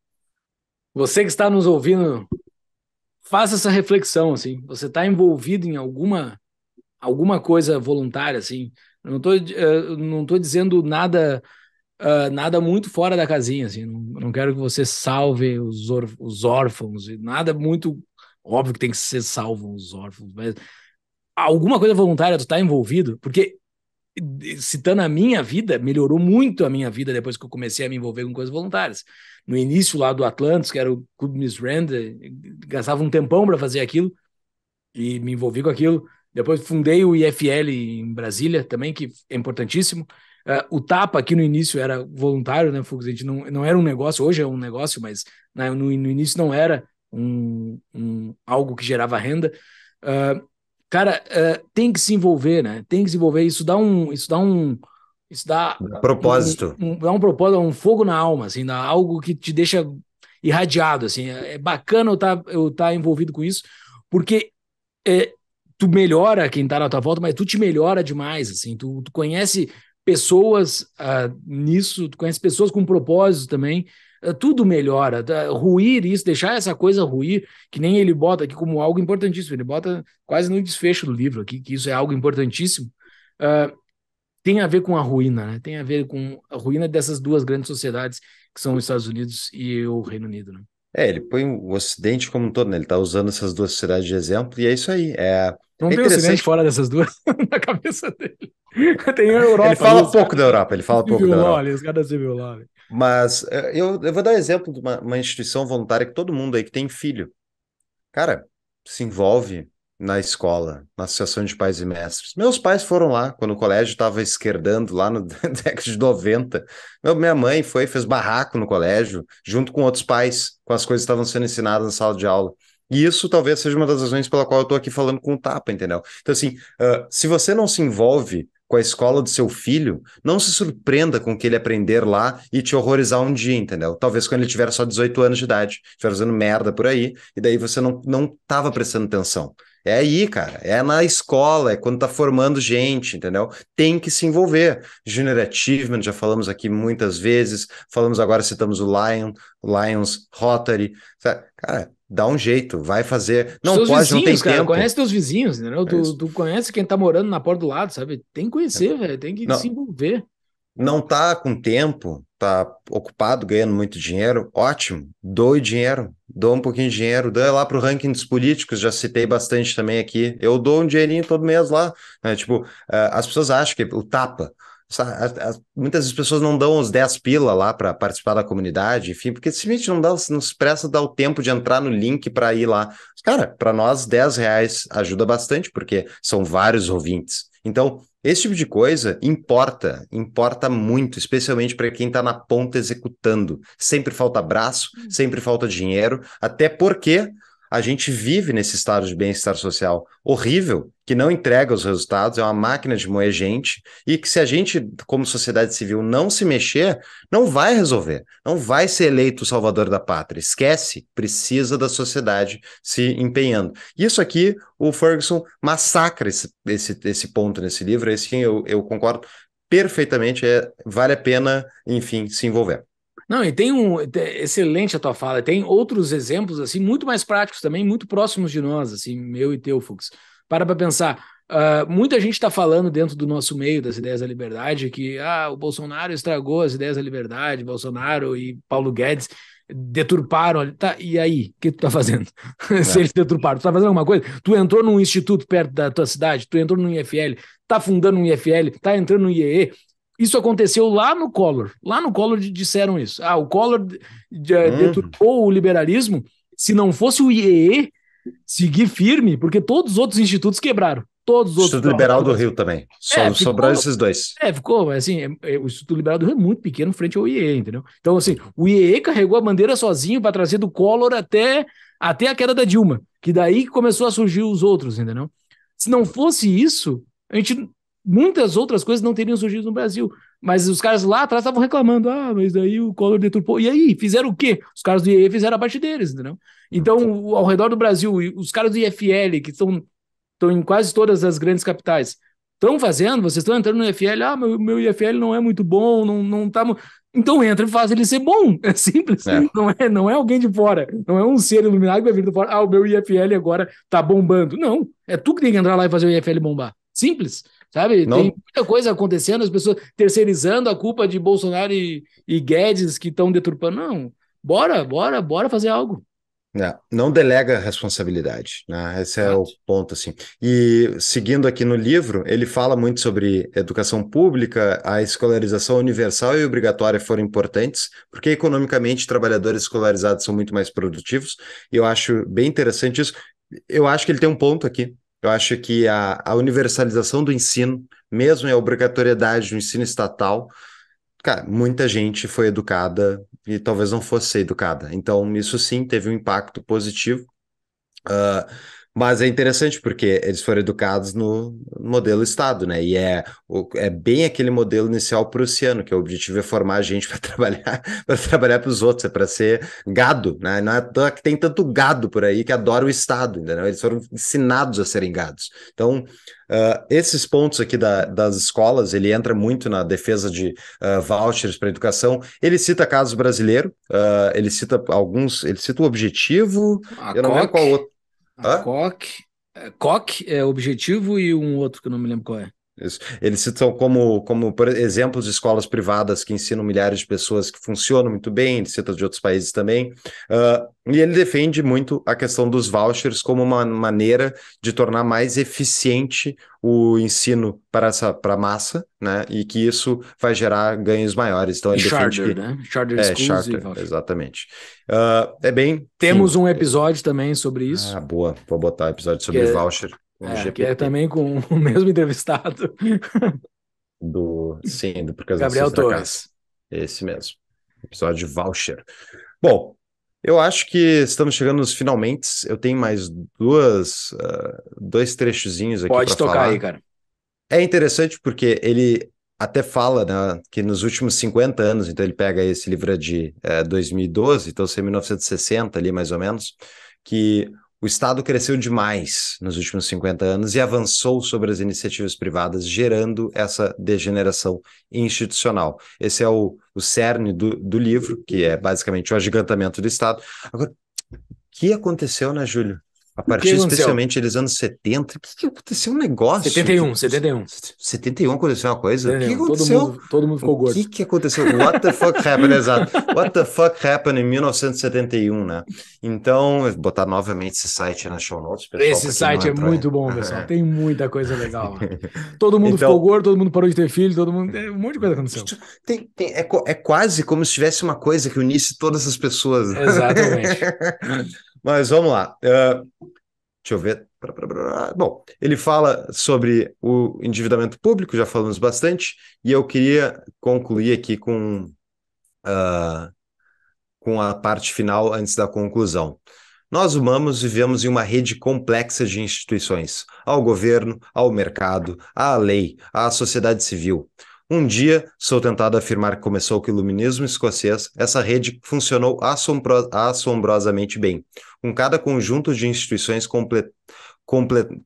Você que está nos ouvindo faça essa reflexão, assim, você está envolvido em alguma alguma coisa voluntária, assim, não estou eh, uh, não tô dizendo nada uh, nada muito fora da casinha, assim, não, não quero que você salve os, os órfãos, nada muito óbvio que tem que ser salvo os órfãos, mas alguma coisa voluntária tu está envolvido, porque citando a minha vida, melhorou muito a minha vida depois que eu comecei a me envolver com coisas voluntárias. No início lá do Atlantis, que era o Clube Miss Rand, gastava um tempão para fazer aquilo e me envolvi com aquilo. Depois fundei o IFL em Brasília também, que é importantíssimo. Uh, o TAPA aqui no início era voluntário, né, Fux? A gente não, não era um negócio, hoje é um negócio, mas né, no, no início não era um, um algo que gerava renda. Uh, Cara, uh, tem que se envolver, né? Tem que se envolver. Isso dá um. Isso dá um. Isso dá. Propósito. Um, um, dá um propósito, um fogo na alma, assim, dá algo que te deixa irradiado, assim. É, é bacana eu estar tá, eu tá envolvido com isso, porque é, tu melhora quem tá na tua volta, mas tu te melhora demais, assim. Tu, tu conhece pessoas uh, nisso, tu conhece pessoas com propósito também. Eh, tudo melhora. Ruir isso, deixar essa coisa ruir, que nem ele bota aqui como algo importantíssimo, ele bota quase no desfecho do livro aqui, que isso é algo importantíssimo. Uh, tem a ver com a ruína, né? tem a ver com a ruína dessas duas grandes sociedades, que são os Estados Unidos e o Reino Unido. Né? É, ele põe o Ocidente como um todo, né? Ele tá usando essas duas sociedades de exemplo, e é isso aí. É, não é tem o Ocidente fora dessas duas na cabeça dele. Tem a Europa. Ele fala ali, pouco cara... da Europa, ele fala pouco da Europa. Law, os caras mas é, eu, eu vou dar um exemplo de uma, uma instituição voluntária que todo mundo aí que tem filho, cara, se envolve na escola, na Associação de Pais e Mestres. Meus pais foram lá quando o colégio estava esquerdando, lá no década de 90. Meu, minha mãe foi, fez barraco no colégio, junto com outros pais, com as coisas que estavam sendo ensinadas na sala de aula. E isso talvez seja uma das razões pela qual eu estou aqui falando com o Tapa, entendeu? Então, assim, uh, se você não se envolve com a escola do seu filho, não se surpreenda com o que ele aprender lá e te horrorizar um dia, entendeu? Talvez quando ele tiver só 18 anos de idade, estiver fazendo merda por aí, e daí você não, não tava prestando atenção. É aí, cara. É na escola, é quando tá formando gente, entendeu? Tem que se envolver. Junior Achievement, já falamos aqui muitas vezes. Falamos agora, citamos o Lion, Lions Rotary. Cara, dá um jeito, vai fazer. Não pode, vizinhos, não tem cara, tempo. Conhece teus vizinhos, né? É tu, tu, conhece quem tá morando na porta do lado, sabe? Tem que conhecer, é. velho, tem que não, se envolver. Não tá com tempo, tá ocupado, ganhando muito dinheiro, ótimo, doe dinheiro, dou um pouquinho de dinheiro, dá lá pro ranking dos políticos, já citei bastante também aqui. Eu dou um dinheirinho todo mês lá. Né? Tipo, eh, as pessoas acham que o tapa muitas pessoas não dão os 10 pila lá para participar da comunidade, enfim, porque simplesmente não dá, não se presta dar o tempo de entrar no link para ir lá. Cara, para nós 10 reais ajuda bastante, porque são vários ouvintes. Então, esse tipo de coisa importa, importa muito, especialmente para quem está na ponta executando. Sempre falta braço, hum. sempre falta dinheiro, até porque a gente vive nesse estado de bem-estar social horrível que não entrega os resultados, é uma máquina de moer gente, e que se a gente, como sociedade civil, não se mexer, não vai resolver, não vai ser eleito o salvador da pátria. Esquece, precisa da sociedade se empenhando. Isso aqui, o Ferguson massacra esse, esse, esse ponto nesse livro, esse eu, eu concordo perfeitamente, é, vale a pena, enfim, se envolver. Não, e tem um excelente a tua fala. Tem outros exemplos assim muito mais práticos também, muito próximos de nós, assim, meu e teu Fux para para pensar. Uh, muita gente está falando dentro do nosso meio das ideias da liberdade que ah, o Bolsonaro estragou as ideias da liberdade, Bolsonaro e Paulo Guedes deturparam. Tá, e aí? O que tu tá fazendo? É. Se eles deturparam, tu tá fazendo alguma coisa? Tu entrou num instituto perto da tua cidade, tu entrou num IFL, tá fundando um IFL, tá entrando no IEE. Isso aconteceu lá no Collor. Lá no Collor disseram isso. Ah, o Collor de, de, hum. deturpou o liberalismo. Se não fosse o IEE, seguir firme, porque todos os outros institutos quebraram. Todos os outros. Instituto Liberal do Rio também. É, sobraram esses dois. É, ficou assim. É, o Instituto Liberal do Rio é muito pequeno frente ao IEE, entendeu? Então, assim, o IEE carregou a bandeira sozinho para trazer do Collor até, até a queda da Dilma, que daí começou a surgir os outros, entendeu? Se não fosse isso, a gente muitas outras coisas não teriam surgido no Brasil. Mas os caras lá atrás estavam reclamando: ah, mas daí o Collor deturpou. E aí, fizeram o quê? Os caras do IE fizeram a parte deles, entendeu? Uhum. Então, ao redor do Brasil, os caras do IFL, que estão em quase todas as grandes capitais, estão fazendo, vocês estão entrando no IFL, ah, meu, meu IFL não é muito bom, não, não tá. Então entra e faz ele ser bom. É simples. É. Não, é, não é alguém de fora. Não é um ser iluminado que vai vir de fora. Ah, o meu IFL agora tá bombando. Não. É tu que tem que entrar lá e fazer o IFL bombar. Simples sabe? Não. Tem muita coisa acontecendo, as pessoas terceirizando a culpa de Bolsonaro e, e Guedes que estão deturpando. Não, bora, bora, bora fazer algo. É, não delega responsabilidade, né? Esse é o ponto, assim. E seguindo aqui no livro, ele fala muito sobre educação pública, a escolarização universal e obrigatória foram importantes, porque economicamente trabalhadores escolarizados são muito mais produtivos, e eu acho bem interessante isso. Eu acho que ele tem um ponto aqui, eu acho que a, a universalização do ensino, mesmo a obrigatoriedade do ensino estatal, cara, muita gente foi educada e talvez não fosse educada. Então, isso sim teve um impacto positivo. Uh, mas é interessante porque eles foram educados no modelo Estado, né? E é, é bem aquele modelo inicial prussiano, que o objetivo é formar a gente para trabalhar para trabalhar para os outros, é para ser gado, né? Não é que tem tanto gado por aí que adora o Estado, entendeu? Eles foram ensinados a serem gados. Então, Uh, esses pontos aqui da, das escolas, ele entra muito na defesa de uh, vouchers para educação. Ele cita casos brasileiro, uh, ele cita alguns, ele cita o objetivo, a eu não lembro qual outro. Hã? Coque, é, Coque é objetivo e um outro que eu não me lembro qual é. Isso. Eles citam como, como por exemplos de escolas privadas que ensinam milhares de pessoas que funcionam muito bem, ele cita de outros países também. Uh, e ele defende muito a questão dos vouchers como uma maneira de tornar mais eficiente o ensino para essa para massa, né? E que isso vai gerar ganhos maiores. Então ele charter, que... né? Charter é, charter, exatamente. Uh, é bem. Temos Sim. um episódio também sobre isso. Ah, boa. Vou botar episódio sobre que é voucher é, que é também com o mesmo entrevistado. Do, sim, do Porque Gabriel Torres. Esse mesmo. Episódio voucher. Bom, eu acho que estamos chegando nos finalmente. Eu tenho mais duas, uh, dois trechozinhos aqui. Pode tocar falar. aí, cara. É interessante porque ele até fala né, que nos últimos 50 anos, então ele pega esse livro de uh, eh, 2012, então é 1960 ali mais ou menos, que o Estado cresceu demais nos últimos 50 anos e avançou sobre as iniciativas privadas, gerando essa degeneração institucional. Esse é o, o cerne do, do livro, que é basicamente o agigantamento do Estado. Agora, o que aconteceu, né, Júlio? A partir especialmente dos anos 70, o que, que aconteceu? Um negócio. 71, 71. 71 aconteceu uma coisa? 71. O que aconteceu? Todo mundo, todo mundo ficou gordo. O que, que aconteceu? What the fuck happened? Exato. What the fuck happened em 1971, né? Então, vou botar novamente esse site na show notes. Pessoal, esse site é muito bom, pessoal. Tem muita coisa legal. Todo mundo então, ficou gordo, todo mundo parou de ter filho, todo mundo. É, um monte de coisa aconteceu. Tem, tem, é, é quase como se tivesse uma coisa que unisse todas as pessoas. Exatamente. Mas vamos lá. Uh, deixa eu ver. Bom, ele fala sobre o endividamento público, já falamos bastante, e eu queria concluir aqui com, uh, com a parte final antes da conclusão. Nós humanos vivemos em uma rede complexa de instituições, ao governo, ao mercado, à lei, à sociedade civil. Um dia, sou tentado a afirmar que começou com o iluminismo escocês, essa rede funcionou assombro assombrosamente bem, com cada conjunto de instituições comple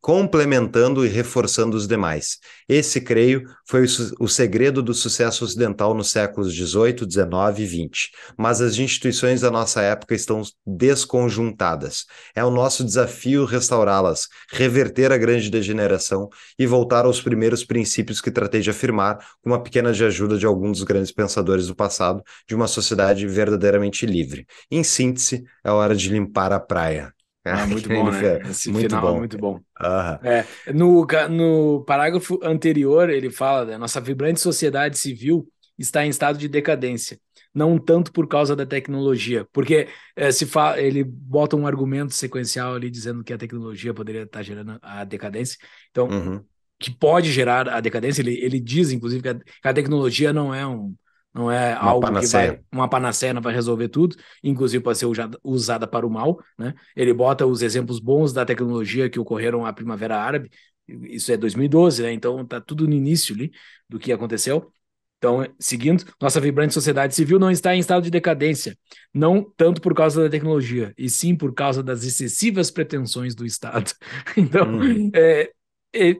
complementando e reforçando os demais. Esse, creio, foi o, segredo do sucesso ocidental nos séculos XVIII, XIX e XX. Mas as instituições da nossa época estão desconjuntadas. É o nosso desafio restaurá-las, reverter a grande degeneração e voltar aos primeiros princípios que tratei de afirmar, com uma pequena de ajuda de alguns dos grandes pensadores do passado, de uma sociedade verdadeiramente livre. Em síntese, é hora de limpar a praia. É, ah, muito bom, né? Esse muito final é bom. muito bom. Uhum. É, no, no parágrafo anterior, ele fala: né, nossa vibrante sociedade civil está em estado de decadência, não tanto por causa da tecnologia, porque é, se ele bota um argumento sequencial ali dizendo que a tecnologia poderia estar gerando a decadência. Então, uhum. que pode gerar a decadência, ele, ele diz, inclusive, que a, que a tecnologia não é um não é uma algo panaceia. que vai. Uma panaceia não vai resolver tudo, inclusive pode ser usada para o mal. Né? Ele bota os exemplos bons da tecnologia que ocorreram na Primavera Árabe, isso é 2012, né? Então tá tudo no início ali do que aconteceu. Então, seguindo, nossa vibrante sociedade civil não está em estado de decadência, não tanto por causa da tecnologia, e sim por causa das excessivas pretensões do Estado. Então, hum. é,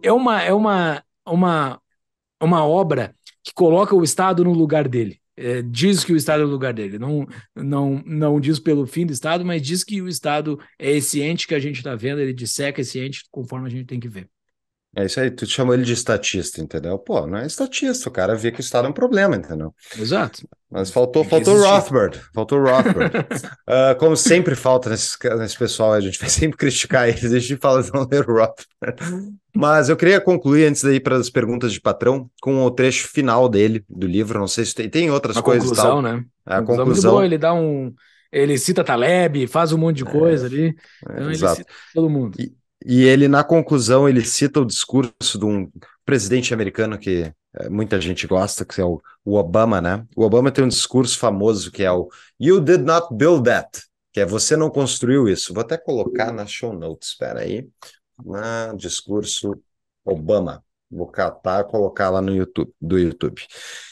é uma, é uma, uma, uma obra que coloca o Estado no lugar dele. É, diz que o Estado é o lugar dele. Não, não, não diz pelo fim do Estado, mas diz que o Estado é esse ente que a gente está vendo, ele disseca esse ente conforme a gente tem que ver. É isso aí, tu chamou ele de estatista, entendeu? Pô, não é estatista, o cara vê que o Estado tá é um problema, entendeu? Exato. Mas faltou, faltou Rothbard, faltou Rothbard. uh, como sempre falta nesse, nesse pessoal, a gente vai sempre criticar eles, a gente fala não ler é Rothbard. Mas eu queria concluir antes daí para as perguntas de patrão com o trecho final dele, do livro, não sei se tem, tem outras Uma coisas conclusão, tal. né? A conclusão, é conclusão. ele dá um... Ele cita Taleb, faz um monte de é, coisa é, ali. Então ele exato. cita todo mundo. E, e ele, na conclusão, ele cita o discurso de um presidente americano que eh, muita gente gosta, que é o, Obama, né? O Obama tem um discurso famoso que é o You did not build that, que é você não construiu isso. Vou até colocar na show notes, espera aí. Na discurso Obama. Vou catar e colocar lá no YouTube, do YouTube.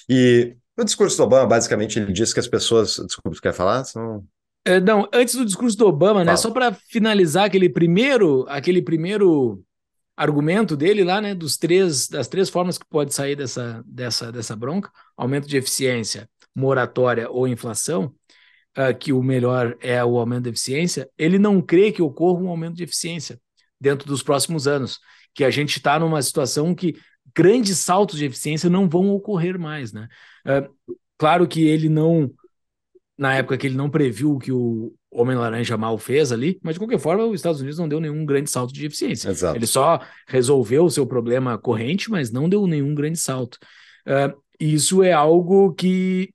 E no discurso do Obama, basicamente, ele diz que as pessoas. Desculpa, tu quer falar? Senão... É, não, antes do discurso do Obama, né, Fala. né? Só para finalizar aquele primeiro, aquele primeiro argumento dele lá, né? Dos três, das três formas que pode sair dessa, dessa, dessa bronca: aumento de eficiência, moratória ou inflação. Uh, que o melhor é o aumento de eficiência. Ele não crê que ocorra um aumento de eficiência dentro dos próximos anos, que a gente está numa situação que grandes saltos de eficiência não vão ocorrer mais, né? Uh, claro que ele não na época que ele não previu o que o Homem-Laranja mal fez ali, mas de qualquer forma os Estados Unidos não deu nenhum grande salto de eficiência. Exato. Ele só resolveu o seu problema corrente, mas não deu nenhum grande salto. Uh, isso é algo que,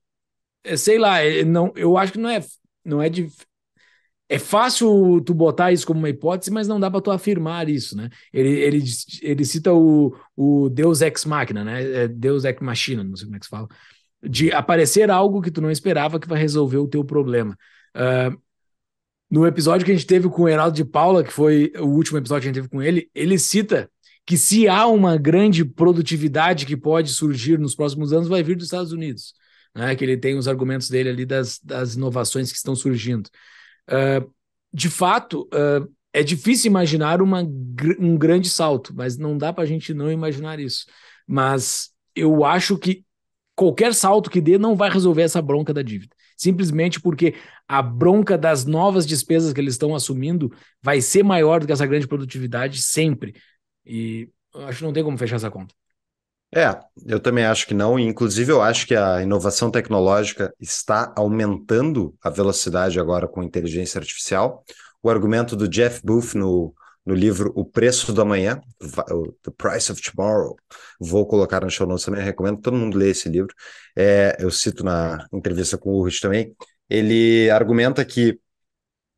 é, sei lá, é, não, eu acho que não é, não é de, é fácil tu botar isso como uma hipótese, mas não dá para tu afirmar isso, né? Ele, ele, ele cita o, o Deus ex machina, né? É Deus ex machina, não sei como é que se fala de aparecer algo que tu não esperava que vai resolver o teu problema. Uh, no episódio que a gente teve com o Heraldo de Paula, que foi o último episódio que a gente teve com ele, ele cita que se há uma grande produtividade que pode surgir nos próximos anos, vai vir dos Estados Unidos. Né? Que ele tem os argumentos dele ali das, das inovações que estão surgindo. Uh, de fato, uh, é difícil imaginar uma, um grande salto, mas não dá para a gente não imaginar isso. Mas eu acho que qualquer salto que dê não vai resolver essa bronca da dívida. Simplesmente porque a bronca das novas despesas que eles estão assumindo vai ser maior do que essa grande produtividade sempre. E acho que não tem como fechar essa conta. É, eu também acho que não. Inclusive, eu acho que a inovação tecnológica está aumentando a velocidade agora com inteligência artificial. O argumento do Jeff Booth no no livro O Preço do Amanhã, The Price of Tomorrow. Vou colocar no show notes também, recomendo todo mundo ler esse livro. É, eu cito na entrevista com o Urich também. Ele argumenta que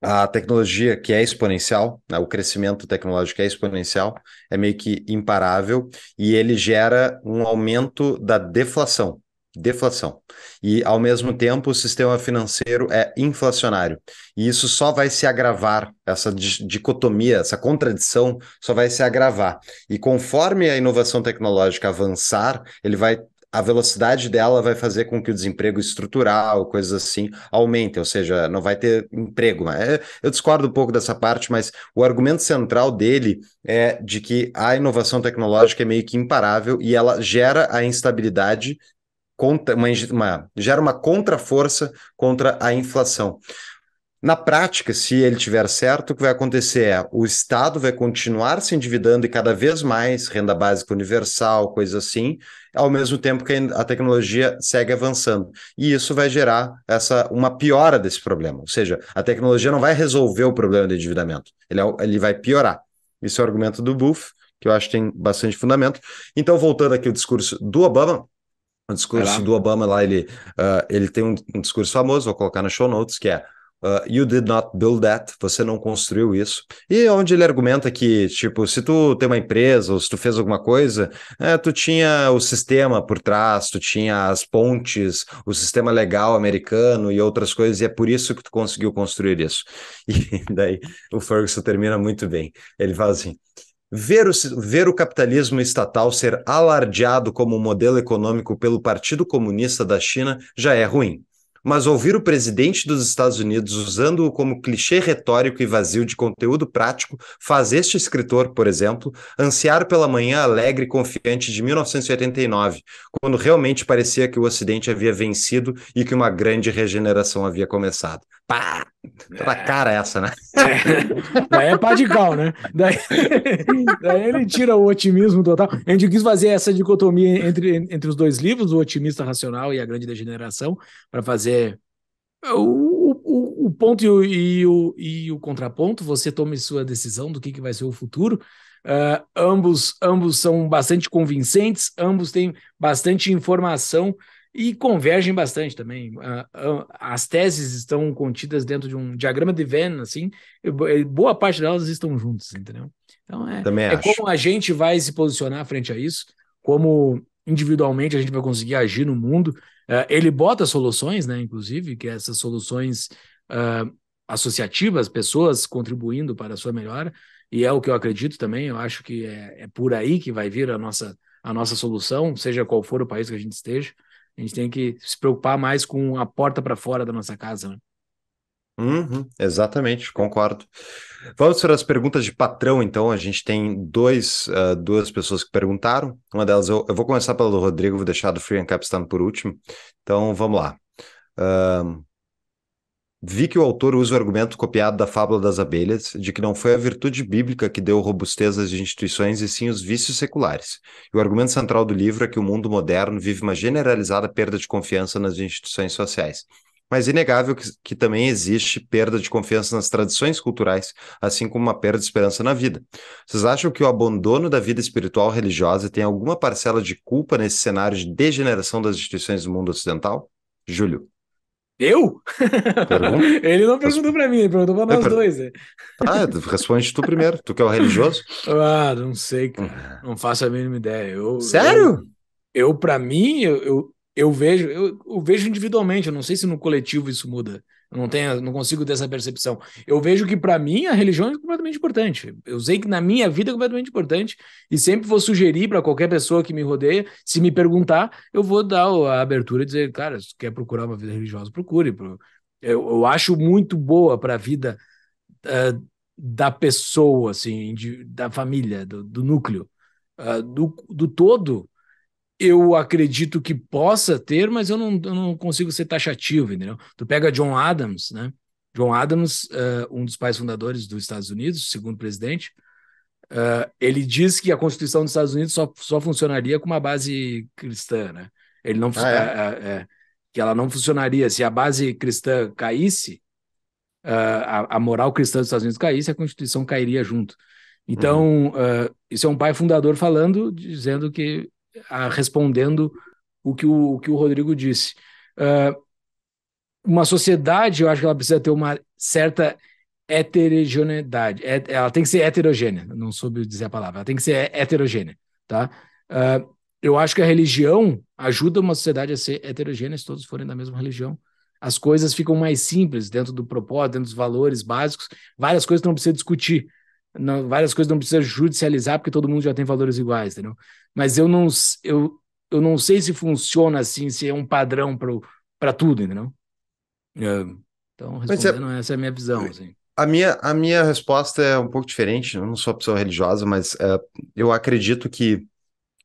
a tecnologia que é exponencial, né, o crescimento tecnológico é exponencial, é meio que imparável e ele gera um aumento da deflação deflação. E, ao mesmo uhum. tempo, o sistema financeiro é inflacionário. E isso só vai se agravar, essa dicotomia, essa contradição só vai se agravar. E conforme a inovação tecnológica avançar, ele vai a velocidade dela vai fazer com que o desemprego estrutural, coisas assim, aumente, ou seja, não vai ter emprego. É, eu discordo um pouco dessa parte, mas o argumento central dele é de que a inovação tecnológica é meio que imparável e ela gera a instabilidade contra, uma, uma, gera uma contraforça contra a inflação. Na prática, se ele tiver certo, o que vai acontecer é o Estado vai continuar se endividando e cada vez mais, renda básica universal, coisa assim, ao mesmo tempo que a tecnologia segue avançando. E isso vai gerar essa uma piora desse problema. Ou seja, a tecnologia não vai resolver o problema do endividamento, ele, é ele vai piorar. Isso é o argumento do Buff, que eu acho que tem bastante fundamento. Então, voltando aqui ao discurso do Obama, um discurso do Obama lá, ele, uh, ele tem um, um, discurso famoso, vou colocar na show notes, que é uh, You did not build that, você não construiu isso. E é onde ele argumenta que, tipo, se tu tem uma empresa ou se tu fez alguma coisa, é, tu tinha o sistema por trás, tu tinha as pontes, o sistema legal americano e outras coisas, e é por isso que tu conseguiu construir isso. E daí o Ferguson termina muito bem. Ele fala assim. Ver o, ver o capitalismo estatal ser alardeado como modelo econômico pelo Partido Comunista da China já é ruim. Mas ouvir o presidente dos Estados Unidos usando-o como clichê retórico e vazio de conteúdo prático faz este escritor, por exemplo, ansiar pela manhã alegre e confiante de 1989, quando realmente parecia que o Ocidente havia vencido e que uma grande regeneração havia começado. Pá! Tá na é. cara é essa, né? É. Daí é pá de cal, né? Daí, daí ele tira o otimismo total. A gente quis fazer essa dicotomia entre, entre os dois livros, o otimista racional e a grande degeneração, para fazer o, o, o ponto e o, e o, e, o, contraponto. Você tome sua decisão do que, que vai ser o futuro. Uh, ambos, ambos são bastante convincentes, ambos têm bastante informação e convergem bastante também. Ah, ah, as teses estão contidas dentro de um diagrama de Venn, assim, boa parte delas estão juntas, entendeu? Então é, Também é como a gente vai se posicionar frente a isso, como individualmente a gente vai conseguir agir no mundo. Ah, ele bota soluções, né? Inclusive, que essas soluções uh, associativas, pessoas contribuindo para a sua melhora, e é o que eu acredito também, eu acho que é, é por aí que vai vir a nossa, a nossa solução, seja qual for o país que a gente esteja. A gente tem que se preocupar mais com a porta para fora da nossa casa. Né? Uhum, exatamente, concordo. Vamos para as perguntas de patrão, então. A gente tem dois, uh, duas pessoas que perguntaram. Uma delas, eu, eu, vou começar pelo Rodrigo, vou deixar do Free and Capstan por último. Então, vamos lá. Uh, Vi que o autor usa o argumento copiado da fábula das abelhas, de que não foi a virtude bíblica que deu robustez às instituições e sim os vícios seculares. E o argumento central do livro é que o mundo moderno vive uma generalizada perda de confiança nas instituições sociais. Mas é inegável que, que também existe perda de confiança nas tradições culturais, assim como uma perda de esperança na vida. Vocês acham que o abandono da vida espiritual religiosa tem alguma parcela de culpa nesse cenário de degeneração das instituições do mundo ocidental? Júlio. Eu? ele não perguntou para mim, ele perguntou para é, nós dois. Né? Ah, é. Ah, responde tu primeiro, tu que é o religioso. Ah, não sei, hum. não faço a mínima ideia. Eu, Sério? Eu, eu para mim, eu, eu, eu vejo, eu, eu, vejo individualmente, eu não sei se no coletivo isso muda. Eu não tenho, não consigo ter essa percepção. Eu vejo que para mim a religião é completamente importante. Eu sei que na minha vida é completamente importante e sempre vou sugerir para qualquer pessoa que me rodeia, se me perguntar, eu vou dar a abertura e dizer, cara, se quer procurar uma vida religiosa, procure. Eu, eu acho muito boa para a vida uh, da pessoa, assim, de, da família, do, do núcleo. Uh, do, do todo, eu acredito que possa ter, mas eu não, eu não consigo ser taxativo, entendeu? Tu pega John Adams, né? John Adams, uh, um dos pais fundadores dos Estados Unidos, segundo presidente, uh, ele diz que a Constituição dos Estados Unidos só, só funcionaria com uma base cristã, né? Ele não ah, é? É, é, que ela não funcionaria se a base cristã caísse, uh, a, a, moral cristã dos Estados Unidos caísse, a Constituição cairia junto. Então, uhum. isso é um pai fundador falando, dizendo que respondendo o que o, o, que o Rodrigo disse. Uh, uma sociedade, eu acho que ela precisa ter uma certa heterogeneidade. É, ela tem que ser heterogênea, não soube dizer a palavra. Ela tem que ser heterogênea, tá? Uh, eu acho que a religião ajuda uma sociedade a ser heterogênea se todos forem da mesma religião. As coisas ficam mais simples dentro do propósito, dentro dos valores básicos. Várias coisas não precisa discutir não, várias coisas não precisa judicializar porque todo mundo já tem valores iguais, entendeu? Mas eu não, eu, eu não sei se funciona assim, se é um padrão para tudo, entendeu? É. Então, é respondendo, essa é a minha visão, assim. A minha, a minha resposta é um pouco diferente, eu não sou uma pessoa religiosa, mas é, eu acredito que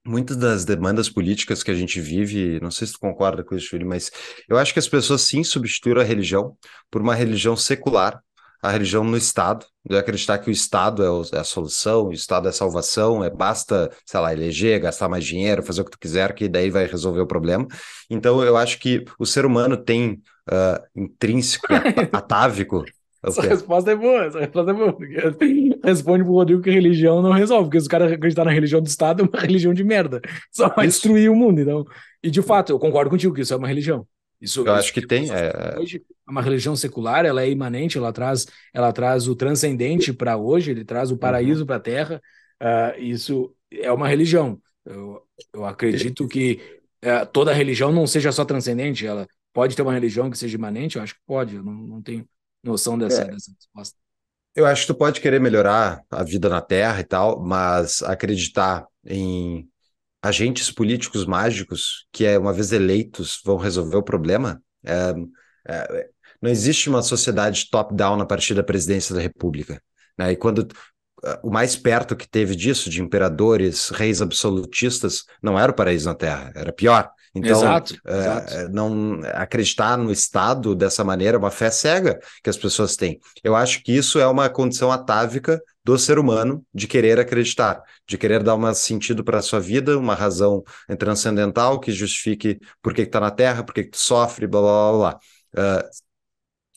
muitas das demandas políticas que a gente vive, não sei se tu concorda com isso, Júlio, mas eu acho que as pessoas sim substituíram a religião por uma religião secular a religião no Estado, de acreditar que o Estado é, é, a solução, o Estado é a salvação, é basta, sei lá, eleger, gastar mais dinheiro, fazer o que tu quiser, que daí vai resolver o problema. Então, eu acho que o ser humano tem uh, intrínseco, atávico. É essa resposta é boa, essa resposta é boa. Responde pro Rodrigo que religião não resolve, porque os caras acreditar na religião do Estado é uma religião de merda. Só vai isso. destruir o mundo. Então... E de fato, eu concordo contigo que isso é uma religião. Isso, eu isso acho que, que tem. É... Hoje, é uma religião secular, ela é imanente, ela traz, ela traz o transcendente para hoje, ele traz o paraíso uhum. para a terra. Uh, isso é uma religião. Eu, eu acredito que uh, toda religião não seja só transcendente, ela pode ter uma religião que seja imanente, eu acho que pode, eu não, não tenho noção dessa, é. dessa resposta. Eu acho que tu pode querer melhorar a vida na Terra e tal, mas acreditar em agentes políticos mágicos que, é, uma vez eleitos, vão resolver o problema. É, é, não existe uma sociedade top-down a partir da presidência da República. Né? E quando é, o mais perto que teve disso, de imperadores, reis absolutistas, não era o paraíso na Terra, era pior. Então, exato, é, exato. É, não acreditar no Estado dessa maneira é uma fé cega que as pessoas têm. Eu acho que isso é uma condição atávica do ser humano de querer acreditar, de querer dar um sentido para a sua vida, uma razão transcendental que justifique por que está na Terra, por que, que sofre, blá blá blá. blá. Uh,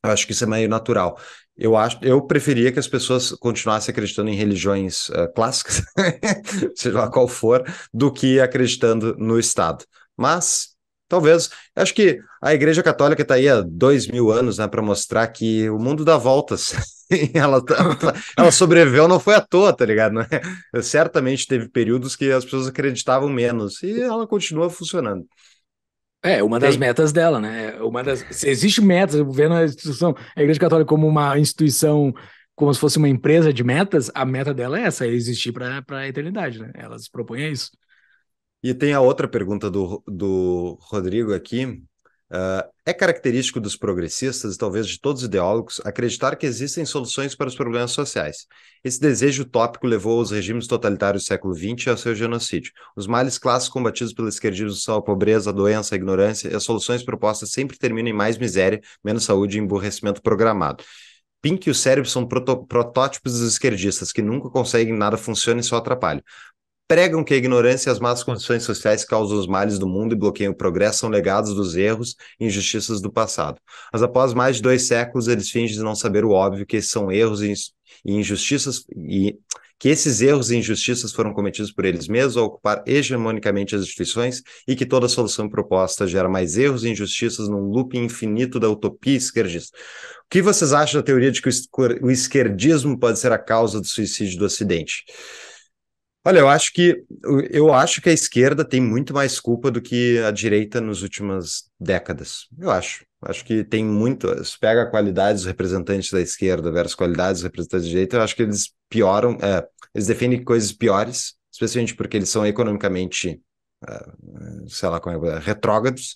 eu acho que isso é meio natural. Eu acho, eu preferia que as pessoas continuassem acreditando em religiões uh, clássicas, seja lá qual for, do que acreditando no Estado. Mas talvez. Acho que a Igreja Católica está aí há dois mil anos né, para mostrar que o mundo dá voltas. ela, tá, tá, ela sobreviveu, não foi à toa, tá ligado? Né? Certamente teve períodos que as pessoas acreditavam menos e ela continua funcionando. É, uma das Tem. metas dela, né? É uma das, existe metas, vendo a instituição, a Igreja Católica como uma instituição, como se fosse uma empresa de metas, a meta dela é essa, é existir para a eternidade, né? Ela se propõe a isso. E tem a outra pergunta do, do Rodrigo aqui. Uh, é característico dos progressistas e talvez de todos os ideólogos acreditar que existem soluções para os problemas sociais. Esse desejo utópico levou os regimes totalitários do século XX ao seu genocídio. Os males clássicos combatidos pela esquerdismo são a pobreza, a doença, a ignorância, e as soluções propostas sempre terminam em mais miséria, menos saúde e emburrecimento programado. Pink e o cérebro são proto protótipos dos esquerdistas que nunca conseguem nada funciona e só atrapalham pregam que a ignorância e as más condições sociais causam os males do mundo e bloqueiam o progresso são legados dos erros e injustiças do passado. Mas após mais de dois séculos, eles fingem não saber o óbvio que são erros e injustiças e que esses erros e injustiças foram cometidos por eles mesmos ao ocupar hegemonicamente as instituições e que toda solução proposta gera mais erros e injustiças num looping infinito da utopia esquerdista. O que vocês acham da teoria de que o esquerdismo pode ser a causa do suicídio do Ocidente? Olha, eu acho que eu acho que a esquerda tem muito mais culpa do que a direita nas últimas décadas. Eu acho. Acho que tem muito. Se pega a qualidade dos representantes da esquerda versus qualidades dos representantes da direita, eu acho que eles pioram. É, eles defendem coisas piores, especialmente porque eles são economicamente, é, sei lá como é, retrógrados.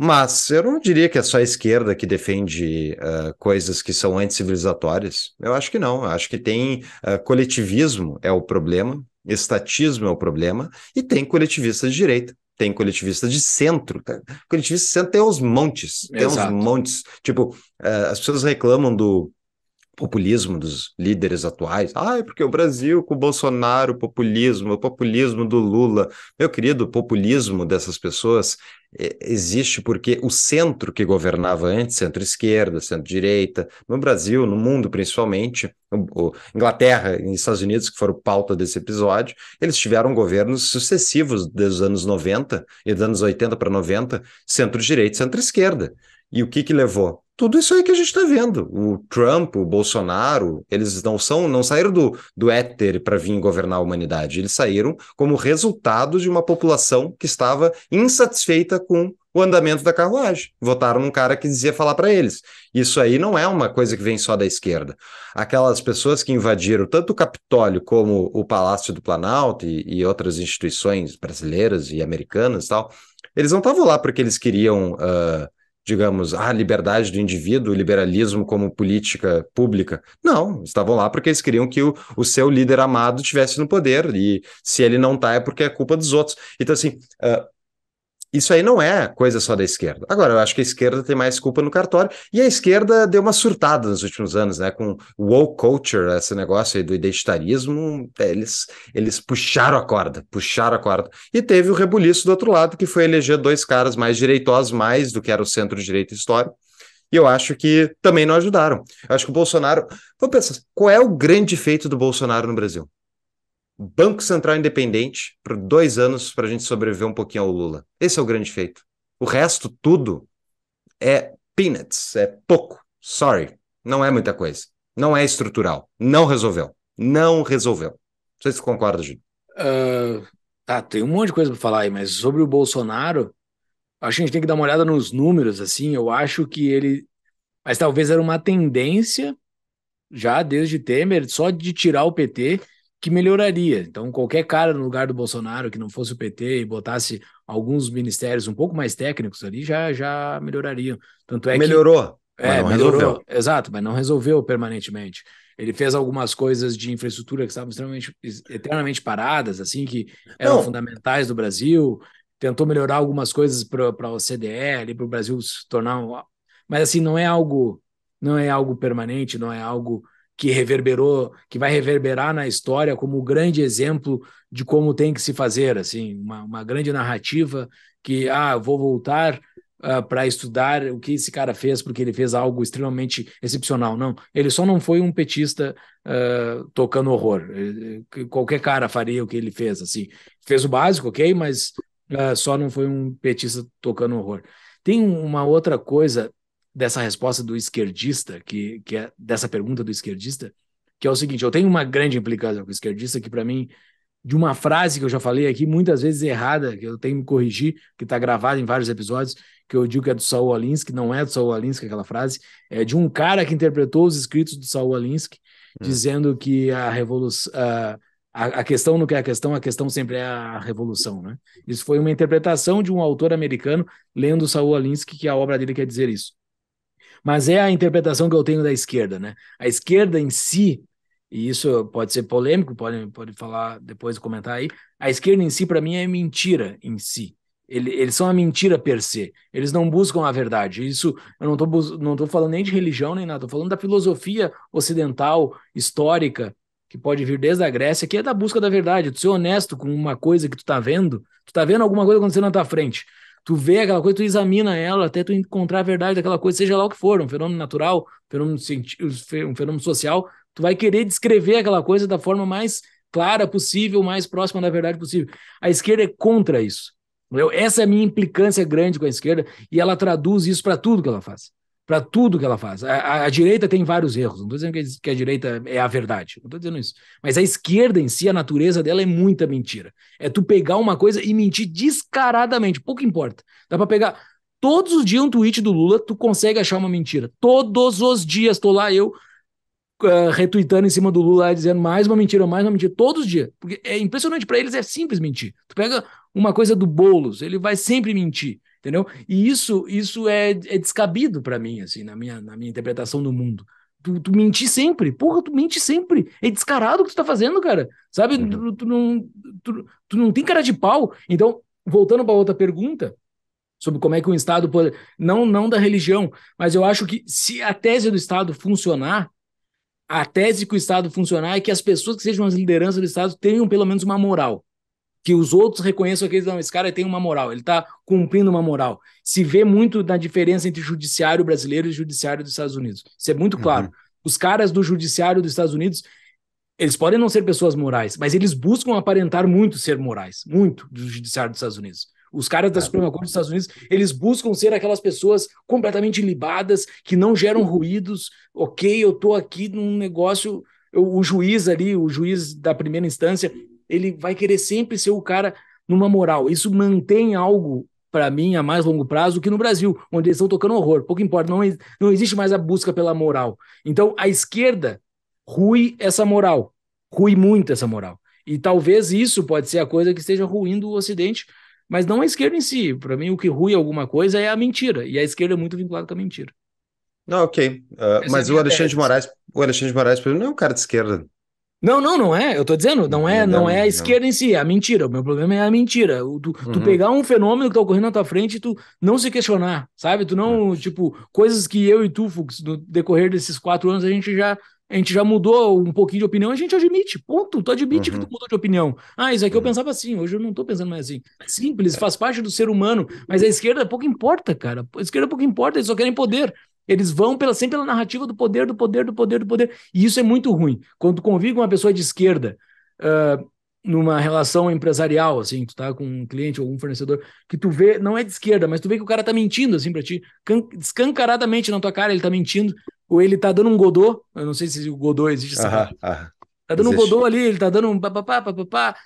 Mas eu não diria que é só a esquerda que defende uh, coisas que são anticivilizatórias. Eu acho que não. Eu acho que tem uh, coletivismo é o problema, estatismo é o problema, e tem coletivistas de direita. Tem coletivistas de centro. Tá? de centro tem uns montes. Tem Exato. uns montes. Tipo, uh, as pessoas reclamam do populismo dos líderes atuais. Ah, é porque o Brasil com o Bolsonaro, o populismo, o populismo do Lula. Meu querido, o populismo dessas pessoas é, existe porque o centro que governava antes, centro-esquerda, centro-direita, no Brasil, no mundo principalmente, o, o, Inglaterra e Estados Unidos, que foram pauta desse episódio, eles tiveram governos sucessivos dos anos 90 e dos anos 80 para 90, centro-direita e centro-esquerda. E o que que levou? Tudo isso aí que a gente está vendo. O Trump, o Bolsonaro, eles não são, não saíram do, do éter para vir governar a humanidade. Eles saíram como resultado de uma população que estava insatisfeita com o andamento da carruagem. Votaram num cara que dizia falar para eles. Isso aí não é uma coisa que vem só da esquerda. Aquelas pessoas que invadiram tanto o Capitólio como o Palácio do Planalto e, e outras instituições brasileiras e americanas e tal, eles não estavam lá porque eles queriam uh, digamos, a liberdade do indivíduo, o liberalismo como política pública. Não, estavam lá porque eles queriam que o, o seu líder amado tivesse no poder, e se ele não está é porque é culpa dos outros. Então, assim, uh, isso aí não é coisa só da esquerda. Agora, eu acho que a esquerda tem mais culpa no cartório, e a esquerda deu uma surtada nos últimos anos, né? Com woke culture, esse negócio aí do identitarismo, eles, eles puxaram a corda, puxaram a corda. E teve o rebuliço do outro lado, que foi eleger dois caras mais direitosos, mais do que era o centro-direita histórico, e eu acho que também não ajudaram. Eu acho que o Bolsonaro. Vamos pensar, qual é o grande feito do Bolsonaro no Brasil? Banco Central independente por dois anos para a gente sobreviver um pouquinho ao Lula. Esse é o grande feito. O resto, tudo, é peanuts, é pouco. Sorry, não é muita coisa. Não é estrutural. Não resolveu. Não resolveu. Não sei se você concorda, Júlio. Uh, ah, tá, tem um monte de coisa para falar aí, mas sobre o Bolsonaro, acho que a gente tem que dar uma olhada nos números, assim. Eu acho que ele. Mas talvez era uma tendência já desde Temer, só de tirar o PT que melhoraria. Então, qualquer cara no lugar do Bolsonaro que não fosse o PT e botasse alguns ministérios um pouco mais técnicos ali, já, já melhoraria. Tanto é melhorou, que... É, melhorou. Resolveu. Exato, mas não resolveu permanentemente. Ele fez algumas coisas de infraestrutura que estavam extremamente, eternamente paradas, assim, que eram não. fundamentais do Brasil. Tentou melhorar algumas coisas para o ali para o Brasil se tornar. Um... Mas, assim, não é algo. Não é algo permanente, não é algo que reverberou, que vai reverberar na história como um grande exemplo de como tem que se fazer, assim, uma, uma grande narrativa que, ah, vou voltar uh, ah, para estudar o que esse cara fez, porque ele fez algo extremamente excepcional. Não, ele só não foi um petista uh, tocando horror. Eh, eh, qualquer cara faria o que ele fez, assim. Fez o básico, ok, mas uh, só não foi um petista tocando horror. Tem uma outra coisa dessa resposta do esquerdista, que, que é dessa pergunta do esquerdista, que é o seguinte: eu tenho uma grande implicância com o esquerdista, que para mim, de uma frase que eu já falei aqui, muitas vezes errada, que eu tenho que corrigir, que está gravada em vários episódios, que eu digo que é do Saul Alinsky, não é do Saul Alinsky aquela frase, é de um cara que interpretou os escritos do Saul Alinsky, hum. dizendo que a revolução. A, a questão não que é a questão, a questão sempre é a revolução, né? Isso foi uma interpretação de um autor americano lendo Saul Alinsky, que a obra dele quer dizer isso. Mas é a interpretação que eu tenho da esquerda, né? A esquerda em si, e isso pode ser polêmico, pode, pode falar depois, comentar aí, a esquerda em si, para mim, é mentira em si. Ele, eles são a mentira per se. Eles não buscam a verdade. Isso eu não estou não tô falando nem de religião nem nada. Estou falando da filosofia ocidental, histórica, que pode vir desde a Grécia, que é da busca da verdade. Tu ser honesto com uma coisa que tu está vendo. Tu está vendo alguma coisa acontecendo na tua frente tu vê aquela coisa, tu examina ela até tu encontrar a verdade daquela coisa, seja lá o que for, um fenômeno natural, um fenômeno, um fenômeno social, tu vai querer descrever aquela coisa da forma mais clara possível, mais próxima da verdade possível. A esquerda é contra isso. Entendeu? Essa é a minha implicância grande com a esquerda e ela traduz isso para tudo que ela faz para tudo que ela faz. A, a direita tem vários erros, não estou dizendo que, que a direita é a verdade, não estou dizendo isso. Mas a esquerda em si, a natureza dela é muita mentira. É tu pegar uma coisa e mentir descaradamente, pouco importa. Dá para pegar todos os dias um tweet do Lula, tu consegue achar uma mentira. Todos os dias estou lá eu uh, retweetando em cima do Lula, dizendo mais uma mentira, mais uma mentira, todos os dias. Porque é impressionante, para eles é simples mentir. Tu pega uma coisa do Boulos, ele vai sempre mentir entendeu? E isso isso é, é descabido para mim, assim, na minha, na minha interpretação do mundo. Tu, tu mentir sempre, porra, tu mente sempre. É descarado o que tu tá fazendo, cara. Sabe? Uhum. Tu, tu, não, tu, tu não tem cara de pau. Então, voltando para outra pergunta, sobre como é que o Estado pode. Não, não da religião, mas eu acho que se a tese do Estado funcionar, a tese que o Estado funcionar é que as pessoas que sejam as lideranças do Estado tenham pelo menos uma moral que os outros reconheçam que eles, não, esse cara tem uma moral, ele está cumprindo uma moral. Se vê muito na diferença entre judiciário brasileiro e judiciário dos Estados Unidos. Isso é muito uhum. claro. Uhum. Os caras do judiciário dos Estados Unidos, eles podem não ser pessoas morais, mas eles buscam aparentar muito ser morais, muito do judiciário dos Estados Unidos. Os caras da é. Suprema Corte dos Estados Unidos, eles buscam ser aquelas pessoas completamente libadas, que não geram ruídos. Ok, eu estou aqui num negócio. Eu, o juiz ali, o juiz da primeira instância, ele vai querer sempre ser o cara numa moral. Isso mantém algo para mim a mais longo prazo que no Brasil, onde eles estão tocando horror. Pouco importa, não, não existe mais a busca pela moral. Então a esquerda rui essa moral, rui muito essa moral. E talvez isso pode ser a coisa que esteja ruindo o Ocidente, mas não a esquerda em si. Para mim, o que rui alguma coisa é a mentira, e a esquerda é muito vinculada com a mentira. Não, ok. Uh, mas é o Alexandre, de Moraes, o Alexandre de Moraes, por exemplo, não é um cara de esquerda. Não, não, não é. Eu tô dizendo, não é, não, é a esquerda em si, é a mentira. O meu problema é a mentira. tu, uhum. pegar um fenômeno que tá ocorrendo na tua frente e tu não se questionar, sabe? Tu não, uhum. tipo, coisas que eu e tu, Fux, no decorrer desses quatro anos, a gente já a gente já mudou um pouquinho de opinião, a gente admite, ponto. Tu admite uhum. que tu uhum. mudou de opinião. Ah, isso aqui eu é. pensava assim, hoje eu não tô pensando mais assim. Simples, faz parte do ser humano, mas a esquerda pouco importa, cara. A esquerda pouco importa, eles só querem poder. Eles vão pela, sempre pela narrativa do poder, do poder, do poder, do poder. E isso é muito ruim. Quando convive uma pessoa de esquerda uh, numa relação empresarial, assim, tu tá com um cliente ou um fornecedor, que tu vê, não é de esquerda, mas tu vê que o cara tá mentindo, assim, pra ti, descancaradamente na tua cara, ele tá mentindo, ou ele tá dando um godô, eu não sei se o godô existe Está ah, ah, Tá dando existe. um godô ali, ele tá dando um papapá, papapá.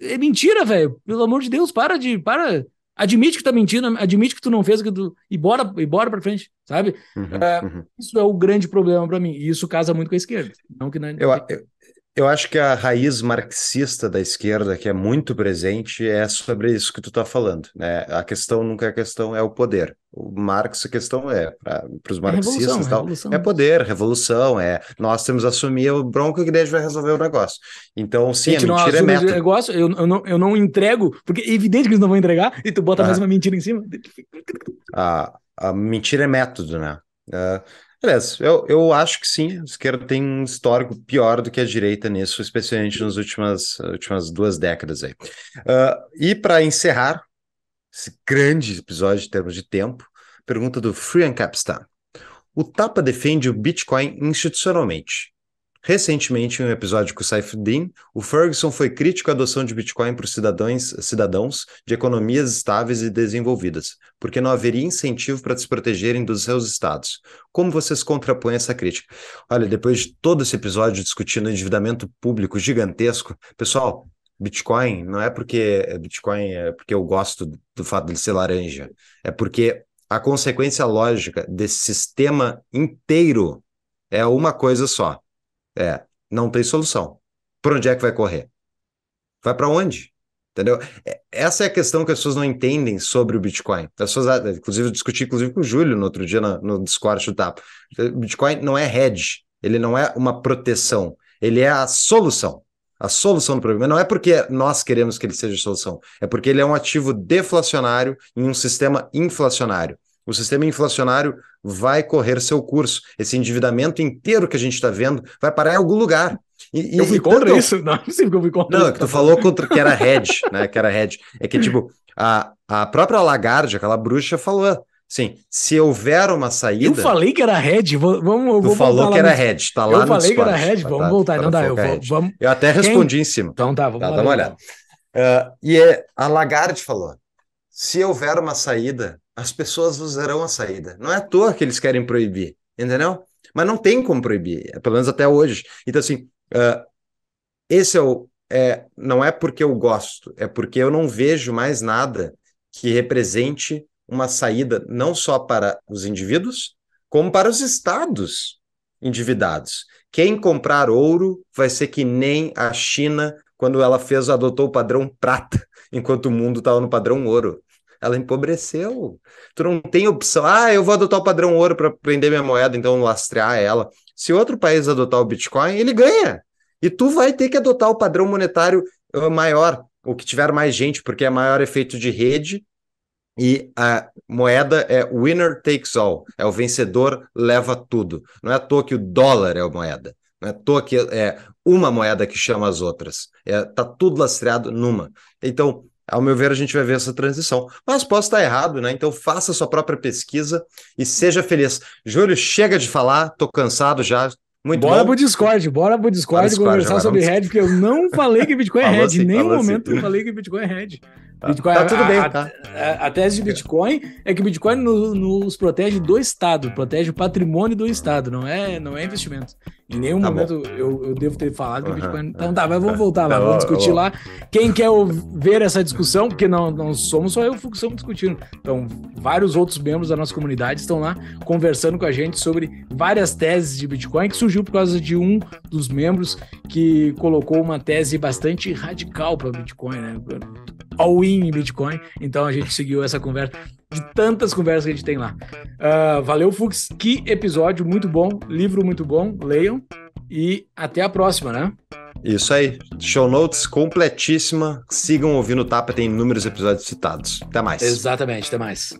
É mentira, velho. Pelo amor de Deus, para de. Para. Admite que tá mentindo, admite que tu não fez que tu... e bora, e bora para frente, sabe? Uhum, é, uhum. Isso é o grande problema para mim. E isso casa muito com a esquerda. Não que não... Eu, eu, eu acho que a raiz marxista da esquerda, que é muito presente, é sobre isso que tu está falando. Né? A questão nunca é questão, é o poder. O Marx, a questão é, para os é marxistas, é, tal, é poder, revolução, é nós temos que assumir o bronco que Deus vai resolver o negócio. Então, sim, Gente, a mentira é meta. Negócio, eu, eu, não, eu não entrego, porque é evidente que eles não vão entregar, e tu bota ah. mais uma mentira em cima. A, ah, a mentira é método, né? Uh, Aliás, eu, eu acho que sim, a esquerda tem um histórico pior do que a direita nisso, especialmente nas últimas, últimas duas décadas aí. Uh, e para encerrar esse grande episódio em termos de tempo, pergunta do Free and Capstan. O Tapa defende o Bitcoin institucionalmente, Recentemente, em um episódio com o Saifuddin, o Ferguson foi crítico à adoção de Bitcoin por cidadãos, cidadãos de economias estáveis e desenvolvidas, porque não haveria incentivo para se protegerem dos seus estados. Como vocês contrapõem essa crítica? Olha, depois de todo esse episódio discutindo endividamento público gigantesco, pessoal, Bitcoin não é porque é Bitcoin é porque eu gosto do fato de ser laranja, é porque a consequência lógica desse sistema inteiro é uma coisa só é, não tem solução. Por onde é que vai correr? Vai para onde? Entendeu? É, essa é a questão que as pessoas não entendem sobre o Bitcoin. As pessoas, ah, inclusive, eu discuti inclusive, com o Júlio no outro dia no, no Discord do Tapo. O Bitcoin não é hedge, ele não é uma proteção, ele é a solução. A solução do problema não é porque nós queremos que ele seja solução, é porque ele é um ativo deflacionário em um sistema inflacionário. O sistema inflacionário vai correr seu curso. Esse endividamento inteiro que a gente está vendo vai parar em algum lugar. E, eu fui contra tanto... isso, não, é sim, eu fui contra Não, é que tu falou contra, que era hedge, né? Que era hedge. É que, tipo, a, a própria Lagarde, aquela bruxa, falou. Sim, se houver uma saída. Eu falei que era head, vamos. Tu falou tá que era no... head, tá lá eu no Eu falei Discord, que era head, vamos tá, voltar, não dá, eu vou, vamos. Eu até respondi Quem... em cima. Então tá, vamos tá, lá. Dá uma olhada. Uh, e é, a Lagarde falou: se houver uma saída, as pessoas usarão a saída. Não é à toa que eles querem proibir, entendeu? Mas não tem como proibir, é, pelo menos até hoje. Então, assim, uh, esse é o. É, não é porque eu gosto, é porque eu não vejo mais nada que represente uma saída não só para os indivíduos, como para os estados endividados. Quem comprar ouro vai ser que nem a China quando ela fez adotou o padrão prata, enquanto o mundo estava no padrão ouro. Ela empobreceu. Tu não tem opção. Ah, eu vou adotar o padrão ouro para prender minha moeda, então lastrear ela. Se outro país adotar o Bitcoin, ele ganha. E tu vai ter que adotar o padrão monetário ah, maior, o que tiver mais gente, porque é maior efeito de rede. E a moeda é winner takes all, é o vencedor leva tudo. Não é à toa que o dólar é a moeda. Não é à toa que é uma moeda que chama as outras. É, tá tudo lastreado numa. Então, ao meu ver, a gente vai ver essa transição. Mas posso estar errado, né? Então faça sua própria pesquisa e seja feliz. Júlio, chega de falar, tô cansado já. Muito bora bom. pro Discord, bora pro Discord, Discord conversar sobre Red, porque eu não falei que Bitcoin é Red, em nenhum momento eu falei que Bitcoin é Red. Tá. Bitcoin, tá é tudo bem. A, tá. a, a, tese de Bitcoin é que Bitcoin nos, nos, protege do Estado, protege o patrimônio do Estado, não é, não é investimento. Em nenhum tá momento eu, eu, devo ter falado que Bitcoin. Então tá, mas vamos voltar lá, vamos discutir lá. Quem quer ver essa discussão, porque não, não somos só eu e o discutindo. Então, vários outros membros da nossa comunidade estão lá conversando com a gente sobre várias teses de Bitcoin que surgiu por causa de um dos membros que colocou uma tese bastante radical para Bitcoin, né? all-in em Bitcoin. Então a gente seguiu essa conversa de tantas conversas que a gente tem lá. Uh, valeu, Fux. Que episódio muito bom, livro muito bom. Leiam e até a próxima, né? Isso aí. Show notes completíssima. Sigam ouvindo o Tapa, tem inúmeros episódios citados. Até mais. Exatamente, até mais.